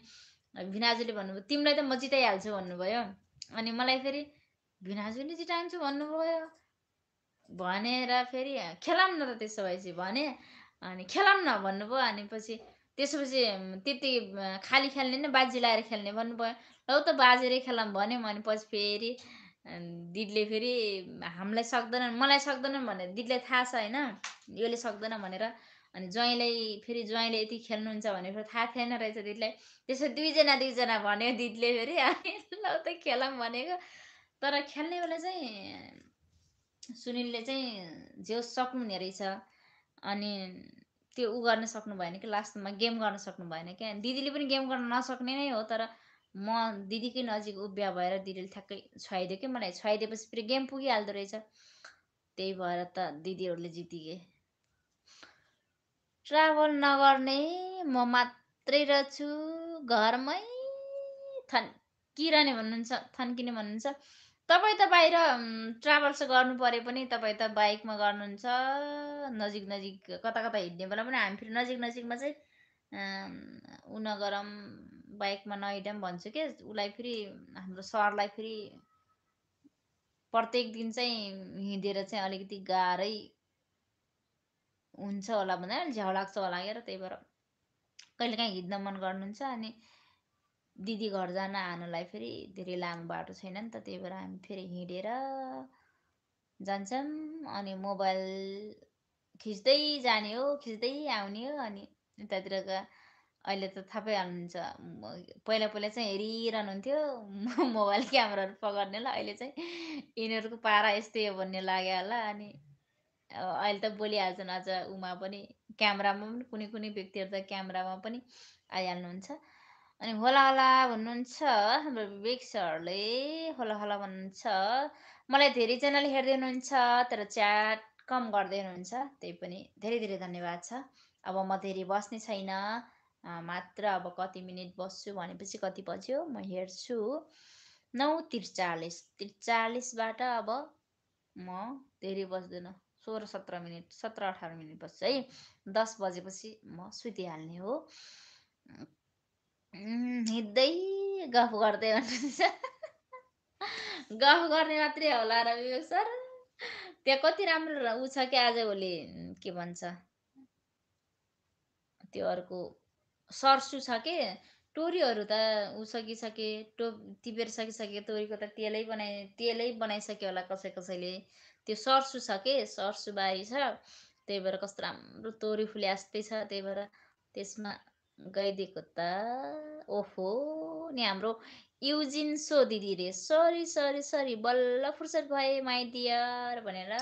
भिनाजुले भन्नुभयो तिमीलाई त म जिताइहाल्छु भन्नुभयो अनि मलाई फेरि भिनाजुले जिताइन्छु भन्नुभयो भनेर फेरि खेलाम न त त्यसो भएपछि भने अनि खेलाम न भन्नुभयो अनि पछि त्यसपछि त्यति खाली खेल्ने नै बाजी लाएर खेल्ने भन्नुभयो लौ त बाजेरै खेलाम भन्यो अनि पछि फेरि दिदीले फेरि हामीलाई सक्दैनन् मलाई सक्दैनन् भनेर दिदीलाई थाहा छ होइन योले सक्दैन भनेर अनि ज्वाइँलाई फेरि ज्वाइँले यति खेल्नुहुन्छ भने फेरि थाहा थिएन रहेछ दिदीलाई त्यसो दुईजना दुईजना भन्यो दिदीले फेरि अनि ल त खेलौँ भनेको तर खेल्ने बेला चाहिँ सुनिलले चाहिँ झेउ सक्नुहुने रहेछ अनि त्यो ऊ गर्न सक्नु भएन कि लास्टमा गेम गर्न सक्नु भएन क्या दिदीले पनि गेम गर्न नसक्ने नै हो तर म दिदीकै नजिक उभ्या भएर दिदीले ठ्याक्कै छुवाइदियो कि मलाई छुवाइदिएपछि फेरि गेम पुगिहाल्दो रहेछ त्यही भएर त दिदीहरूले जितिए ट्राभल नगर्ने म मात्रै रहेछु घरमै थन्किरहने भन्नुहुन्छ थन्किने भन्नुहुन्छ तपाईँ त बाहिर ट्राभल्स गर्नु परे पनि तपाईँ त बाइकमा गर्नुहुन्छ नजिक नजिक कता कता हिँड्ने बेला पनि हामी फेरि नजिक नजिकमा चाहिँ उ नगरम बाइकमा नहिँड भन्छु के उसलाई फेरि हाम्रो सरलाई फेरि प्रत्येक दिन चाहिँ हिँडेर चाहिँ अलिकति गाह्रै हुन्छ होला भन्दा झ्याउ लाग्छ होला क्या त्यही भएर कहिलेकाहीँ हिँड्न मन गर्नुहुन्छ अनि दिदी घर जान आनलाई फेरि धेरै लामो बाटो छैन नि त त्यही भएर हामी फेरि हिँडेर जान्छौँ अनि मोबाइल खिच्दै जाने हो खिच्दै आउने हो अनि यतातिरका अहिले त थाहा पाइहाल्नुहुन्छ पहिला पहिला चाहिँ हेरिरहनुहुन्थ्यो मोबाइल क्यामेराहरू पकड्नेलाई अहिले चाहिँ यिनीहरूको पारा यस्तै हो भन्ने लाग्यो होला अनि अहिले त बोलिहाल्छन् अझ उमा पनि क्यामेरामा पनि कुनै कुनै व्यक्तिहरू त क्यामेरामा पनि आइहाल्नुहुन्छ अनि होला होला भन्नुहुन्छ हाम्रो विवेक सरले होला होला भन्नुहुन्छ मलाई धेरैजनाले हेर्दै हुनुहुन्छ तर च्याट कम गर्दै हुनुहुन्छ त्यही पनि धेरै धेरै धन्यवाद छ अब म धेरै बस्ने छैन मात्र अब कति मिनट बस्छु भनेपछि कति बज्यो म हेर्छु नौ त्रिचालिस त्रिचालिसबाट अब म धेरै बस्दैन सोह्र सत्र मिनट सत्र अठार मिनट बस्छु है दस बजेपछि म सुतिहाल्ने हो हिँड्दै गफ गर्दै गर्नुहुन्छ गफ गर्ने मात्रै होला र विवेक सर त्यहाँ कति राम्रो ऊ छ कि आजभोलि के भन्छ त्यो अर्को सरसु छ के तोरीहरू त ऊ सकिसके टोप टिपेर सकिसके तोरीको त तेलै बनाइ तेलै बनाइसक्यो होला कसै कसैले त्यो सरसु छ के सर्स्यु बारी छ त्यही भएर कस्तो राम्रो तोरी फुले आस्तै छ त्यही भएर त्यसमा गइदिएको त ओहो नि हाम्रो युजिन सो दिदी रे सरी सरी सरी बल्ल फुर्सद भए माई डियर भनेर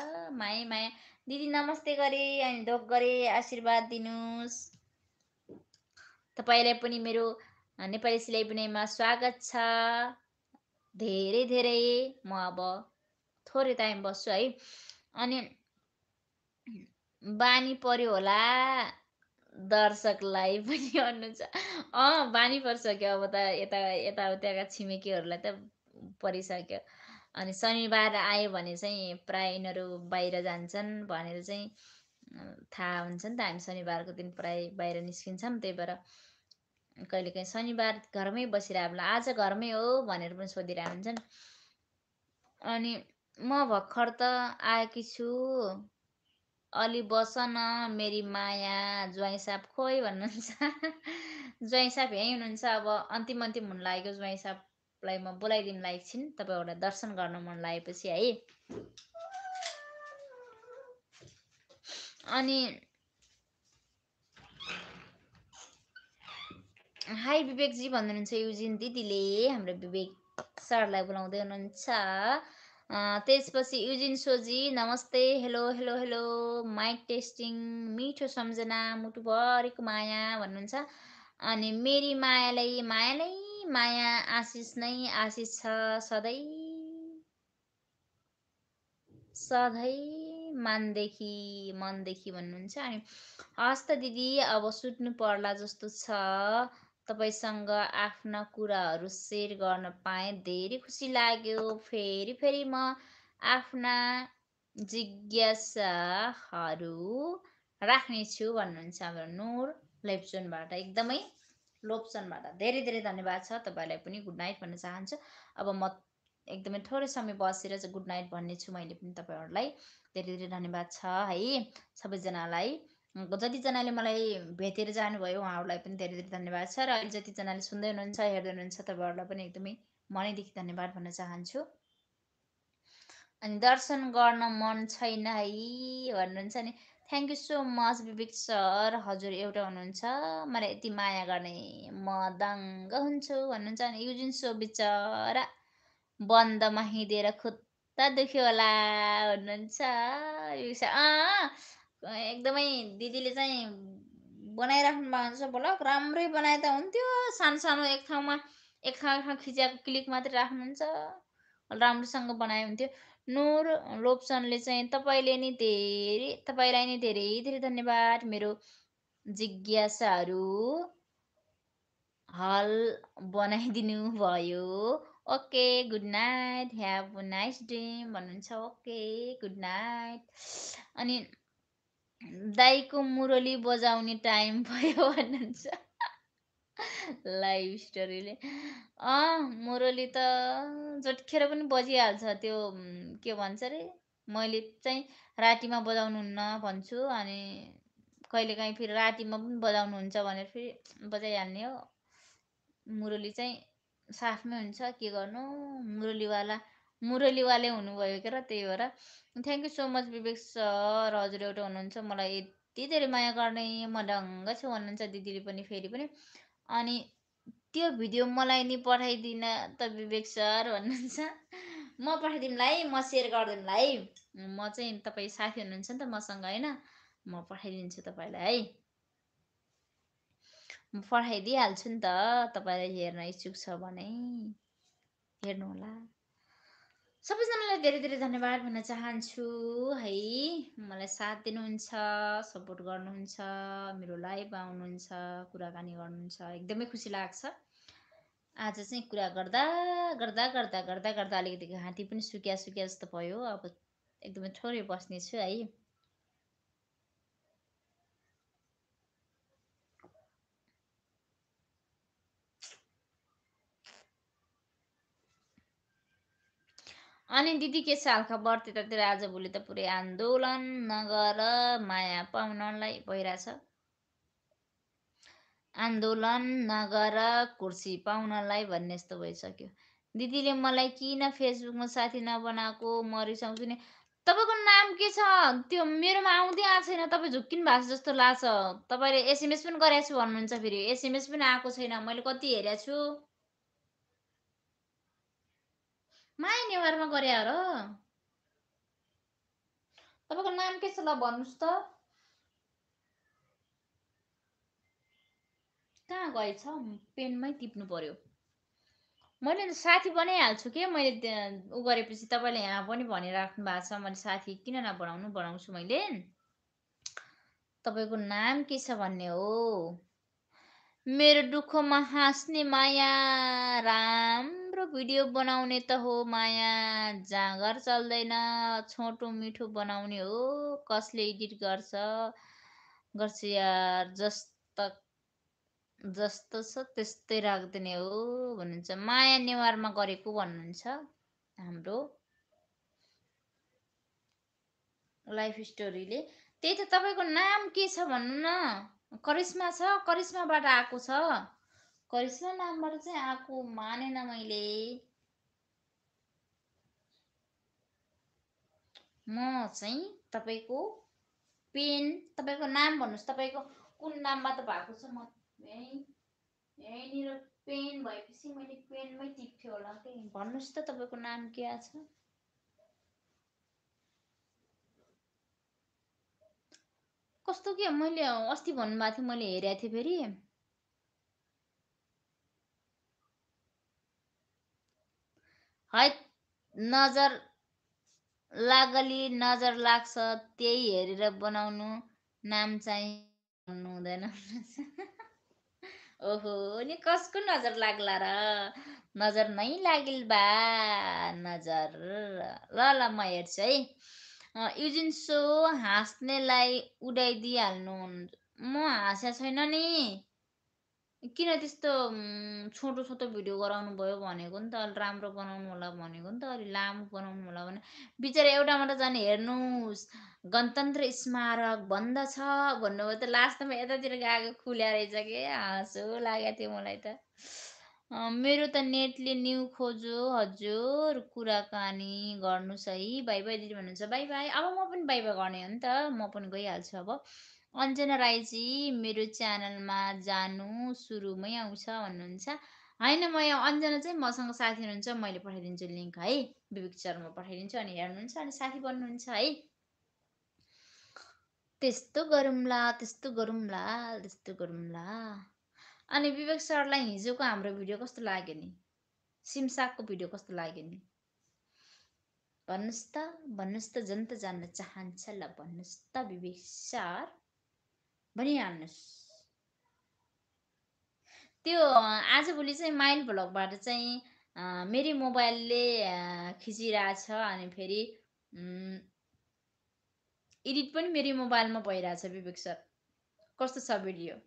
माया माया दिदी नमस्ते गरे अनि ढोक गरे आशीर्वाद दिनुहोस् तपाईँलाई पनि मेरो नेपाली सिलाइ बुनाइमा स्वागत छ धेरै धेरै म अब थोरै टाइम बस्छु है अनि बानी पर्यो होला दर्शकलाई पनि भन्नु छ अँ बानी परिसक्यो अब त यता यता यताउताका छिमेकीहरूलाई त परिसक्यो अनि शनिबार आयो भने चाहिँ प्राय यिनीहरू बाहिर जान्छन् भनेर चाहिँ थाहा हुन्छ नि त हामी शनिबारको दिन प्राय बाहिर निस्किन्छौँ त्यही भएर कहिलेकाहीँ शनिबार घरमै बसिरहेको आज घरमै हो भनेर पनि सोधिरहेको हुन्छन् अनि म भर्खर त आएकी छु अलि बस न मेरी माया ज्वाइँ साप खोइ भन्नुहुन्छ ज्वाइँ साप यहीँ हुनुहुन्छ अब अन्तिम अन्तिम हुन लागेको ज्वाइँ सापलाई म बोलाइदिनु लागेको छिन् तपाईँहरूलाई दर्शन गर्न मन लागेपछि है अनि हाई विवेकजी भन्नुहुन्छ युजिन दिदीले हाम्रो विवेक सरलाई बोलाउँदै हुनुहुन्छ त्यसपछि युजिन सोजी नमस्ते hello hello hello mike testing मिठो सम्झना मुटुभरिको माया भन्नुहुन्छ अनि मेरी मायालाई मायालाई माया आशिष नै आशिष छ सधैँ सधैँ मानदेखि मनदेखि भन्नुहुन्छ अनि हस् त दिदी अब सुत्नु पर्ला जस्तो छ तपाईँसँग आफ्ना कुराहरू सेयर गर्न पाएँ धेरै खुसी लाग्यो फेरि फेरि म आफ्ना जिज्ञासाहरू राख्नेछु भन्नुहुन्छ हाम्रो नोर लेप्चनबाट एकदमै लोप्सनबाट धेरै धेरै धन्यवाद छ तपाईँलाई पनि गुड नाइट भन्न चाहन्छु अब म एकदमै थोरै समय बसेर चाहिँ गुड नाइट भन्नेछु मैले पनि तपाईँहरूलाई धेरै धेरै धन्यवाद छ है सबैजनालाई जतिजनाले मलाई भेटेर जानुभयो उहाँहरूलाई पनि धेरै धेरै धन्यवाद छ र अहिले जतिजनाले सुन्दै हुनुहुन्छ हेर्दै हुनुहुन्छ तपाईँहरूलाई पनि एकदमै मनैदेखि धन्यवाद भन्न चाहन्छु अनि दर्शन गर्न मन छैन है भन्नुहुन्छ नि thank you so much Vivek sir हजुर एउटा हुनुहुन्छ मलाई यति माया गर्ने म दङ्ग हुन्छु भन्नुहुन्छ अनि युजिन सो बिचरा बन्दमा हिँडेर खुद त होला भन्नुहुन्छ एकदमै दिदीले चाहिँ बनाइराख्नु भएको छ ब्लग राम्रै बनाए त हुन्थ्यो सानो सानो एक ठाउँमा एक ठाउँ ठाउँ खिचेको क्लिक मात्रै राख्नुहुन्छ राम्रोसँग बनाए हुन्थ्यो नुर लोपसनले चाहिँ तपाईँले नि धेरै तपाईँलाई नि धेरै धेरै धन्यवाद मेरो जिज्ञासाहरू हल बनाइदिनु भयो okay good night have a nice dream भन्नुहुन्छ ओके गुड नाइट अनि दाईको मुरली बजाउने टाइम भयो भन्नुहुन्छ लाइभ स्टोरीले अँ मुरली त जटखेर पनि बजिहाल्छ त्यो mm, के भन्छ अरे मैले चाहिँ रातिमा बजाउनुहुन्न भन्छु अनि कहिलेकाहीँ फेरि रातिमा पनि बजाउनुहुन्छ भनेर फेरि बजाइहाल्ने हो मुरली चाहिँ साफमै हुन्छ के गर्नु मुरलीवाला मुरलीवाले हुनुभयो के र त्यही भएर thank you so much Vivek sir हजुर एउटा हुनुहुन्छ मलाई यति धेरै माया गर्ने म ढङ्ग छु भन्नुहुन्छ दिदीले पनि फेरि पनि अनि त्यो भिडियो मलाई नि पठाइदिन त विवेक सर भन्नुहुन्छ म पठाइदिउँला है म सेयर गरिदिउँला है म चाहिँ तपाईँ साथी हुनुहुन्छ नि त मसँग होइन म पठाइदिन्छु तपाईँलाई है म पठाइदिइहाल्छु नि त तपाईँलाई हेर्न इच्छुक छ भने हेर्नु हेर्नुहोला सबैजनालाई धेरै धेरै धन्यवाद भन्न चाहन्छु है मलाई साथ दिनुहुन्छ सपोर्ट गर्नुहुन्छ मेरो लाइभ आउनुहुन्छ कुराकानी गर्नुहुन्छ एकदमै खुसी लाग्छ आज चाहिँ कुरा गर्दा गर्दा गर्दा गर्दा गर्दा अलिकति घाँटी पनि सुकिया सुकिया जस्तो भयो अब एकदमै थोरै बस्नेछु है अनि दिदी के छ सालका आज आजभोलि त पुरै आन्दोलन नगर माया पाउनलाई भइरहेछ आन्दोलन नगर कुर्सी पाउनलाई भन्ने जस्तो भइसक्यो दिदीले मलाई किन फेसबुकमा साथी नबनाएको म रिसाउँछु नि तपाईँको नाम के छ त्यो मेरोमा आउँदै आएको छैन तपाईँ झुक्किनु भएको छ जस्तो लाग्छ तपाईँले एसएमएस पनि गरेको छु भन्नुहुन्छ फेरि एसएमएस पनि आएको छैन मैले कति हेरेको छु माया नेवारमा गरे र तपाईँको नाम के छ ल भन्नुहोस् त कहाँ गएछ पेनमै टिप्नु पर्यो मैले साथी बनाइहाल्छु के मैले ऊ गरेपछि तपाईँले यहाँ पनि भनिराख्नु भएको छ मैले साथी किन नबनाउनु बनाउँछु मैले तपाईँको नाम के छ भन्ने हो मेरो दुःखमा हाँस्ने माया राम राम्रो भिडियो बनाउने त हो माया जाँगर चल्दैन छोटो मिठो बनाउने हो कसले एडिट गर्छ गर्छ यार जस्त जस्तो छ त्यस्तै राखिदिने हो भन्नुहुन्छ माया नेवारमा गरेको भन्नुहुन्छ हाम्रो लाइफ स्टोरीले त्यही त तपाईँको नाम के छ भन्नु न करिश्मा छ करिश्माबाट आएको छ करिश्मा नामबाट चाहिँ आएको मानेन मैले म चाहिँ तपाईँको पेन तपाईँको नाम भन्नुहोस् तपाईँको कुन नाममा त भएको छ म यहीँ यहीँनिर पेन भएपछि मैले पेनमै टिप्थेँ होला कि भन्नुहोस् त तपाईँको नाम के छ कस्तो के मैले अस्ति भन्नुभएको थियो मैले हेरेको थिएँ फेरि है नजर लागली नजर लाग्छ त्यही हेरेर बनाउनु नाम चाहिँ हुँदैन ओहो नि कसको नजर लाग्ला र नजर नै लागिल बा नजर ल ल म हेर्छु है युजिन सो हाँस्नेलाई उडाइदिइहाल्नु म हाँसेको छैन नि किन त्यस्तो छोटो छोटो भिडियो गराउनु भयो भनेको नि त अलि राम्रो बनाउनु होला भनेको नि त अलि लामो बनाउनु होला भने बिचरा एउटा मात्र झन् हेर्नुहोस् गणतन्त्र स्मारक बन्द छ भन्नुभयो त लास्टमा यतातिर गएको खुल्या रहेछ कि हाँसो लागेको थियो मलाई त मेरो त नेटले न्यु खोजो हजुर कुराकानी गर्नुहोस् है बाई बाई दिदी भन्नुहुन्छ बाई बाई अब म पनि बाई बाई गर्ने हो नि त म पनि गइहाल्छु अब अञ्जना राईजी मेरो च्यानलमा जानु सुरुमै आउँछ भन्नुहुन्छ होइन म यहाँ अञ्जना चाहिँ मसँग साथी हुनुहुन्छ मैले पठाइदिन्छु लिङ्क है विवेक शर्मा पठाइदिन्छु अनि हेर्नुहुन्छ अनि साथी बन्नुहुन्छ है त्यस्तो गरौँला त्यस्तो गरौँला त्यस्तो गरौँला अनि विवेक सरलाई हिजोको हाम्रो भिडियो कस्तो लाग्यो नि सिमसाकको भिडियो कस्तो लाग्यो नि भन्नुहोस् त भन्नुहोस् त जनता जान्न चाहन्छ ल भन्नुहोस् त विवेक सर भनिहाल्नुहोस् त्यो आजभोलि चाहिँ माइल भ्लगबाट चाहिँ मेरै मोबाइलले खिचिरहेछ अनि फेरि एडिट पनि मेरै मोबाइलमा भइरहेछ विवेक सर कस्तो छ भिडियो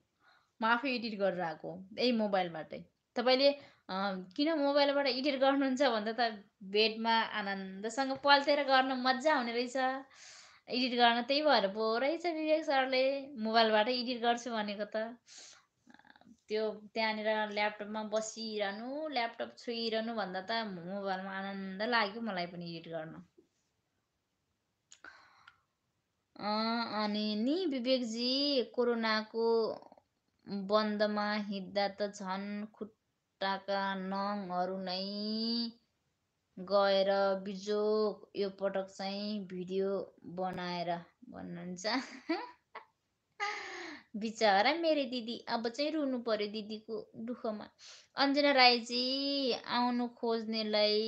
म आफै एडिट गरेर आएको यही मोबाइलबाटै तपाईँले किन मोबाइलबाट एडिट गर्नुहुन्छ भन्दा त बेडमा आनन्दसँग पल्टेर गर्न मजा आउने रहेछ एडिट गर्न त्यही भएर पो रहेछ विवेक सरले मोबाइलबाट एडिट गर्छु भनेको त त्यो त्यहाँनिर ल्यापटपमा बसिरहनु ल्यापटप छोइरहनु भन्दा त मोबाइलमा आनन्द लाग्यो मलाई पनि एडिट गर्नु अनि नि विवेकजी कोरोनाको बन्दमा हिँड्दा त झन् खुट्टाका नङहरू नै गएर बिजो यो पटक चाहिँ भिडियो बनाएर भन्नुहुन्छ बिचरा मेरो दिदी अब चाहिँ रुनु पर्यो दिदीको दुःखमा अञ्जना राईजी आउनु खोज्नेलाई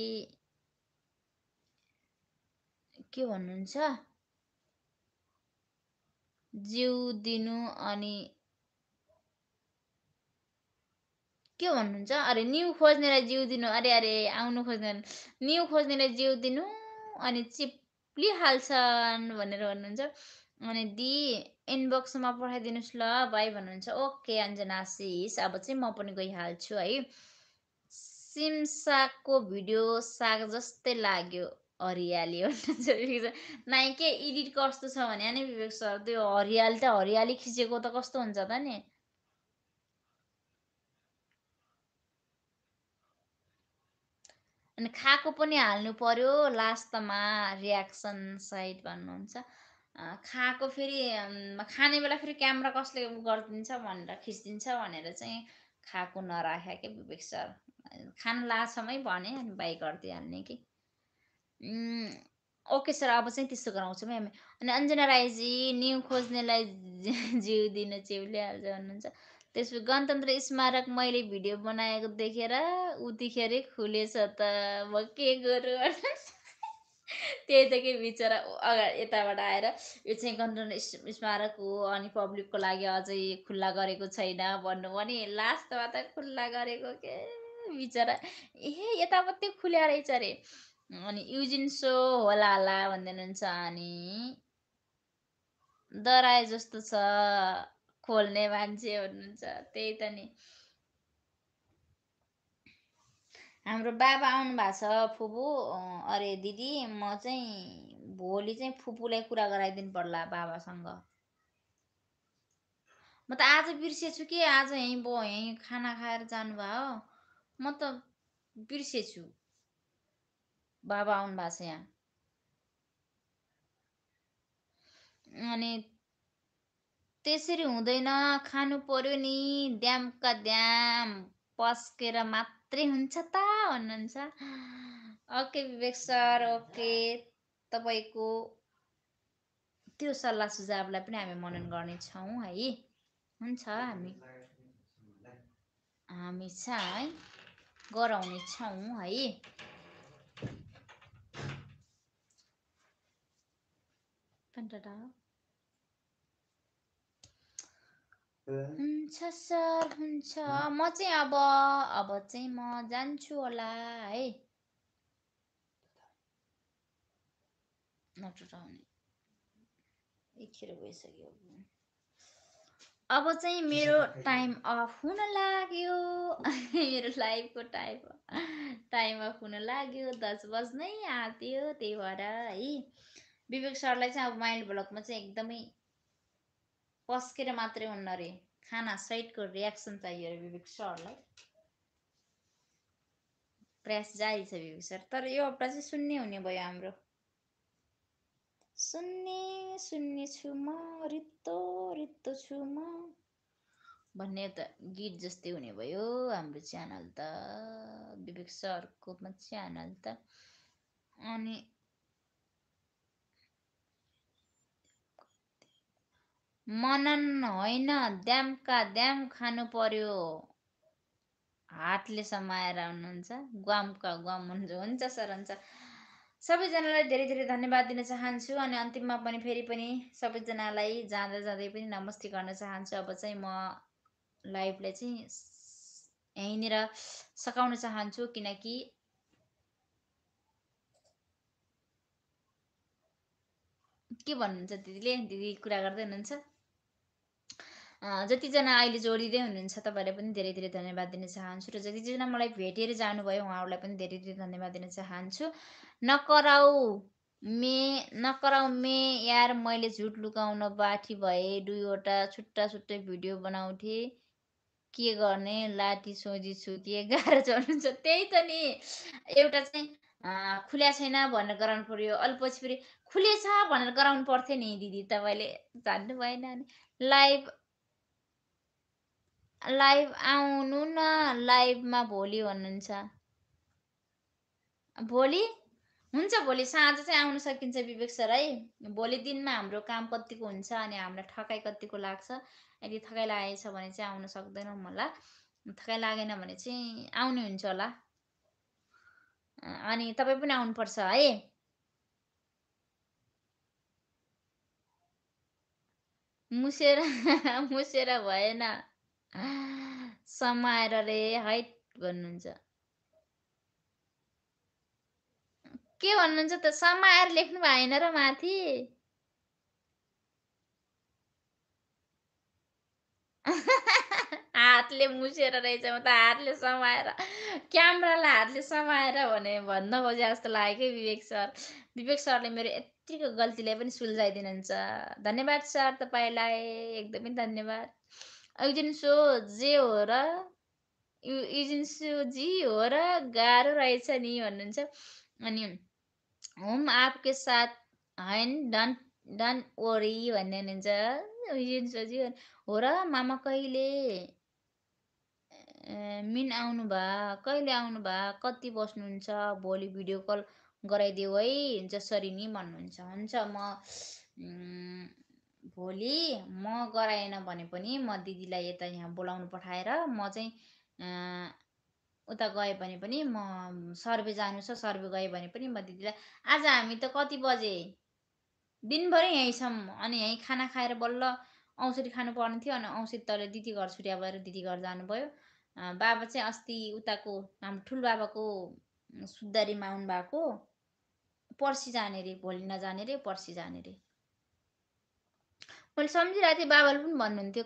के भन्नुहुन्छ जिउ दिनु अनि के भन्नुहुन्छ अरे न्यु खोज्नेलाई जिउ दिनु अरे अरे आउनु खोज्ने न्यु खोज्नेलाई जिउ दिनु अनि चिप्लिहाल्छन् भनेर भन्नुहुन्छ अनि दि इनबक्समा पठाइदिनुहोस् ल भाइ भन्नुहुन्छ ओके अञ्जना आशिष अब चाहिँ म पनि गइहाल्छु है सिम सागको भिडियो साग जस्तै लाग्यो हरियाली भन्नुहुन्छ नाइके एडिट कस्तो छ भने नि विवेक सर त्यो हरियाली त हरियाली खिचेको त कस्तो हुन्छ त नि अनि खाएको पनि हाल्नु पर्यो लास्टमा रियाक्सन साइड भन्नुहुन्छ खाएको फेरि खाने बेला फेरि क्यामरा कसले गरिदिन्छ भनेर खिचिदिन्छ भनेर चाहिँ खाएको नराख्या के विवेक सर खान लासम्मै भने अनि बाई गरिदिइहाल्ने कि ओके सर अब चाहिँ त्यस्तो गराउँछौँ हामी अनि अञ्जना राईजी न्यु खोज्नेलाई जिउ दिनु चिउले हाल्छ भन्नुहुन्छ त्यसपछि गणतन्त्र स्मारक मैले भिडियो बनाएको देखेर उतिखेरै खुलेछ त म के गरौँ त्यही त के बिचरा अगाडि यताबाट आएर यो चाहिँ गणतन्त्र स्मारक हो अनि पब्लिकको लागि अझै खुल्ला गरेको छैन भन्नु भने लास्टमा त खुल्ला गरेको के बिचरा ए यतापट्टि खुल्या रहेछ अरे अनि युजिन होला होला भन्दै हुनुहुन्छ अनि दराए जस्तो छ खोल्ने मान्छे हुनुहुन्छ त्यही त नि हाम्रो बाबा आउनु भएको छ फुपू अरे दिदी म चाहिँ भोलि चाहिँ फुपूलाई कुरा गराइदिनु पर्ला बाबासँग म त आज बिर्सेछु कि आज यहीँ बो यहीँ खाना खाएर जानुभयो म त बिर्सेछु बाबा आउनु भएको छ यहाँ अनि त्यसरी हुँदैन खानु पर्यो नि द्यामका द्याम पस्केर मात्रै हुन्छ त भन्नुहुन्छ ओके विवेक सर ओके तपाईँको त्यो सल्लाह सुझावलाई पनि हामी मनन गर्नेछौँ है हुन्छ हामी हामी छ है गराउनेछौँ है पन्टा हुन्छ सर हुन्छ म चाहिँ अब अब चाहिँ म जान्छु होला है एकखेर गइसक्यो अब चाहिँ मेरो टाइम अफ हुन लाग्यो मेरो लाइफको टाइम टाइम अफ हुन लाग्यो दस बज्नै आँट्यो त्यही भएर है विवेक सरलाई चाहिँ अब माइन्ड ब्लकमा चाहिँ एकदमै पस्केर मात्रै हुन्न अरे खाना साइडको रियाक्सन चाहियो अरे विवेक सरलाई प्रयास जारी छ विवेक सर तर यो हप्ता चाहिँ सुन्ने हुने भयो हाम्रो सुन्ने सुन्ने छु म रित्तो रित्तो छु म भन्ने त गीत जस्तै हुने भयो हाम्रो च्यानल त विवेक सरको च्यानल त अनि मनन होइन द्यामका द्याम खानु पर्यो हातले समाएर हुनुहुन्छ ग्वामका ग्वाम हुनुहुन्छ हुन्छ सर हुन्छ सबैजनालाई धेरै धेरै धन्यवाद दिन चाहन्छु अनि अन्तिममा पनि फेरि पनि सबैजनालाई जाँदा जाँदै पनि नमस्ते गर्न चाहन्छु अब चाहिँ म लाइफलाई चाहिँ यहीँनिर सघाउन चाहन्छु किनकि के भन्नुहुन्छ दिदीले दिदी कुरा गर्दै हुनुहुन्छ जतिजना अहिले जोडिँदै हुनुहुन्छ तपाईँलाई पनि धेरै धेरै धन्यवाद दिन चाहन्छु र जतिजना मलाई भेटेर जानुभयो उहाँहरूलाई पनि धेरै धेरै धन्यवाद दिन चाहन्छु नकराउ मे नकराउ मे यार मैले झुट लुकाउन बाठी भए दुईवटा छुट्टा छुट्टै भिडियो बनाउँथेँ के गर्ने लाठी सोझी छु कि गाह्रो चढ्नुहुन्छ त्यही त नि एउटा चाहिँ खुल्या छैन भनेर गराउनु पऱ्यो अलि पछि फेरि खुले छ भनेर गराउनु पर्थ्यो नि दिदी तपाईँले जान्नु भएन नि लाइभ लाइभ आउनु न लाइभमा भोलि भन्नुहुन्छ भोलि हुन्छ भोलि साँझ चाहिँ आउनु सकिन्छ विवेक सर है भोलि दिनमा हाम्रो काम कतिको हुन्छ अनि हामीलाई ठकाइ कतिको लाग्छ यदि थकाइ लागेछ भने चाहिँ आउन सक्दैनौँ होला थकाइ लागेन भने चाहिँ आउने हुन्छ होला अनि तपाईँ पनि आउनुपर्छ है मुसेर मुसेर भएन समाएर रे हाइट भन्नुहुन्छ के भन्नुहुन्छ त समाएर लेख्नु भएन र माथि हातले मुसेर रहेछ म त हातले समाएर क्यामरालाई हातले समाएर भने भन्न खोजे जस्तो लाग्यो कि विवेक सर विवेक सरले मेरो यत्तिको गल्तीलाई पनि सुल्झाइदिनुहुन्छ धन्यवाद सर तपाईँलाई एकदमै धन्यवाद एजेन्सो जे हो र यु जी हो र गाह्रो रहेछ नि भन्नुहुन्छ अनि होम आपके साथ हैन डन डन ओरी भन्ने हुनुहुन्छ जी हो र मामा कहिले मिन आउनु भयो कहिले आउनु भयो कति बस्नुहुन्छ भोलि भिडियो कल गराइदेऊ है जसरी नि भन्नुहुन्छ हुन्छ म भोलि म गराएन भने पनि म दिदीलाई यता यहाँ बोलाउनु पठाएर म चाहिँ उता गएँ भने पनि म सर्वे जानु छ सर्वे गएँ भने पनि म दिदीलाई आज हामी त कति बजे दिनभरि यहीँ छौँ अनि यहीँ खाना खाएर बल्ल खानु खानुपर्ने थियो अनि औँसरी तल दिदी घर छुट्या भएर दिदी घर जानुभयो बाबा चाहिँ अस्ति उताको हाम्रो ठुलो बाबाको सुधारीमा आउनुभएको पर्सि जाने रे भोलि नजाने रे पर्सि जाने रे मैले सम्झिरहेको थिएँ बाबाले पनि भन्नुहुन्थ्यो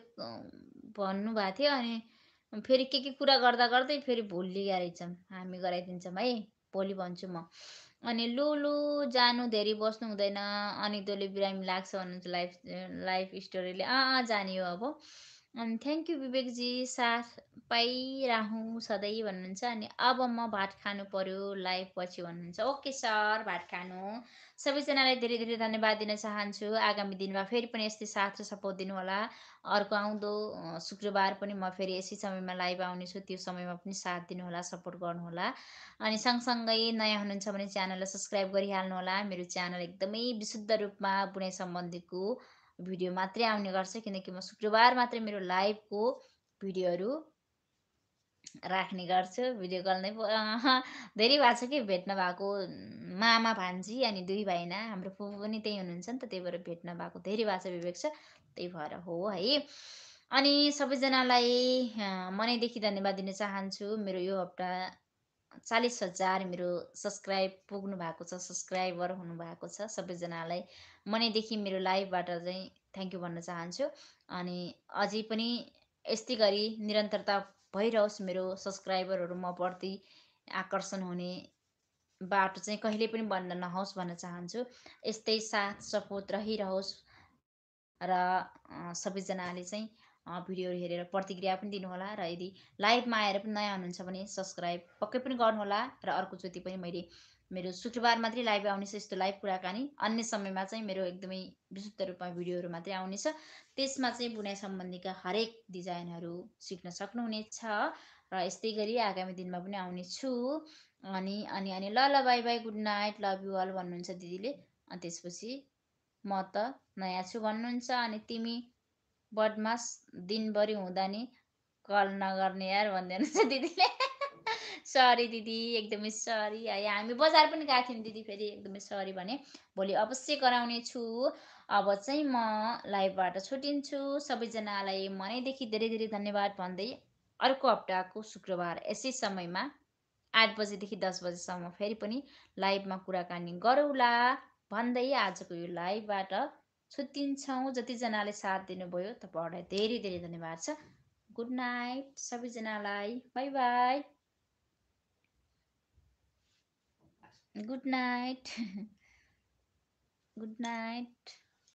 भन्नुभएको थियो अनि फेरि के के कुरा गर्दा गर्दै फेरि भोलि गराइदिन्छौँ हामी गराइदिन्छौँ है भोलि भन्छु म अनि लु लु जानु धेरै बस्नु हुँदैन अनि दोले बिरामी लाग्छ भन्नुहुन्छ लाइफ लाइफ स्टोरीले अँ जाने हो अब अनि थ्याङ्क यू विवेकजी साथ पाइराहँ सधैँ भन्नुहुन्छ अनि अब म भात खानु पर्यो लाइभ पछि भन्नुहुन्छ ओके सर भात खानु सबैजनालाई धेरै धेरै धन्यवाद दिन चाहन्छु आगामी दिनमा फेरि पनि यस्तै साथ र सपोर्ट दिनुहोला अर्को आउँदो शुक्रबार पनि म फेरि यसै समयमा लाइभ आउनेछु त्यो समयमा पनि साथ दिनुहोला सपोर्ट गर्नुहोला अनि सँगसँगै नयाँ हुनुहुन्छ भने च्यानललाई सब्सक्राइब गरिहाल्नुहोला मेरो च्यानल एकदमै विशुद्ध रूपमा बुनाइ सम्बन्धीको भिडियो मात्रै आउने गर्छ किनकि म शुक्रबार मात्रै मेरो लाइभको भिडियोहरू राख्ने गर्छु भिडियो कल नै धेरै भएको छ कि भेट्न भएको मामा भान्जी अनि दुई भाइना हाम्रो फुपू पनि त्यही हुनुहुन्छ नि त त्यही भएर भेट्न भएको धेरै भएको छ विवेक छ त्यही भएर हो है अनि सबैजनालाई मनैदेखि धन्यवाद दिन चाहन्छु मेरो यो हप्ता चालिस हजार मेरो सब्सक्राइब पुग्नु भएको छ सब्सक्राइबर हुनुभएको छ सबैजनालाई मनैदेखि मेरो लाइभबाट चाहिँ थ्याङ्क यू भन्न चाहन्छु अनि अझै पनि यस्तै गरी निरन्तरता भइरहोस् मेरो सब्सक्राइबरहरू म प्रति आकर्षण हुने बाटो चाहिँ कहिले पनि बन्द नहोस् भन्न चाहन्छु यस्तै साथ सपोर्ट रहिरहोस् र सबैजनाले चाहिँ भिडियोहरू हेरेर प्रतिक्रिया पनि दिनुहोला र यदि लाइभमा आएर पनि नयाँ हुनुहुन्छ भने सब्सक्राइब पक्कै पनि गर्नुहोला र अर्कोचोटि पनि मैले मेरो शुक्रबार मात्रै लाइभ आउनेछ यस्तो लाइभ कुराकानी अन्य समयमा चाहिँ मेरो एकदमै विशुद्ध रूपमा भिडियोहरू मात्रै आउनेछ त्यसमा चाहिँ बुनाइ सम्बन्धीका हरेक डिजाइनहरू सिक्न सक्नुहुनेछ र यस्तै गरी आगामी दिनमा पनि आउनेछु अनि अनि अनि ल ल bye bye good night love you all भन्नुहुन्छ दिदीले अनि त्यसपछि म त नयाँ छु भन्नुहुन्छ अनि तिमी बदमास दिनभरि हुँदा नि कल नगर्ने यार भन्दै दिदीले सरी दिदी एकदमै सरी है हामी बजार पनि गएको थियौँ दिदी फेरि एकदमै सरी भने भोलि अवश्य गराउने छु अब चाहिँ म लाइभबाट छुट्टिन्छु सबैजनालाई मनैदेखि धेरै धेरै धन्यवाद भन्दै अर्को हप्ताको शुक्रबार यसै समयमा आठ बजेदेखि दस बजेसम्म फेरि पनि लाइभमा कुराकानी गरौँला भन्दै आजको यो लाइभबाट सुतिन्छौँ जतिजनाले साथ दिनुभयो तपाईँहरूलाई धेरै धेरै धन्यवाद छ गुड नाइट सबैजनालाई bye bye good night good night